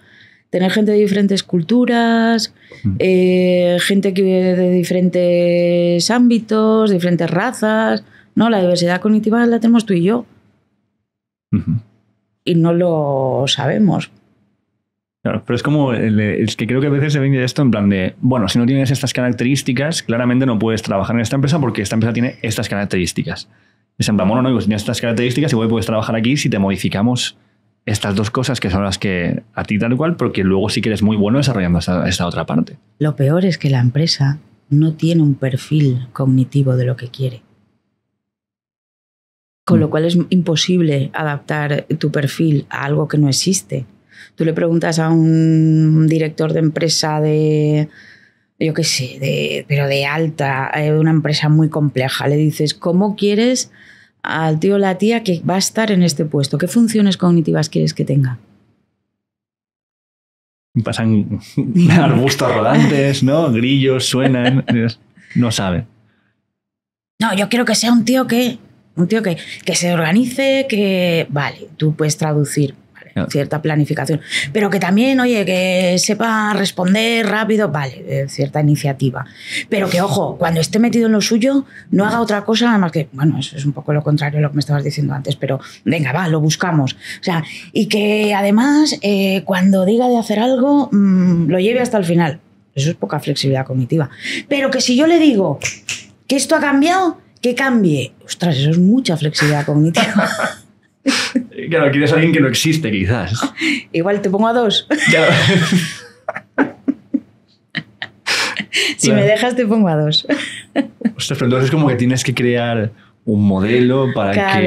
tener gente de diferentes culturas, mm. eh, gente que vive de diferentes ámbitos, diferentes razas. No, la diversidad cognitiva la tenemos tú y yo. Y no lo sabemos. pero es como, es que creo que a veces se vende esto en plan de, bueno, si no tienes estas características, claramente no puedes trabajar en esta empresa porque esta empresa tiene estas características. Es en plan, bueno, no, tienes estas características, y igual puedes trabajar aquí si te modificamos estas dos cosas que son las que a ti tal cual, porque luego sí que eres muy bueno desarrollando esa otra parte. Lo peor es que la empresa no tiene un perfil cognitivo de lo que quiere. Con lo mm. cual es imposible adaptar tu perfil a algo que no existe. Tú le preguntas a un director de empresa de, yo qué sé, de, pero de alta, de eh, una empresa muy compleja, le dices, ¿cómo quieres al tío o la tía que va a estar en este puesto? ¿Qué funciones cognitivas quieres que tenga? Pasan arbustos rodantes, ¿no? Grillos suenan, no saben. No, yo quiero que sea un tío que, un tío que se organice, que, vale, tú puedes traducir, cierta planificación. Pero que también, oye, que sepa responder rápido, vale, eh, cierta iniciativa. Pero que, ojo, cuando esté metido en lo suyo, no haga otra cosa, nada más que, bueno, eso es un poco lo contrario a lo que me estabas diciendo antes, pero venga, va, lo buscamos. O sea, y que además, eh, cuando diga de hacer algo, mm, lo lleve hasta el final. Eso es poca flexibilidad cognitiva. Pero que si yo le digo que esto ha cambiado, que cambie. Ostras, eso es mucha flexibilidad cognitiva. Claro, quieres a alguien que no existe, quizás. Igual te pongo a dos. si me dejas, te pongo a dos. entonces es como que tienes que crear un modelo para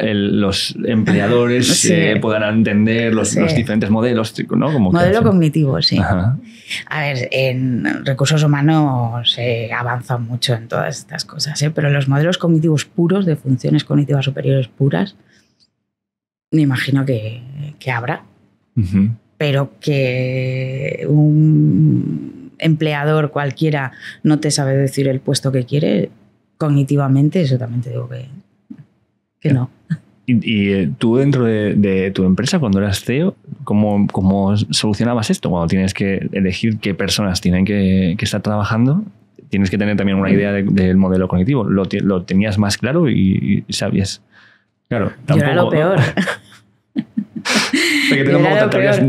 que los empleadores puedan entender los, diferentes modelos, Como Modelo cognitivo, sí. A ver, en recursos humanos se avanza mucho en todas estas cosas, ¿eh? pero los modelos cognitivos puros, de funciones cognitivas superiores puras, me imagino que, que habrá. Pero que un empleador cualquiera no te sabe decir el puesto que quiere, cognitivamente, eso también te digo que, que no. ¿Y, eh, tú dentro de, tu empresa, cuando eras CEO, ¿cómo, ¿cómo, solucionabas esto? Cuando tienes que elegir qué personas tienen que, estar trabajando, tienes que tener también una idea del modelo cognitivo. ¿Lo, tenías más claro y sabías? Claro, era lo peor.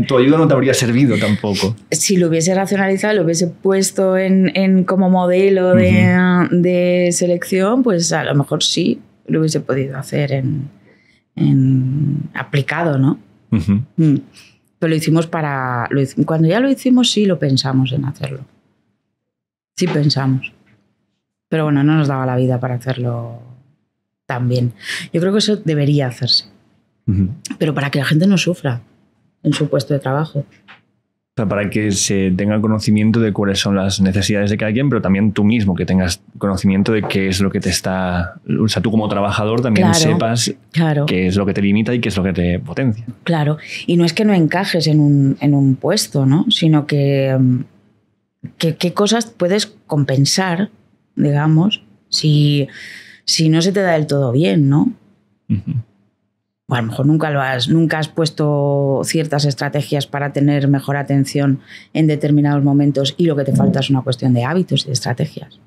tu ayuda no te habría servido tampoco. Si lo hubiese racionalizado, lo hubiese puesto en, como modelo de, selección, pues a lo mejor sí lo hubiese podido hacer en, aplicado, ¿no? Mm. Pero lo hicimos para. cuando ya lo hicimos, sí lo pensamos en hacerlo. Sí pensamos. Pero bueno, no nos daba la vida para hacerlo también. Yo creo que eso debería hacerse. Pero para que la gente no sufra en su puesto de trabajo. O sea, para que se tenga conocimiento de cuáles son las necesidades de cada quien, pero también tú mismo, que tengas conocimiento de qué es lo que te está. O sea, tú como trabajador también sepas claro. qué es lo que te limita y qué es lo que te potencia. Claro. Y no es que no encajes en un, en un puesto, ¿no? Sino que. Mm, ¿Qué cosas puedes compensar, digamos, si si no se te da del todo bien, ¿no? a lo mejor nunca lo has, nunca has puesto ciertas estrategias para tener mejor atención en determinados momentos y lo que te falta es una cuestión de hábitos y de estrategias.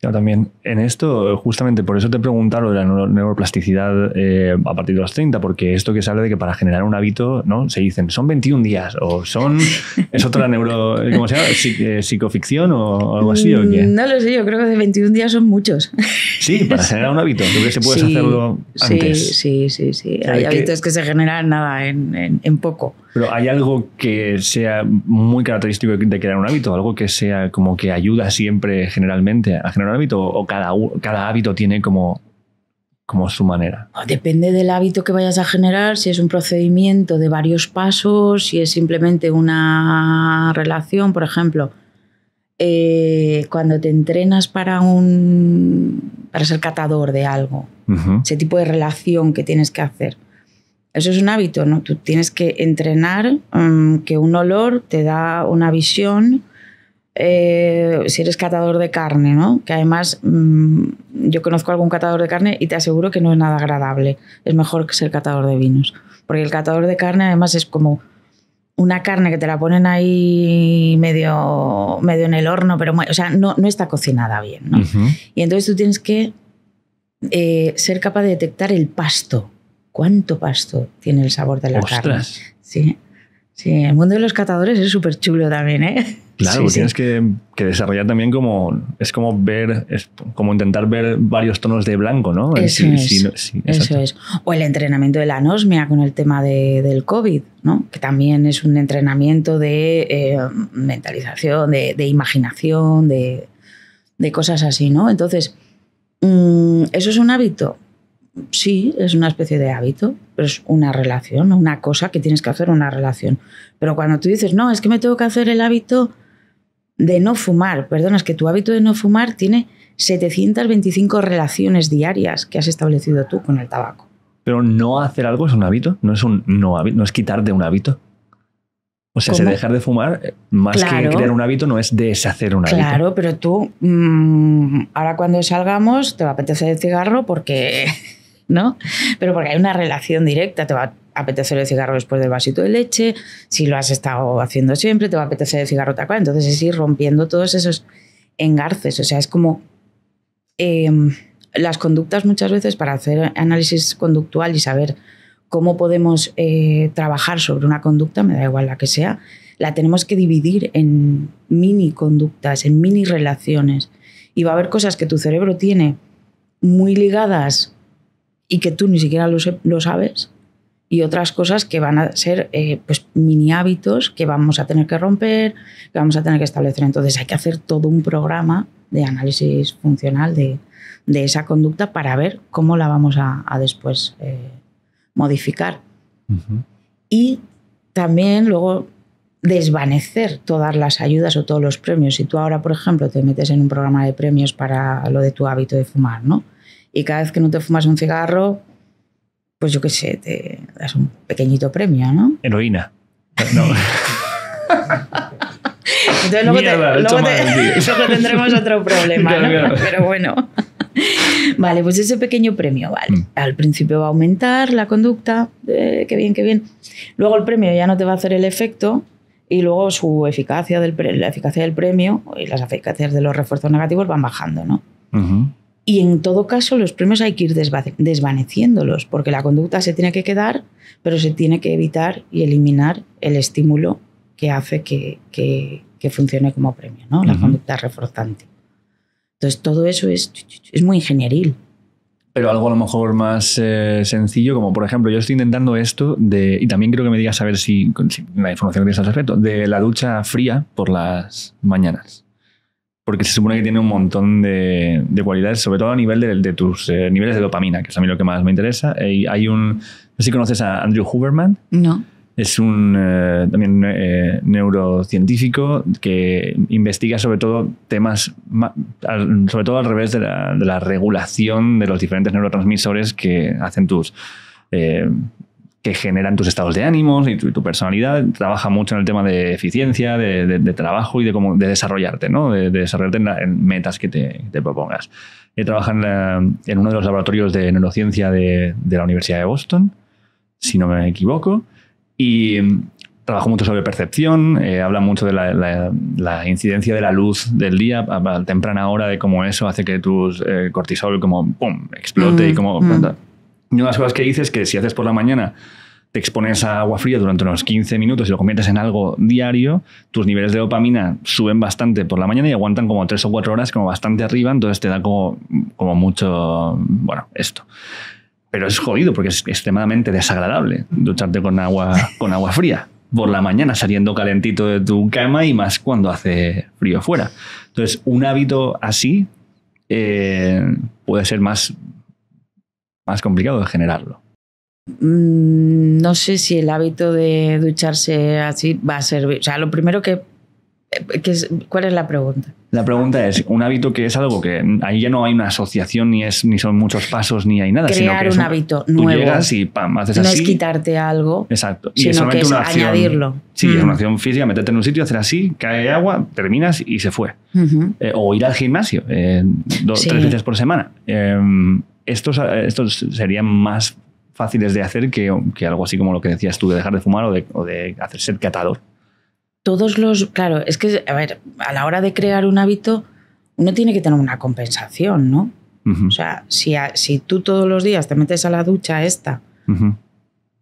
Claro, también en esto, justamente por eso te preguntaba lo de la neuroplasticidad eh, a partir de los 30, porque esto que sale de que para generar un hábito, ¿no? Se dicen, son 21 días o son. ¿Es otra neuro. ¿Cómo se llama? Eh, ¿Psicoficción o algo así? Mm, no lo sé, yo creo que de 21 días son muchos. Sí, para generar un hábito. ¿Tú crees que puedes hacerlo antes? Sí, sí, sí. sí. Hay hábitos que se generan nada, en, en poco. Pero ¿hay algo que sea muy característico de crear un hábito? ¿Algo que sea como que ayuda siempre generalmente a generar un hábito? ¿O cada, hábito tiene como, su manera? Ah, depende del hábito que vayas a generar, si es un procedimiento de varios pasos, si es simplemente una relación, por ejemplo. Eh, cuando te entrenas para un para ser catador de algo, ese tipo de relación que tienes que hacer eso es un hábito, ¿no? Tú tienes que entrenar mm, que un olor te da una visión. Eh, si eres catador de carne, ¿no? Que además mm, yo conozco algún catador de carne y te aseguro que no es nada agradable. Es mejor que ser catador de vinos. Porque el catador de carne además es como una carne que te la ponen ahí medio, medio en el horno, pero o sea, no, está cocinada bien. ¿no? Y entonces tú tienes que eh, ser capaz de detectar el pasto cuánto pasto tiene el sabor de la Ostras. carne. Sí. Sí, el mundo de los catadores es súper chulo también, ¿eh? Claro, tienes Que, desarrollar también como. Es como ver. como intentar ver varios tonos de blanco, ¿no? Eso, sí, es, eso es. O el entrenamiento de la anosmia con el tema del COVID, ¿no? Que también es un entrenamiento de eh, mentalización, de, imaginación, de, de, cosas así, ¿no? Entonces, mm, eso es un hábito sí, es una especie de hábito, pero es una relación, una cosa que tienes que hacer, una relación. Pero cuando tú dices, no, es que me tengo que hacer el hábito de no fumar, perdona, es que tu hábito de no fumar tiene 725 relaciones diarias que has establecido tú con el tabaco. Pero no hacer algo es un hábito, no es un no hábito, no es un hábito. O sea, se dejar de fumar, eh, más que crear un hábito, no es deshacer un hábito. Claro, pero tú, mm, ahora cuando salgamos, te va a apetecer el cigarro porque ¿no? Pero porque hay una relación directa, te va a apetecer el cigarro después del vasito de leche, si lo has estado haciendo siempre, te va a apetecer el cigarro tal cual. Entonces es ir rompiendo todos esos engarces, o sea, es como... Em, las conductas muchas veces para hacer análisis conductual y saber cómo podemos eh, trabajar sobre una conducta, me da igual la que sea, la tenemos que dividir en mini conductas, en mini relaciones. Y va a haber cosas que tu cerebro tiene muy ligadas y que tú ni siquiera lo, lo sabes y otras cosas que van a ser eh, pues mini hábitos que vamos a tener que romper, que vamos a tener que establecer. Entonces hay que hacer todo un programa de análisis funcional de, de esa conducta para ver cómo la vamos a, después eh, modificar. Y también luego desvanecer todas las ayudas o todos los premios. Si tú ahora, por ejemplo, te metes en un programa de premios para lo de tu hábito de fumar, ¿no? y cada vez que no te fumas un cigarro, pues yo qué sé, te das un pequeñito premio, ¿no? Heroína. No. Entonces luego, te, luego, tendremos otro problema, ¿no? Pero bueno. Vale, pues ese pequeño premio, vale. Mm. Al principio va a aumentar la conducta, eh, qué bien, qué bien. Luego el premio ya no te va a hacer el efecto y luego su eficacia del, la eficacia del premio y las eficacias de los refuerzos negativos van bajando, ¿no? Y en todo caso, los premios hay que ir desvaneciéndolos, porque la conducta se tiene que quedar, pero se tiene que evitar y eliminar el estímulo que hace que, que, funcione como premio, ¿no? la conducta reforzante. Entonces, todo eso es, es muy ingenieril pero algo a lo mejor más eh, sencillo, como por ejemplo, yo estoy intentando esto de, y también creo que me digas a ver si, la información que tienes al respecto, de la ducha fría por las mañanas porque se supone que tiene un montón de, cualidades, sobre todo a nivel de, tus eh, niveles de dopamina, que es a mí lo que más me interesa. Eh, hay un, no sé si conoces a Andrew Huberman. No. Es un eh, neurocientífico que investiga sobre todo temas, sobre todo al revés de la regulación de los diferentes neurotransmisores que hacen tus que generan tus estados de ánimos y tu, personalidad. Trabaja mucho en el tema de eficiencia, de, trabajo y de, cómo, desarrollarte, ¿no? de, desarrollarte en, metas que te, propongas. Trabaja en, uno de los laboratorios de neurociencia de, la Universidad de Boston, si no me equivoco, y mm, trabaja mucho sobre percepción, eh, habla mucho de la, incidencia de la luz del día a, temprana hora, de cómo eso hace que tu eh, cortisol como, explote y mm, como... Mm una de las cosas que dices es que si haces por la mañana te expones a agua fría durante unos 15 minutos y lo conviertes en algo diario, tus niveles de dopamina suben bastante por la mañana y aguantan como 3 o 4 horas como bastante arriba, entonces te da como, como mucho, bueno, esto. Pero es jodido porque es extremadamente desagradable ducharte con agua, con agua fría por la mañana saliendo calentito de tu cama y más cuando hace frío afuera. Entonces, un hábito así eh, puede ser más más complicado de generarlo. Mm, no sé si el hábito de ducharse así va a servir. O sea, lo primero que eh, ¿Cuál es la pregunta? La pregunta es, un hábito que es algo que ahí ya no hay una asociación, ni, es, ni son muchos pasos, ni hay nada. Crear un, hábito nuevo. y no es quitarte algo. Exacto. Y sino es que añadirlo. Sí, es una mm. acción física, meterte en un sitio, hacer así, cae agua, terminas y se fue. Eh, o ir al gimnasio eh, dos, tres veces por semana. Em, estos, eh, estos serían más fáciles de hacer que, algo así como lo que decías tú, de dejar de fumar o de, hacer de hacerse catador. Todos los, claro, es que, a ver, a la hora de crear un hábito, uno tiene que tener una compensación, ¿no? O sea, si, si tú todos los días te metes a la ducha esta,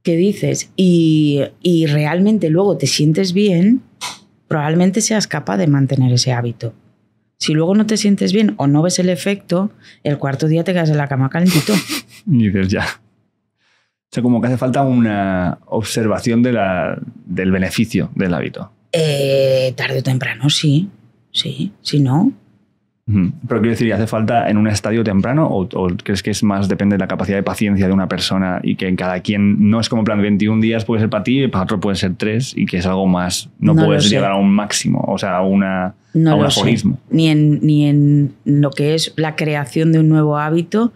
¿qué dices, y, y realmente luego te sientes bien, probablemente seas capaz de mantener ese hábito. Si luego no te sientes bien o no ves el efecto, el cuarto día te quedas en la cama calentito. y dices, ya. O sea, como que hace falta una observación de del beneficio del hábito. Eh, tarde o temprano, sí. Sí. Si no, pero quiero decir, ¿hace falta en un estadio temprano o, crees que es más, depende de la capacidad de paciencia de una persona y que en cada quien no es como plan 21 días puede ser para ti, para otro puede ser tres y que es algo más, no, puedes llegar a un máximo, o sea, a, un aforismo. Ni en, ni en lo que es la creación de un nuevo hábito,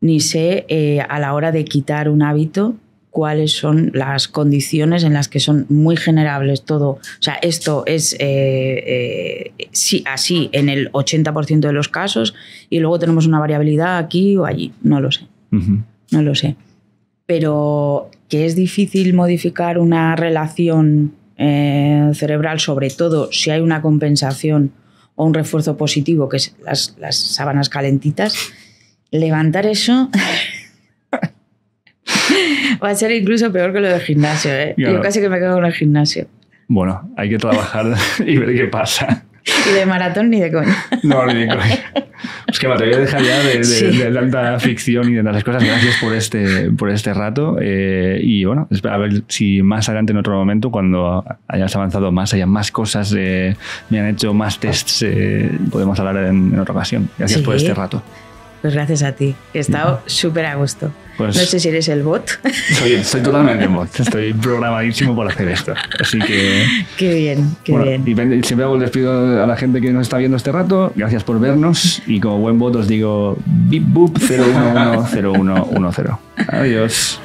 ni sé eh, a la hora de quitar un hábito cuáles son las condiciones en las que son muy generables todo. O sea, esto es eh, eh, sí, así en el 80% de los casos y luego tenemos una variabilidad aquí o allí. No lo sé. No lo sé. Pero que es difícil modificar una relación eh, cerebral, sobre todo si hay una compensación o un refuerzo positivo, que es las, las sábanas calentitas, levantar eso Va a ser incluso peor que lo del gimnasio, ¿eh? Yo casi que me quedo con el gimnasio. Bueno, hay que trabajar y ver qué pasa. Y de maratón ni de coña. No, ni de coña. Es que me voy a dejar ya de, tanta ficción y de tantas cosas. Gracias por este, por este rato. Eh, y bueno, a ver si más adelante en otro momento, cuando hayas avanzado más, haya más cosas, eh, me han hecho más tests, eh, podemos hablar en, otra ocasión. Gracias por este rato. Pues gracias a ti. He estado súper a gusto. Pues no sé si eres el bot. Soy, soy totalmente bot. Estoy programadísimo por hacer esto. Así que. Qué bien, qué bien. Y siempre hago el despido a la gente que nos está viendo este rato. Gracias por vernos. Y como buen bot os digo bip boop Adiós.